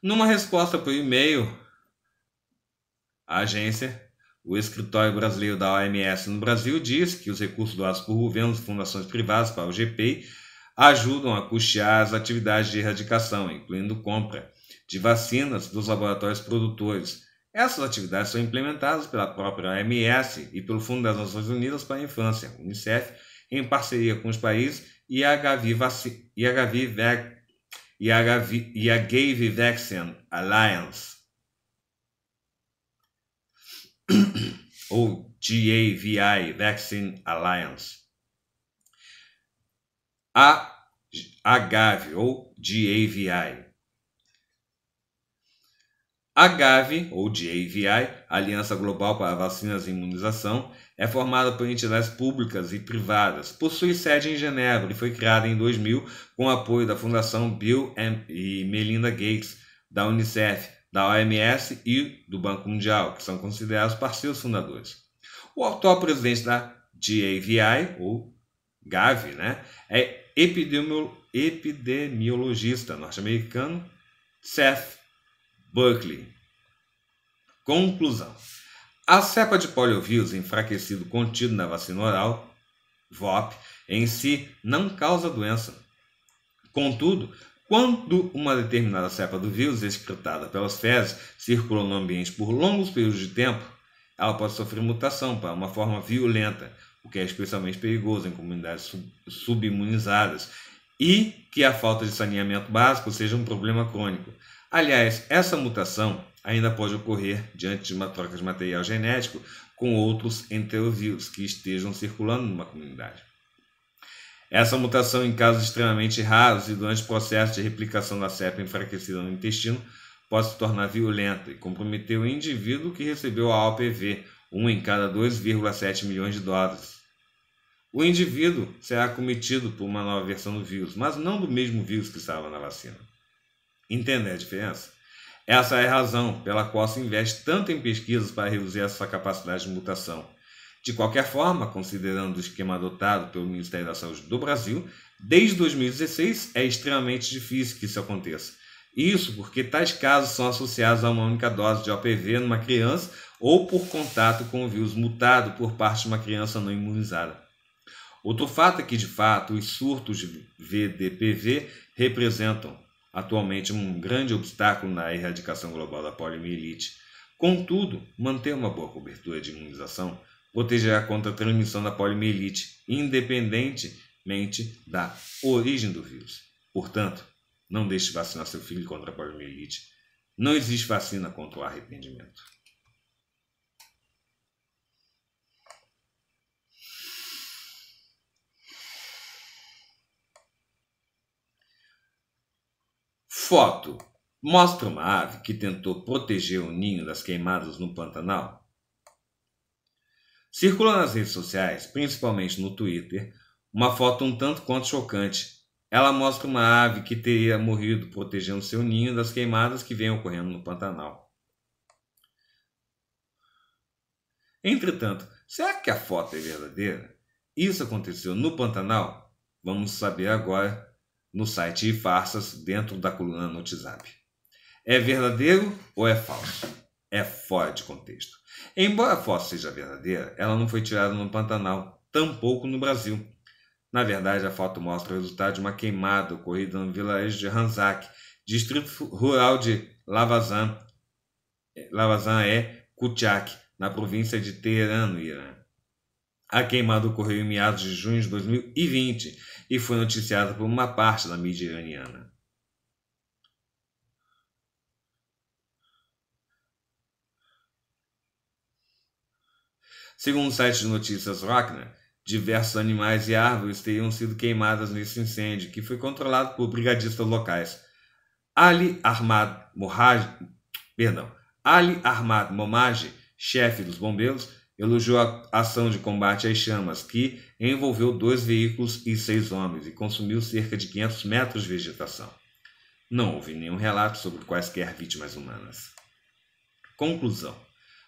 Numa resposta por e-mail a agência, o escritório brasileiro da OMS no Brasil, diz que os recursos doados por governos e fundações privadas para o GPI ajudam a custear as atividades de erradicação, incluindo compra de vacinas dos laboratórios produtores. Essas atividades são implementadas pela própria OMS e pelo Fundo das Nações Unidas para a Infância, UNICEF, em parceria com os países e a GAVI e a e a Vaccine Alliance ou GAVI, Vaccine Alliance. A GAVI, ou GAVI. A GAVI, ou GAVI, Aliança Global para Vacinas e Imunização, é formada por entidades públicas e privadas, possui sede em Genebra e foi criada em 2000 com o apoio da Fundação Bill e Melinda Gates, da Unicef, da OMS e do Banco Mundial, que são considerados parceiros fundadores. O atual presidente da GAVI, ou Gavi, né, é epidemiologista norte-americano Seth Buckley. Conclusão. A cepa de poliovírus enfraquecido contido na vacina oral, VOP, em si não causa doença. Contudo, quando uma determinada cepa do vírus é excretada pelas fezes circula no ambiente por longos períodos de tempo, ela pode sofrer mutação para uma forma violenta, o que é especialmente perigoso em comunidades subimunizadas, e que a falta de saneamento básico seja um problema crônico. Aliás, essa mutação ainda pode ocorrer diante de uma troca de material genético com outros enterovírus que estejam circulando numa comunidade. Essa mutação, em casos extremamente raros e durante o processo de replicação da cepa enfraquecida no intestino, pode se tornar violenta e comprometer o indivíduo que recebeu a APV, um em cada 2,7 milhões de doses. O indivíduo será cometido por uma nova versão do vírus, mas não do mesmo vírus que estava na vacina. Entender a diferença? Essa é a razão pela qual se investe tanto em pesquisas para reduzir essa capacidade de mutação de qualquer forma, considerando o esquema adotado pelo Ministério da Saúde do Brasil, desde 2016 é extremamente difícil que isso aconteça. Isso porque tais casos são associados a uma única dose de OPV numa criança ou por contato com o vírus mutado por parte de uma criança não imunizada. Outro fato é que, de fato, os surtos de VDPV representam atualmente um grande obstáculo na erradicação global da poliomielite. Contudo, manter uma boa cobertura de imunização protegerá contra a transmissão da poliomielite, independentemente da origem do vírus. Portanto, não deixe vacinar seu filho contra a poliomielite. Não existe vacina contra o arrependimento. Foto mostra uma ave que tentou proteger o ninho das queimadas no Pantanal Circula nas redes sociais, principalmente no Twitter, uma foto um tanto quanto chocante. Ela mostra uma ave que teria morrido protegendo seu ninho das queimadas que vêm ocorrendo no Pantanal. Entretanto, será que a foto é verdadeira? Isso aconteceu no Pantanal? Vamos saber agora no site Farsas, dentro da coluna no WhatsApp. É verdadeiro ou é falso? É fora de contexto. Embora a foto seja verdadeira, ela não foi tirada no Pantanal, tampouco no Brasil. Na verdade, a foto mostra o resultado de uma queimada ocorrida no vilarejo de Ranzac, distrito rural de Lavazan, Lavazan é Kutiak, na província de Teherã, no Irã. A queimada ocorreu em meados de junho de 2020 e foi noticiada por uma parte da mídia iraniana. Segundo o site de notícias Rockner, diversos animais e árvores teriam sido queimadas nesse incêndio, que foi controlado por brigadistas locais. Ali Ahmad Mohaji, perdão, Ali Ahmad Momaji, chefe dos bombeiros, elogiou a ação de combate às chamas, que envolveu dois veículos e seis homens e consumiu cerca de 500 metros de vegetação. Não houve nenhum relato sobre quaisquer vítimas humanas. Conclusão.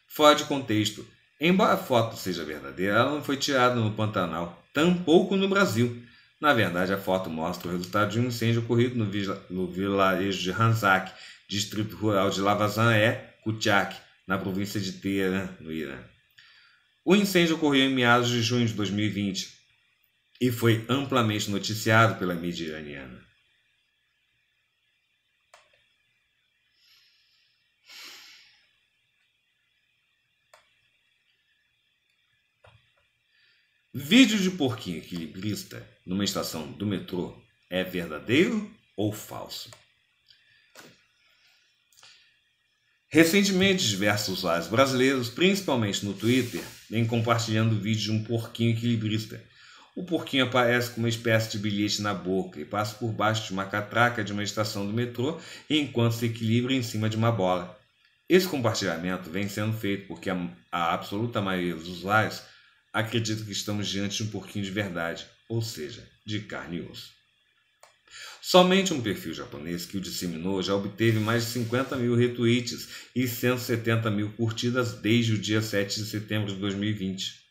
Fora de contexto, Embora a foto seja verdadeira, ela não foi tirada no Pantanal, tampouco no Brasil. Na verdade, a foto mostra o resultado de um incêndio ocorrido no, vila, no vilarejo de Ranzac, distrito rural de Lavazané, Kutiak, na província de Teherã, no Irã. O incêndio ocorreu em meados de junho de 2020 e foi amplamente noticiado pela mídia iraniana. Vídeo de porquinho equilibrista numa estação do metrô é verdadeiro ou falso? Recentemente, diversos usuários brasileiros, principalmente no Twitter, vêm compartilhando vídeos de um porquinho equilibrista. O porquinho aparece com uma espécie de bilhete na boca e passa por baixo de uma catraca de uma estação do metrô enquanto se equilibra em cima de uma bola. Esse compartilhamento vem sendo feito porque a, a absoluta maioria dos usuários acredito que estamos diante de um pouquinho de verdade, ou seja, de carne e osso. Somente um perfil japonês que o disseminou já obteve mais de 50 mil retweets e 170 mil curtidas desde o dia 7 de setembro de 2020.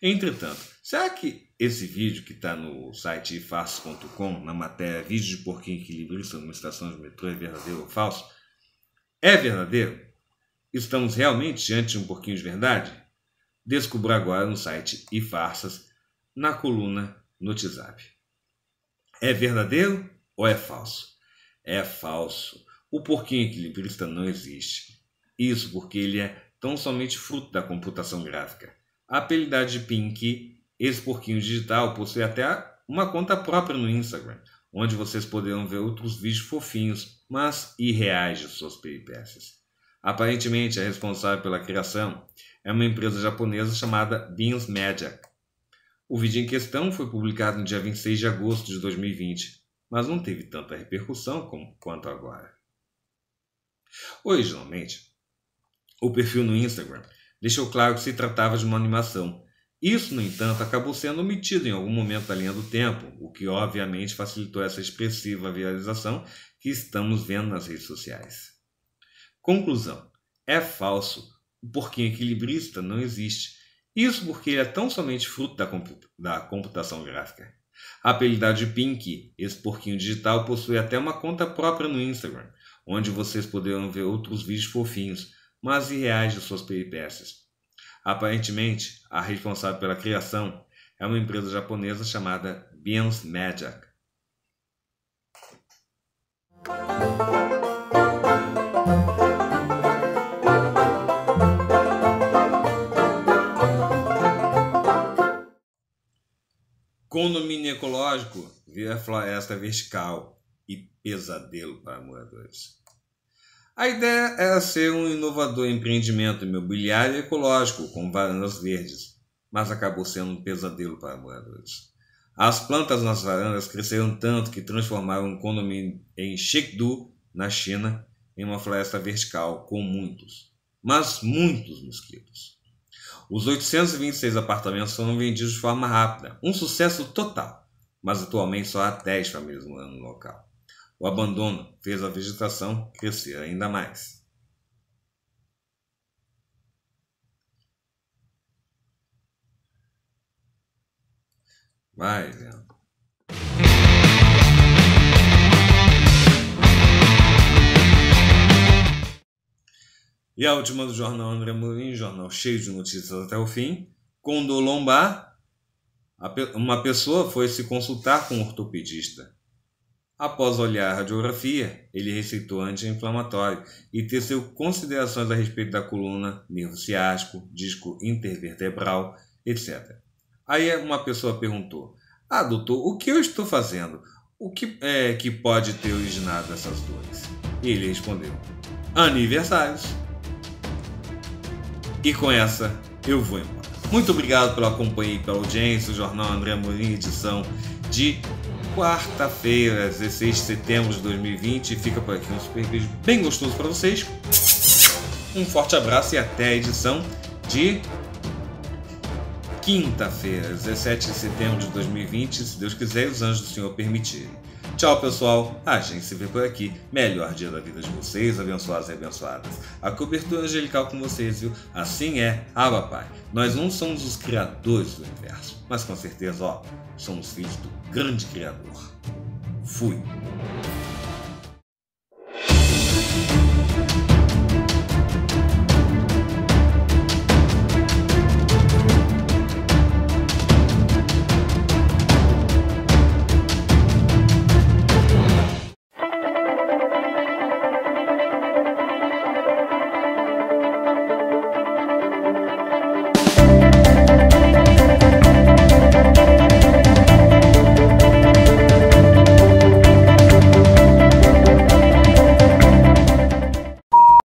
Entretanto, será que esse vídeo que está no site ifácil.com, na matéria Vídeo de Porquinho Equilibrista estação de Metrô é verdadeiro ou falso? É verdadeiro? Estamos realmente diante de um pouquinho de verdade? Descubra agora no site e farsas, na coluna Notizap. É verdadeiro ou é falso? É falso. O porquinho equilibrista não existe. Isso porque ele é tão somente fruto da computação gráfica. A apelidade de Pink, esse porquinho digital, possui até uma conta própria no Instagram, onde vocês poderão ver outros vídeos fofinhos, mas irreais de suas peripécias. Aparentemente, a é responsável pela criação é uma empresa japonesa chamada Beans Media. O vídeo em questão foi publicado no dia 26 de agosto de 2020, mas não teve tanta repercussão como, quanto agora. Originalmente, o perfil no Instagram deixou claro que se tratava de uma animação. Isso, no entanto, acabou sendo omitido em algum momento da linha do tempo, o que obviamente facilitou essa expressiva viralização que estamos vendo nas redes sociais. Conclusão: é falso. O porquinho equilibrista não existe. Isso porque ele é tão somente fruto da, comput da computação gráfica. Apelidado de Pink, esse porquinho digital possui até uma conta própria no Instagram, onde vocês poderão ver outros vídeos fofinhos, mas irreais de suas peripécias. Aparentemente, a responsável pela criação é uma empresa japonesa chamada Beans Magic. condomínio ecológico vira floresta vertical e pesadelo para moradores. A ideia era ser um inovador empreendimento imobiliário ecológico com varandas verdes, mas acabou sendo um pesadelo para moradores. As plantas nas varandas cresceram tanto que transformaram o condomínio em Chengdu, na China, em uma floresta vertical com muitos, mas muitos mosquitos. Os 826 apartamentos foram vendidos de forma rápida, um sucesso total, mas atualmente só há 10 famílias morando no local. O abandono fez a vegetação crescer ainda mais. Vai, Leandro. E a última do jornal André Mourinho, jornal cheio de notícias até o fim. dor lombar. Uma pessoa foi se consultar com um ortopedista. Após olhar a radiografia, ele receitou anti-inflamatório e teceu considerações a respeito da coluna, nervo ciático, disco intervertebral, etc. Aí uma pessoa perguntou: Ah, doutor, o que eu estou fazendo? O que é que pode ter originado essas dores? E ele respondeu: Aniversários. E com essa, eu vou embora. Muito obrigado pela companhia e pela audiência. O Jornal André Morim, edição de quarta-feira, 16 de setembro de 2020. Fica por aqui um super beijo bem gostoso para vocês. Um forte abraço e até a edição de quinta-feira, 17 de setembro de 2020, se Deus quiser e os anjos do Senhor permitirem. Tchau, pessoal. A gente se vê por aqui. Melhor dia da vida de vocês, abençoados e abençoadas. A cobertura angelical com vocês, viu? Assim é, Abba Pai. Nós não somos os criadores do universo, mas com certeza, ó, somos filhos do grande Criador. Fui.